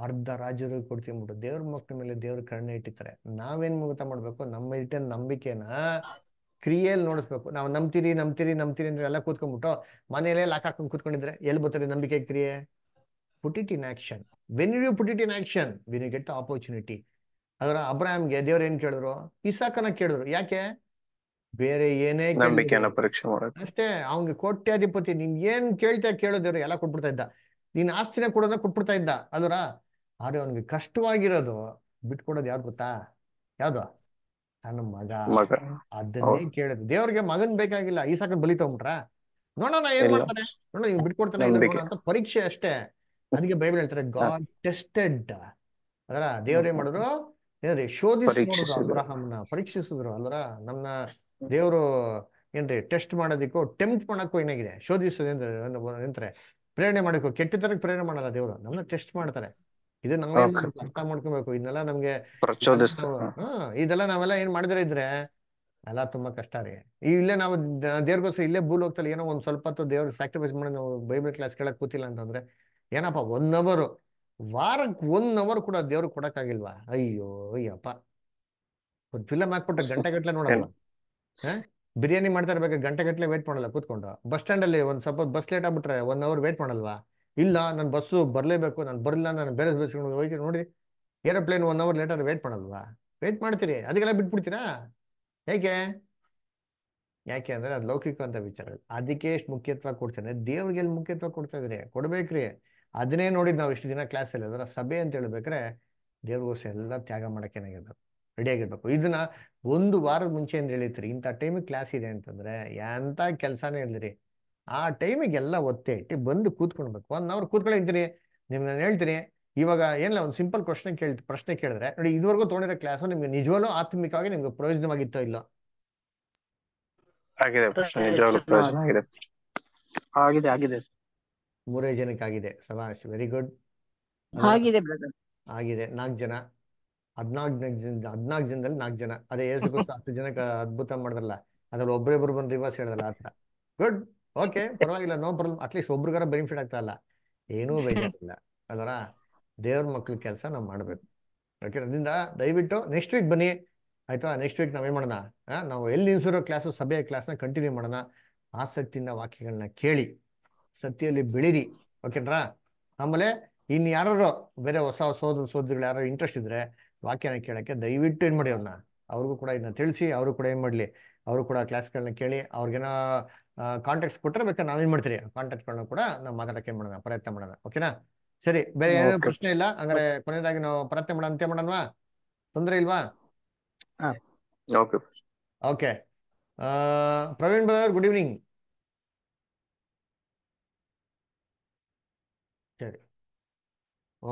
ಅರ್ಧ ರಾಜರು ಕೊಡ್ತೀನಿ ಬಿಟ್ಟು ದೇವ್ರ ಮಕ್ಕಳ ಮೇಲೆ ದೇವ್ರ ಕರ್ಣೆ ಇಟ್ಟಿರ್ತಾರೆ ನಾವೇನ್ ಮುಗಿತ ಮಾಡ್ಬೇಕು ನಮ್ಮ ಇಟ್ಟಿನ ನಂಬಿಕೆನ ಕ್ರಿಯೆಯಲ್ಲಿ ನೋಡಿಸ್ಬೇಕು ನಾವು ನಂಬ್ತೀರಿ ನಂಬ್ತೀರಿ ನಂಬ್ತೀರಿ ಅಂದ್ರೆ ಎಲ್ಲ ಕೂತ್ಕೊಂಡ್ಬಿಟ್ಟು ಮನೆಯಲ್ಲೇ ಲಾಕ್ ಹಾಕೊಂಡು ಕೂತ್ಕೊಂಡಿದ್ರೆ ಎಲ್ಲಿ ಬರ್ತದೆ ನಂಬಿಕೆ ಕ್ರಿಯೆ put in action when you put in action when you get the opportunity ಅದರ ಅಬ್ರಾಹಿಂಗೆ ದೇವ್ರ ಏನ್ ಕೇಳಿದ್ರು ಇಸಾಕನ ಕೇಳಿದ್ರು ಯಾಕೆ ಬೇರೆ ಏನೇ ಅಷ್ಟೇ ಅವ್ಗೆ ಕೋಟ್ಯಾಧಿಪತಿ ನಿನ್ ಏನ್ ಕೇಳ್ತಾ ಕೇಳೋದೇವ್ರು ಎಲ್ಲ ಕೊಟ್ಬಿಡ್ತಾ ಇದ್ದ ನೀನ್ ಆಸ್ತಿನ ಕೊಡೋದ ಕೊಟ್ಬಿಡ್ತಾ ಇದ್ದ ಅದರ ಆದ್ರೆ ಅವ್ನಿಗೆ ಕಷ್ಟವಾಗಿರೋದು ಬಿಟ್ಕೊಡೋದು ಯಾವ್ದು ಗೊತ್ತಾ ಯಾವ್ದು ನನ್ನ ಮಗ ಅದನ್ನೇ ಕೇಳಿದ್ ದೇವ್ರಿಗೆ ಮಗನ್ ಬೇಕಾಗಿಲ್ಲ ಈ ಸಾಕ ಬಲಿ ತಗೊಂಬಿಟ್ರ ನೋಡೋಣ ಏನ್ ಮಾಡ್ತಾನೆ ನೋಡೋಣ ನೀವು ಬಿಟ್ಕೊಡ್ತಾನೆ ಅಂತ ಪರೀಕ್ಷೆ ಅಷ್ಟೇ ಅದಕ್ಕೆ ಬೈಬಲ್ ಹೇಳ್ತಾರೆ ಗಾಡ್ ಟೆಸ್ಟೆಡ್ ಅದರ ದೇವ್ರ ಏನ್ ಮಾಡಿದ್ರು ಏನ್ರಿ ಶೋಧಿಸಿದ್ರು ಅಬ್ರಹಾಮ್ನ ಪರೀಕ್ಷಿಸಿದ್ರು ಅಲ್ರ ನಮ್ಮ ದೇವ್ರು ಏನ್ರಿ ಟೆಸ್ಟ್ ಮಾಡೋದಿಕ್ಕೋ ಟೆಂಪ್ಟ್ ಮಾಡಕ್ಕೂ ಏನಾಗಿದೆ ಶೋಧಿಸೋದ್ರೆ ಪ್ರೇರಣೆ ಮಾಡಕ್ಕೋ ಕೆಟ್ಟ ತರಕ್ಕೆ ಪ್ರೇರಣೆ ಮಾಡಲ್ಲ ದೇವ್ರು ನಮ್ಮನ್ನ ಟೆಸ್ಟ್ ಮಾಡ್ತಾರೆ ಇದು ನಾವೇ ಅರ್ಥ ಮಾಡ್ಕೋಬೇಕು ಇದನ್ನೆಲ್ಲ ನಮ್ಗೆ ಹಾ ಇದೆಲ್ಲ ನಾವೆಲ್ಲ ಏನ್ ಮಾಡಿದ್ರೆ ಇದ್ರೆ ಎಲ್ಲ ತುಂಬಾ ಕಷ್ಟ ರೀ ಇಲ್ಲೇ ನಾವು ದೇವ್ರಿಗೋಸ್ಕರ ಇಲ್ಲೇ ಬೂಲ್ ಹೋಗ್ತಲ್ಲ ಏನೋ ಒಂದ್ ಸ್ವಲ್ಪ ಹೊತ್ತು ದೇವ್ರ ಸ್ಯಾಕ್ರಿಫೈಸ್ ಮಾಡಿ ನಾವು ಬೈಬಲ್ ಕ್ಲಾಸ್ ಕೇಳಕ್ ಕೂತಿಲ್ಲ ಅಂತಂದ್ರೆ ಏನಪ್ಪ ಒನ್ ಅವರ್ ವಾರಕ್ಕೆ ಒನ್ ಅವರ್ ಕೂಡ ದೇವ್ರಿಗೆ ಆಗಿಲ್ವಾ ಅಯ್ಯೋ ಅಯ್ಯಪ್ಪ ಒಂದ್ ಫಿಲಮ್ ಹಾಕ್ಬಿಟ್ರೆ ಗಂಟೆ ಗಟ್ಲೆ ನೋಡಲ್ಲ ಬಿರಿಯಾನಿ ಮಾಡ್ತಾ ಇರ್ಬೇಕು ಗಂಟೆ ಗಟ್ಲೆ ವೇಟ್ ಮಾಡಲ್ಲ ಕೂತ್ಕೊಂಡು ಬಸ್ ಸ್ಟ್ಯಾಂಡ್ ಅಲ್ಲಿ ಒಂದ್ ಸ್ವಲ್ಪ ಬಸ್ ಲೇಟ್ ಆಗ್ಬಿಟ್ರೆ ಒನ್ ಅವರ್ ವೇಟ್ ಮಾಡಲ್ವಾ ಇಲ್ಲ ನನ್ನ ಬಸ್ಸು ಬರಲೇಬೇಕು ನಾನು ಬರಲಿಲ್ಲ ನಾನು ಬೇರೆ ಬಸ್ಗಳು ಹೋಗಿ ನೋಡಿ aeroplane one hour later wait ಮಾಡಲ್ವಾ ವೇಟ್ ಮಾಡ್ತೀರಿ ಅದಕ್ಕೆಲ್ಲ ಬಿಟ್ಬಿಡ್ತೀರಾ ಏಕೆ ಯಾಕೆ ಅಂದರೆ ಅದು ಲೌಕಿಕ ಅಂತ ವಿಚಾರ ಅದಕ್ಕೆ ಎಷ್ಟು ಮುಖ್ಯತ್ವ ಕೊಡ್ತಾನೆ ದೇವ್ರಿಗೆ ಎಲ್ಲಿ ಮುಖ್ಯತ್ವ ಕೊಡ್ತಾ ಇದ್ರಿ ಕೊಡ್ಬೇಕ್ರಿ ಅದನ್ನೇ ನೋಡಿದ್ ನಾವು ಇಷ್ಟು ದಿನ ಕ್ಲಾಸಲ್ಲಿ ಅದರ ಸಭೆ ಅಂತ ಹೇಳ್ಬೇಕ್ರೆ ದೇವ್ರಿಗೋಸ್ ಎಲ್ಲ ತ್ಯಾಗ ರೆಡಿ ರೆಡಿಯಾಗಿರ್ಬೇಕು ಇದನ್ನ ಒಂದು ವಾರದ ಮುಂಚೆ ಏನು ಹೇಳಿತ್ರಿ ಇಂಥ ಟೈಮಿಗೆ ಕ್ಲಾಸ್ ಇದೆ ಅಂತಂದ್ರೆ ಎಂಥ ಕೆಲಸನೇ ಇರಲಿ ಆ ಟೈಮಿಗೆಲ್ಲ ಒತ್ತೆ ಇಟ್ಟು ಬಂದು ಕೂತ್ಕೊಳ್ಬೇಕು ಒಂದು ಅವ್ರು ಕೂತ್ಕೊಂಡಿರ್ತೀನಿ ನಿಮ್ಗೆ ನಾನು ಹೇಳ್ತೀನಿ ಇವಾಗ ಏನಿಲ್ಲ ಒಂದು ಸಿಂಪಲ್ ಕ್ವಶನ್ ಕೇಳ್ ಪ್ರಶ್ನೆ ಕೇಳಿದ್ರೆ ನೋಡಿ ಇದುವರೆಗೂ ತೊಗೊಂಡಿರೋ ಕ್ಲಾಸ್ ನಿಮ್ಗೆ ನಿಜವಾಗ್ಲೂ ಆತ್ಮಿಕವಾಗಿ ನಿಮ್ಗೆ ಪ್ರಯೋಜನವಾಗಿತ್ತೋ ಇಲ್ಲ ಮೂರೇ ಜನಕ್ಕೆ ಆಗಿದೆ ವೆರಿ ಗುಡ್ ಆಗಿದೆ ಆಗಿದೆ ನಾಲ್ಕು ಜನ ಹದಿನಾಲ್ಕು ಜನ ಹದಿನಾಲ್ಕು ಜನದಲ್ಲಿ ನಾಲ್ಕು ಜನ ಅದೇ ಏಸು ಹತ್ತು ಜನಕ್ಕೆ ಅದ್ಭುತ ಮಾಡಿದ್ರಲ್ಲ ಅದ್ರಲ್ಲಿ ಒಬ್ಬರೇ ಬಂದು ರಿವರ್ಸ್ ಹೇಳಿದ್ರಲ್ಲ ಆತರ ಗುಡ್ ಓಕೆ ಪರವಾಗಿಲ್ಲ ನೋ ಪ್ರಾಬ್ಲಮ್ ಅಟ್ಲೀಸ್ಟ್ ಒಬ್ರಿಗಾರ ಬೆನಿಫಿಟ್ ಆಗ್ತಾ ಇಲ್ಲ ಏನೂ ಬೇಜಾರಿಲ್ಲ ಅದರ ದೇವ್ರ ಮಕ್ಳ ಕೆಲಸ ನಾವು ಮಾಡಬೇಕು ಓಕೆ ಅದರಿಂದ ದಯವಿಟ್ಟು ನೆಕ್ಸ್ಟ್ ವೀಕ್ ಬನ್ನಿ ಆಯ್ತಾ ನೆಕ್ಸ್ಟ್ ವೀಕ್ ನಾವೇನು ಮಾಡೋಣ ನಾವು ಎಲ್ಲಿ ನಿಲ್ಸಿರೋ ಕ್ಲಾಸು ಸಭೆಯ ಕ್ಲಾಸ್ನ ಕಂಟಿನ್ಯೂ ಮಾಡೋಣ ಆಸಕ್ತಿಯಿಂದ ವಾಕ್ಯಗಳನ್ನ ಕೇಳಿ ಸತ್ಯಲ್ಲಿ ಬೆಳಿರಿ ಓಕೆನ್ರಾ ಆಮೇಲೆ ಇನ್ನು ಯಾರು ಬೇರೆ ಹೊಸ ಸೋದರ ಸೋದರಿಗಳು ಯಾರೋ ಇಂಟ್ರೆಸ್ಟ್ ಇದ್ರೆ ವಾಕ್ಯನ ಕೇಳೋಕ್ಕೆ ದಯವಿಟ್ಟು ಏನು ಮಾಡಿ ಅವ್ರನ್ನ ಅವ್ರಿಗೂ ಕೂಡ ಇದನ್ನ ತಿಳಿಸಿ ಅವರು ಕೂಡ ಏನು ಮಾಡಲಿ ಅವರು ಕೂಡ ಕ್ಲಾಸ್ಗಳನ್ನ ಕೇಳಿ ಅವ್ರಿಗೇನೋ ಕಾಂಟ್ಯಾಕ್ಟ್ಸ್ ಕೊಟ್ಟರೆ ಬೇಕಾದ್ರೆ ನಾವೇನು ಮಾಡ್ತೀರಿ ಕಾಂಟ್ಯಾಕ್ಟ್ ಗಳನ್ನ ಕೂಡ ನಾವು ಮಾತಾಡಕ್ಕೆ ಮಾಡೋಣ ಪ್ರಯತ್ನ ಮಾಡೋಣ ಓಕೆನಾ ಸರಿ ಬೇರೆ ಏನೋ ಪ್ರಶ್ನೆ ಇಲ್ಲ ಹಂಗಾರೆ ಕೊನೆಯದಾಗಿ ನಾವು ಪ್ರಯತ್ನ ಮಾಡೋಣ ಅಂತ ಮಾಡೋಣವಾ ತೊಂದರೆ ಇಲ್ವಾ okay Praveen brother good evening ಸರಿ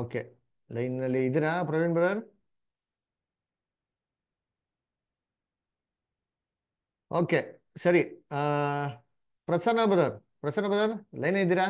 ಓಕೆ ಲೈನ್ನಲ್ಲಿ ಇದೀರಾ ಪ್ರವೀಣ್ ಬ್ರದರ್ ಓಕೆ ಸರಿ Prasanna brother Prasanna brother line ಇದ್ದೀರಾ